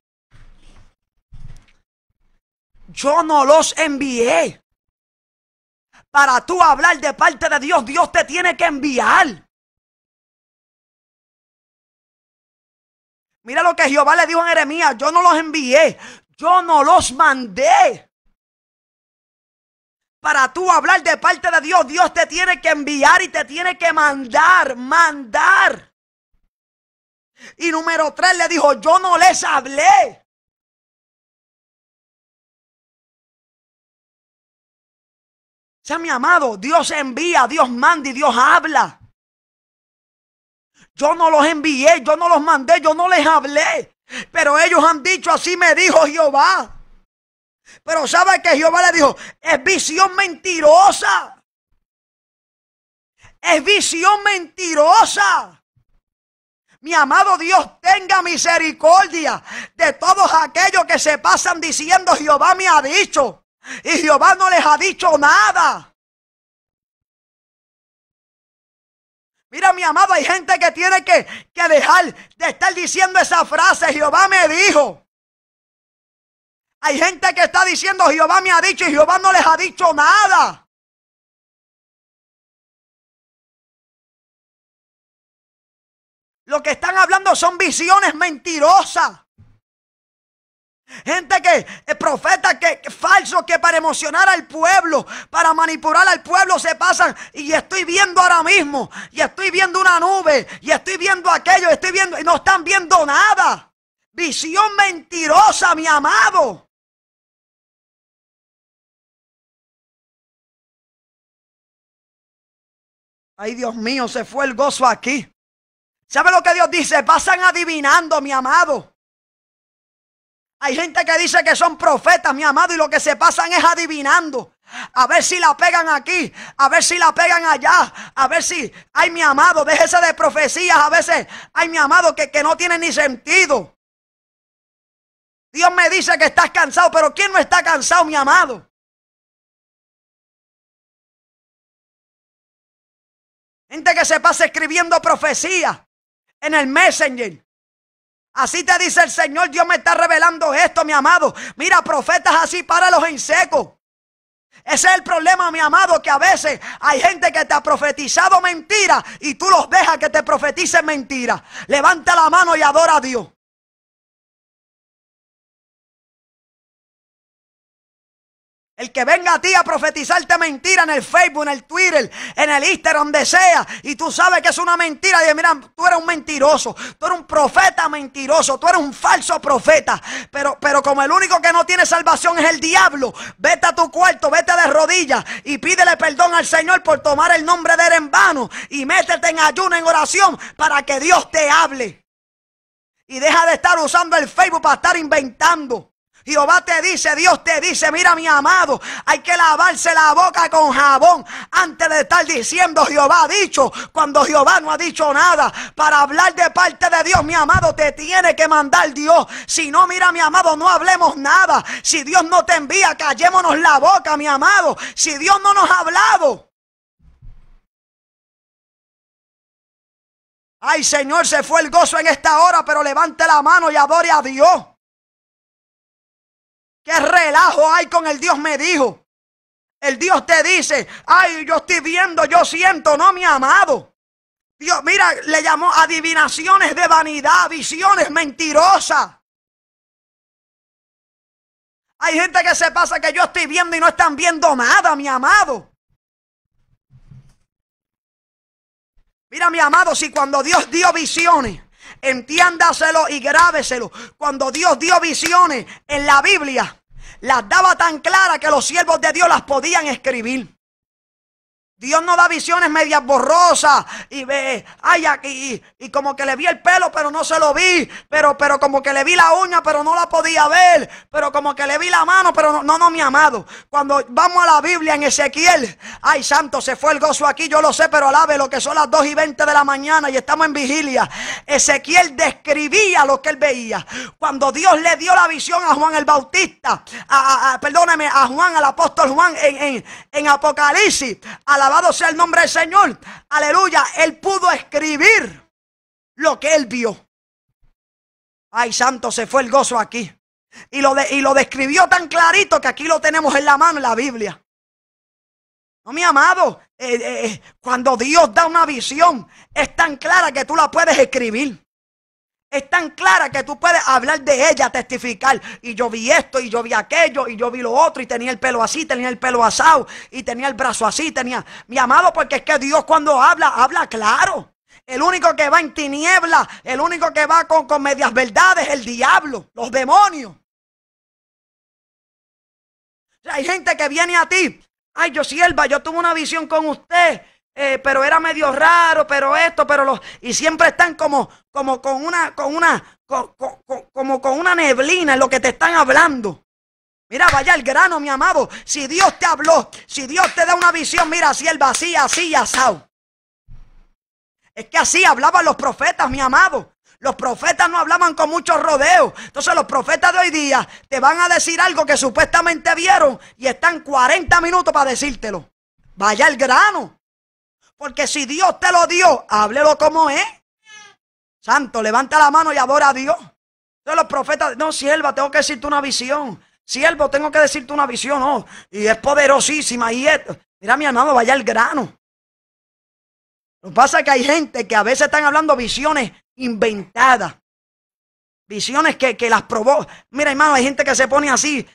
Yo no los envié. Para tú hablar de parte de Dios, Dios te tiene que enviar. Mira lo que Jehová le dijo a Jeremías, yo no los envié, yo no los mandé. Para tú hablar de parte de Dios, Dios te tiene que enviar y te tiene que mandar, mandar. Y número tres le dijo, yo no les hablé. O sea, mi amado, Dios envía, Dios manda y Dios habla. Yo no los envié, yo no los mandé, yo no les hablé. Pero ellos han dicho, así me dijo Jehová. Pero sabe que Jehová le dijo, es visión mentirosa. Es visión mentirosa. Mi amado Dios, tenga misericordia de todos aquellos que se pasan diciendo Jehová me ha dicho. Y Jehová no les ha dicho nada. Mira, mi amado, hay gente que tiene que, que dejar de estar diciendo esa frase, Jehová me dijo. Hay gente que está diciendo, Jehová me ha dicho y Jehová no les ha dicho nada. Lo que están hablando son visiones mentirosas. Gente que, eh, profetas que, que falsos que para emocionar al pueblo, para manipular al pueblo se pasan. Y estoy viendo ahora mismo, y estoy viendo una nube, y estoy viendo aquello, estoy viendo, y no están viendo nada. Visión mentirosa, mi amado. Ay, Dios mío, se fue el gozo aquí. ¿Sabe lo que Dios dice? Pasan adivinando, mi amado. Hay gente que dice que son profetas, mi amado, y lo que se pasan es adivinando. A ver si la pegan aquí, a ver si la pegan allá, a ver si, ay mi amado, déjese de profecías a veces, ay mi amado, que, que no tiene ni sentido. Dios me dice que estás cansado, pero ¿quién no está cansado, mi amado? Gente que se pasa escribiendo profecías en el Messenger. Así te dice el Señor, Dios me está revelando esto, mi amado. Mira, profetas así, para los insecos. Ese es el problema, mi amado, que a veces hay gente que te ha profetizado mentira y tú los dejas que te profeticen mentira. Levanta la mano y adora a Dios. El que venga a ti a profetizarte mentira en el Facebook, en el Twitter, en el Instagram, donde sea, y tú sabes que es una mentira, y mira, tú eres un mentiroso, tú eres un profeta mentiroso, tú eres un falso profeta. Pero, pero como el único que no tiene salvación es el diablo, vete a tu cuarto, vete de rodillas y pídele perdón al Señor por tomar el nombre de él en vano y métete en ayuno, en oración, para que Dios te hable. Y deja de estar usando el Facebook para estar inventando. Jehová te dice, Dios te dice, mira mi amado, hay que lavarse la boca con jabón antes de estar diciendo Jehová ha dicho, cuando Jehová no ha dicho nada. Para hablar de parte de Dios, mi amado, te tiene que mandar Dios. Si no, mira mi amado, no hablemos nada. Si Dios no te envía, callémonos la boca, mi amado. Si Dios no nos ha hablado. Ay Señor, se fue el gozo en esta hora, pero levante la mano y adore a Dios. ¿Qué relajo hay con el Dios me dijo? El Dios te dice, ay, yo estoy viendo, yo siento, no, mi amado. Dios, mira, le llamó adivinaciones de vanidad, visiones mentirosas. Hay gente que se pasa que yo estoy viendo y no están viendo nada, mi amado. Mira, mi amado, si cuando Dios dio visiones, Entiéndaselo y grábeselo. Cuando Dios dio visiones en la Biblia, las daba tan claras que los siervos de Dios las podían escribir. Dios no da visiones medias borrosas y ve, ay, aquí, y, como que le vi el pelo, pero no se lo vi, pero, pero como que le vi la uña, pero no la podía ver, pero como que le vi la mano, pero no, no, no, mi amado. Cuando vamos a la Biblia en Ezequiel, ay, santo, se fue el gozo aquí, yo lo sé, pero alabe lo que son las 2 y 20 de la mañana y estamos en vigilia. Ezequiel describía lo que él veía. Cuando Dios le dio la visión a Juan el Bautista, perdóneme, a Juan, al apóstol Juan en, en Apocalipsis, a la Amado sea el nombre del Señor. Aleluya. Él pudo escribir lo que él vio. Ay, santo, se fue el gozo aquí. Y lo, y lo describió tan clarito que aquí lo tenemos en la mano, en la Biblia. No, mi amado, eh, eh, eh, cuando Dios da una visión, es tan clara que tú la puedes escribir es tan clara que tú puedes hablar de ella, testificar. Y yo vi esto, y yo vi aquello, y yo vi lo otro, y tenía el pelo así, tenía el pelo asado, y tenía el brazo así, tenía... Mi amado, porque es que Dios cuando habla, habla claro. El único que va en tiniebla, el único que va con, medias verdades, el diablo, los demonios. Hay gente que viene a ti. Ay, yo sierva, yo tuve una visión con usted eh, pero era medio raro, pero esto, pero los y siempre están como como con una con una como con una neblina en lo que te están hablando. Mira, vaya el grano, mi amado. Si Dios te habló, si Dios te da una visión, mira, si el vacío, así y asado. Es que así hablaban los profetas, mi amado. Los profetas no hablaban con mucho rodeo. Entonces los profetas de hoy día te van a decir algo que supuestamente vieron y están 40 minutos para decírtelo. Vaya el grano. Porque si Dios te lo dio, háblelo como es. Santo, levanta la mano y adora a Dios. Entonces los profetas, no, sierva, tengo que decirte una visión. Siervo, tengo que decirte una visión, no. Oh. Y es poderosísima. Y mira, mi hermano, vaya el grano. Lo que pasa es que hay gente que a veces están hablando visiones inventadas. Visiones que, que las probó. Mira, hermano, hay gente que se pone así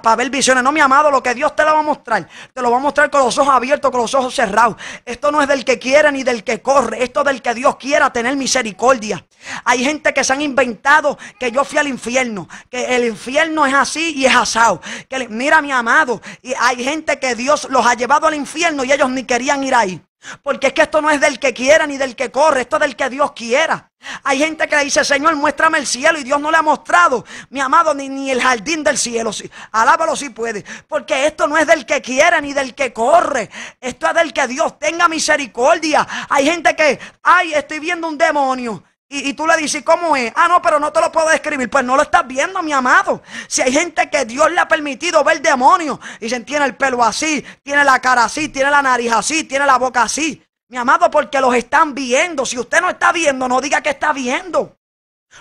para ver visiones. No, mi amado, lo que Dios te lo va a mostrar, te lo va a mostrar con los ojos abiertos, con los ojos cerrados. Esto no es del que quiere ni del que corre, esto es del que Dios quiera tener misericordia. Hay gente que se han inventado que yo fui al infierno, que el infierno es así y es asado. Que mira, mi amado, y hay gente que Dios los ha llevado al infierno y ellos ni querían ir ahí. Porque es que esto no es del que quiera ni del que corre, esto es del que Dios quiera. Hay gente que dice, Señor, muéstrame el cielo y Dios no le ha mostrado, mi amado, ni, ni el jardín del cielo. alábalo si puede, porque esto no es del que quiera ni del que corre, esto es del que Dios tenga misericordia. Hay gente que, ay, estoy viendo un demonio. Y, tú le dices, ¿cómo es? Ah, no, pero no te lo puedo describir. Pues no lo estás viendo, mi amado. Si hay gente que Dios le ha permitido ver demonios, dicen, tiene el pelo así, tiene la cara así, tiene la nariz así, tiene la boca así. Mi amado, porque los están viendo. Si usted no está viendo, no diga que está viendo.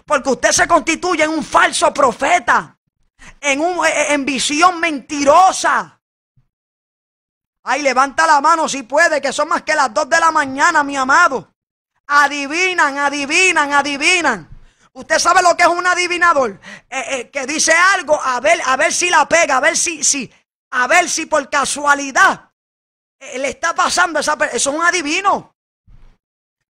Porque usted se constituye en un falso profeta, en, un, e, e, en visión mentirosa. Ay, levanta la mano si puede, que son más que las dos de la mañana, mi amado. Adivinan, adivinan, adivinan. Usted sabe lo que es un adivinador. Eh, eh, que dice algo, a ver, a ver si la pega, a ver si, a ver si por casualidad eh, le está pasando esa Eso es un adivino.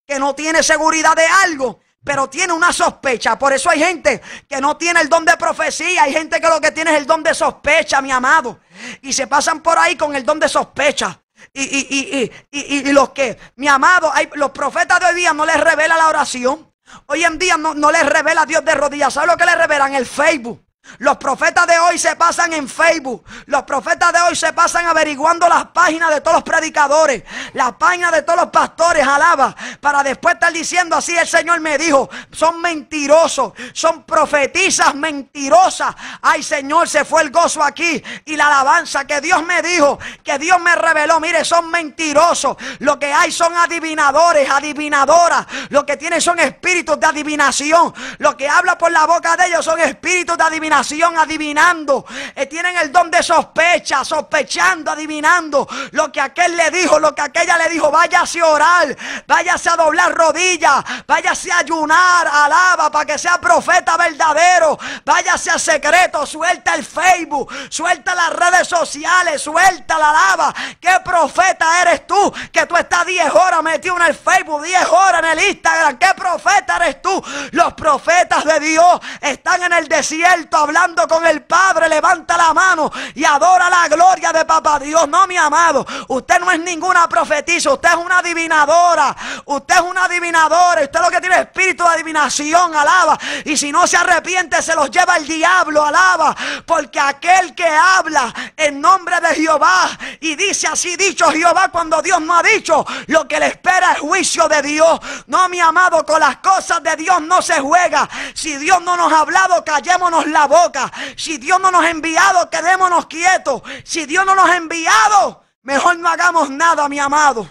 Que no tiene seguridad de algo, pero tiene una sospecha. Por eso hay gente que no tiene el don de profecía. Hay gente que lo que tiene es el don de sospecha, mi amado. Y se pasan por ahí con el don de sospecha. Y, y, los que, mi amado, los profetas de hoy día no les revela la oración. Hoy en día no, les revela Dios de rodillas. ¿Sabe lo que les revelan? El Facebook. Los profetas de hoy se pasan en Facebook. Los profetas de hoy se pasan averiguando las páginas de todos los predicadores, las páginas de todos los pastores, alaba, para después estar diciendo así el Señor me dijo, son mentirosos, son profetizas mentirosas. Ay Señor, se fue el gozo aquí y la alabanza que Dios me dijo, que Dios me reveló. Mire, son mentirosos. Lo que hay son adivinadores, adivinadoras. Lo que tienen son espíritus de adivinación. Lo que habla por la boca de ellos son espíritus de adivinación adivinando. Eh, tienen el don de sospecha, sospechando, adivinando lo que aquel le dijo, lo que aquella le dijo. Váyase a orar, váyase a doblar rodillas, váyase a ayunar, alaba para que sea profeta verdadero. Váyase a secreto, suelta el Facebook, suelta las redes sociales, suelta la alaba. ¿Qué profeta eres tú? Que tú estás 10 horas metido en el Facebook, 10 horas en el Instagram. ¿Qué profeta eres tú? Los profetas de Dios están en el desierto hablando con el Padre, levanta la mano y adora la gloria de Papá Dios. No, mi amado, usted no es ninguna profetisa, usted es una adivinadora. Usted es una adivinadora, usted lo que tiene espíritu de adivinación, alaba. Y si no se arrepiente, se los lleva el diablo, alaba. Porque aquel que habla en nombre de Jehová y dice así dicho Jehová cuando Dios no ha dicho, lo que le espera es juicio de Dios. No, mi amado, con las cosas de Dios no se juega. Si Dios no nos ha hablado, callémonos la boca. Si Dios no nos ha enviado, quedémonos quietos. Si Dios no nos ha enviado, mejor no hagamos nada, mi amado.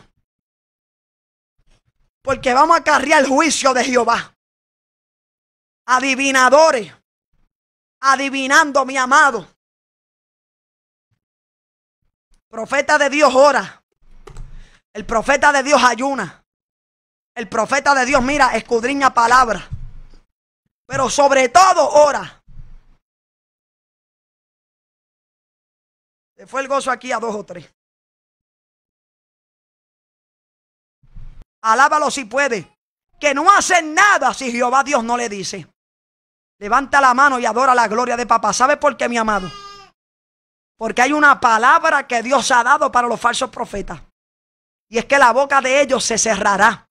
Porque vamos a cargar el juicio de Jehová. Adivinadores. Adivinando, mi amado. Profeta de Dios ora. El profeta de Dios ayuna. El profeta de Dios mira, escudriña palabra. Pero sobre todo ora. Se eh, fue el gozo aquí a dos o tres. Alábalo si puede. Que no hacen nada si Jehová Dios no le dice. Levanta la mano y adora la gloria de papá. ¿Sabe por qué, mi amado? Porque hay una palabra que Dios ha dado para los falsos profetas. Y es que la boca de ellos se cerrará.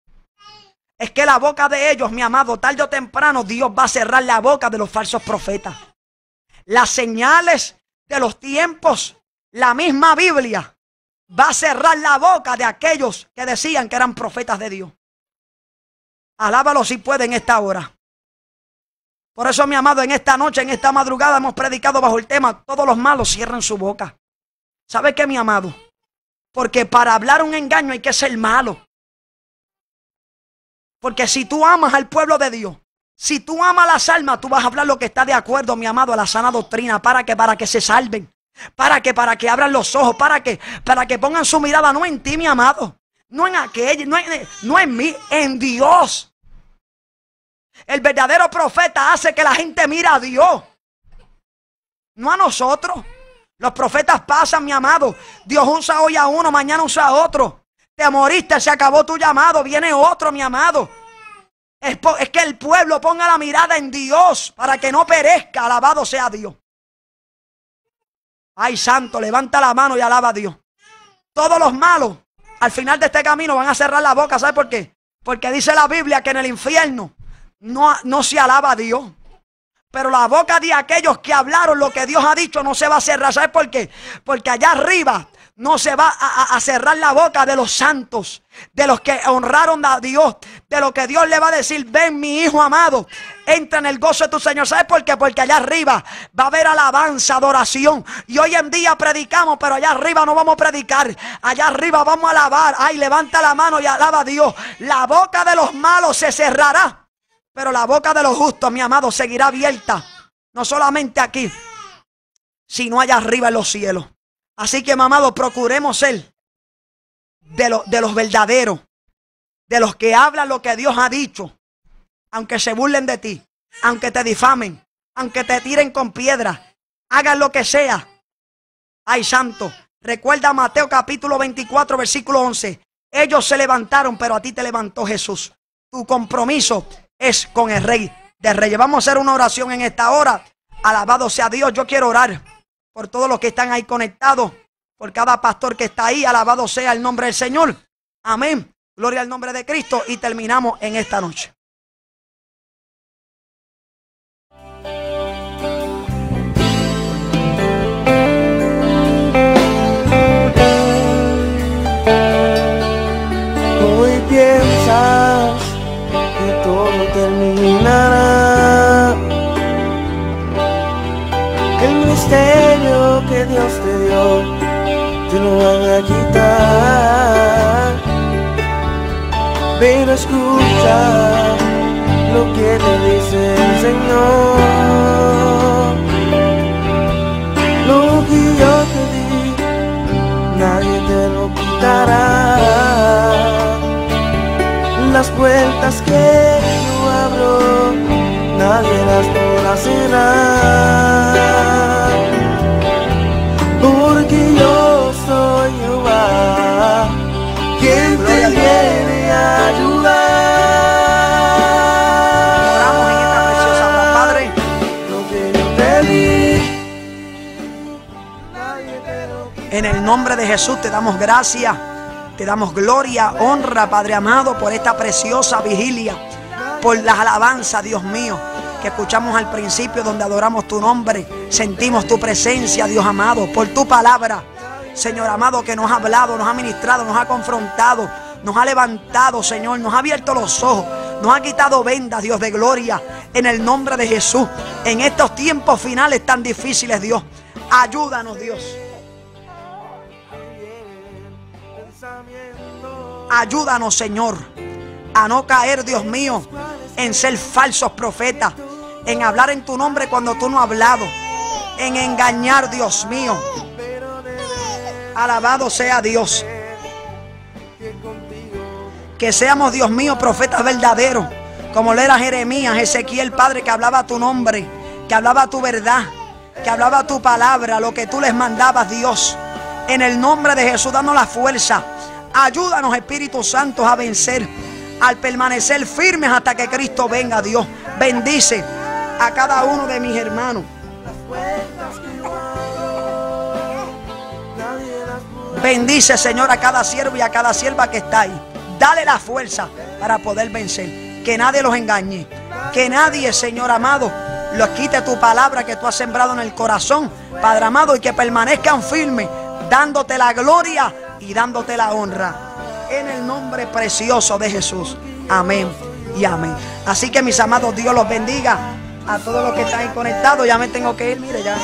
Es que la boca de ellos, mi amado, tarde o temprano Dios va a cerrar la boca de los falsos profetas. Las señales de los tiempos la misma Biblia va a cerrar la boca de aquellos que decían que eran profetas de Dios. Alábalo si puede en esta hora. Por eso, mi amado, en esta noche, en esta madrugada, hemos predicado bajo el tema, todos los malos cierran su boca. ¿Sabe qué, mi amado? Porque para hablar un engaño hay que ser malo. Porque si tú amas al pueblo de Dios, si tú amas las almas, tú vas a hablar lo que está de acuerdo, mi amado, a la sana doctrina, para que, para que se salven. Para que, para que abran los ojos, para que, para que pongan su mirada no en ti, mi amado, no en aquel, no en, mí, en Dios. El verdadero profeta hace que la gente mira a Dios, no a nosotros. Los profetas pasan, mi amado. Dios usa hoy a uno, mañana usa a otro. Te moriste, se acabó tu llamado, viene otro, mi amado. es que el pueblo ponga la mirada en Dios para que no perezca, alabado sea Dios. Ay, santo, levanta la mano y alaba a Dios. Todos los malos al final de este camino van a cerrar la boca. ¿Sabe por qué? Porque dice la Biblia que en el infierno no, no se alaba a Dios. Pero la boca de aquellos que hablaron lo que Dios ha dicho no se va a cerrar. ¿Sabes por qué? Porque allá arriba no se va a, cerrar la boca de los santos, de los que honraron a Dios, de lo que Dios le va a decir, ven mi hijo amado, entra en el gozo de tu Señor. ¿Sabes por qué? Porque allá arriba va a haber alabanza, adoración. Y hoy en día predicamos, pero allá arriba no vamos a predicar. Allá arriba vamos a alabar. Ay, levanta la mano y alaba a Dios. La boca de los malos se cerrará, pero la boca de los justos, mi amado, seguirá abierta. No solamente aquí, sino allá arriba en los cielos. Así que, mamado, procuremos ser de, de los verdaderos, de los que hablan lo que Dios ha dicho, aunque se burlen de ti, aunque te difamen, aunque te tiren con piedra hagan lo que sea. Ay, santo, recuerda Mateo capítulo 24, versículo 11. Ellos se levantaron, pero a ti te levantó Jesús. Tu compromiso es con el Rey de Reyes. Vamos a hacer una oración en esta hora. Alabado sea Dios, yo quiero orar por todos los que están ahí conectados, por cada pastor que está ahí. Alabado sea el nombre del Señor. Amén. Gloria al nombre de Cristo. Y terminamos en esta noche. Pero escucha lo que te dice el Señor. Lo que yo te di, nadie te lo quitará. Las puertas que yo abro, nadie las podrá cerrar. En el nombre de Jesús te damos gracias. Te damos gloria, honra, Padre amado, por esta preciosa vigilia, por las alabanzas, Dios mío, que escuchamos al principio donde adoramos tu nombre, sentimos tu presencia, Dios amado, por tu palabra, Señor amado, que nos ha hablado, nos ha ministrado, nos ha confrontado, nos ha levantado, Señor, nos ha abierto los ojos, nos ha quitado vendas, Dios de gloria, en el nombre de Jesús, en estos tiempos finales tan difíciles, Dios, ayúdanos, Dios. Ayúdanos, Señor, a no caer, Dios mío, en ser falsos profetas, en hablar en tu nombre cuando tú no has hablado, en engañar, Dios mío. Alabado sea Dios. Que seamos, Dios mío, profetas verdaderos, como lo era Jeremías, Ezequiel, Padre, que hablaba tu nombre, que hablaba tu verdad, que hablaba tu palabra, lo que tú les mandabas, Dios. En el nombre de Jesús, danos la fuerza Ayúdanos, Espíritu Santo, a vencer, al permanecer firmes hasta que Cristo venga, Dios. Bendice a cada uno de mis hermanos. Bendice, Señor, a cada siervo y a cada sierva que está ahí. Dale la fuerza para poder vencer. Que nadie los engañe. Que nadie, Señor amado, los quite tu palabra que tú has sembrado en el corazón, Padre amado, y que permanezcan firmes, dándote la gloria y dándote la honra. En el nombre precioso de Jesús. Amén y amén. Así que mis amados, Dios los bendiga a todos los que están ahí conectados. Ya me tengo que ir, mire ya.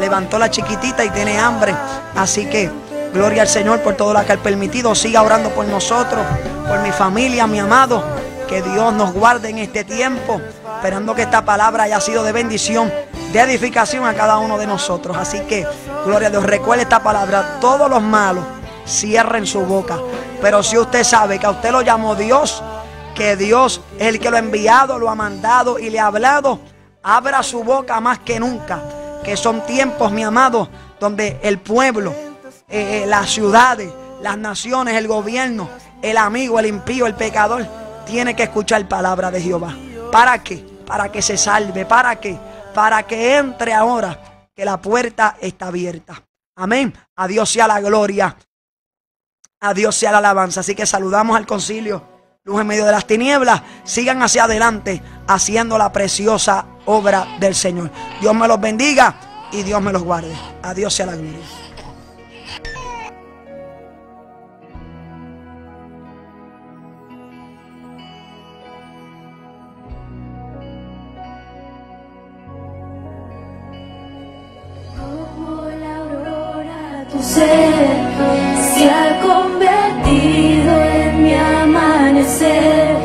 levantó la chiquitita y tiene hambre. Así que gloria al Señor por todo lo que ha permitido. Siga orando por nosotros, por mi familia, mi amado. Que Dios nos guarde en este tiempo, esperando que esta palabra haya sido de bendición, de edificación a cada uno de nosotros. Así que, gloria a Dios, recuerde esta palabra. Todos los malos cierren su boca. Pero si usted sabe que a usted lo llamó Dios, que Dios es el que lo ha enviado, lo ha mandado y le ha hablado, abra su boca más que nunca. Que son tiempos, mi amado, donde el pueblo, eh, eh, las ciudades, las naciones, el gobierno, el amigo, el impío, el pecador tiene que escuchar palabra de Jehová. ¿Para qué? Para que se salve. ¿Para qué? Para que entre ahora, que la puerta está abierta. Amén. A Dios sea la gloria. A Dios sea la alabanza. Así que saludamos al concilio. Luz en medio de las tinieblas. Sigan hacia adelante haciendo la preciosa obra del Señor. Dios me los bendiga y Dios me los guarde. A Dios sea la gloria. ser se ha convertido en mi amanecer,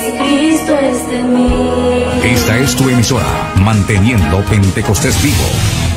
si Cristo es de mí. Esta es tu emisora, manteniendo Pentecostés vivo.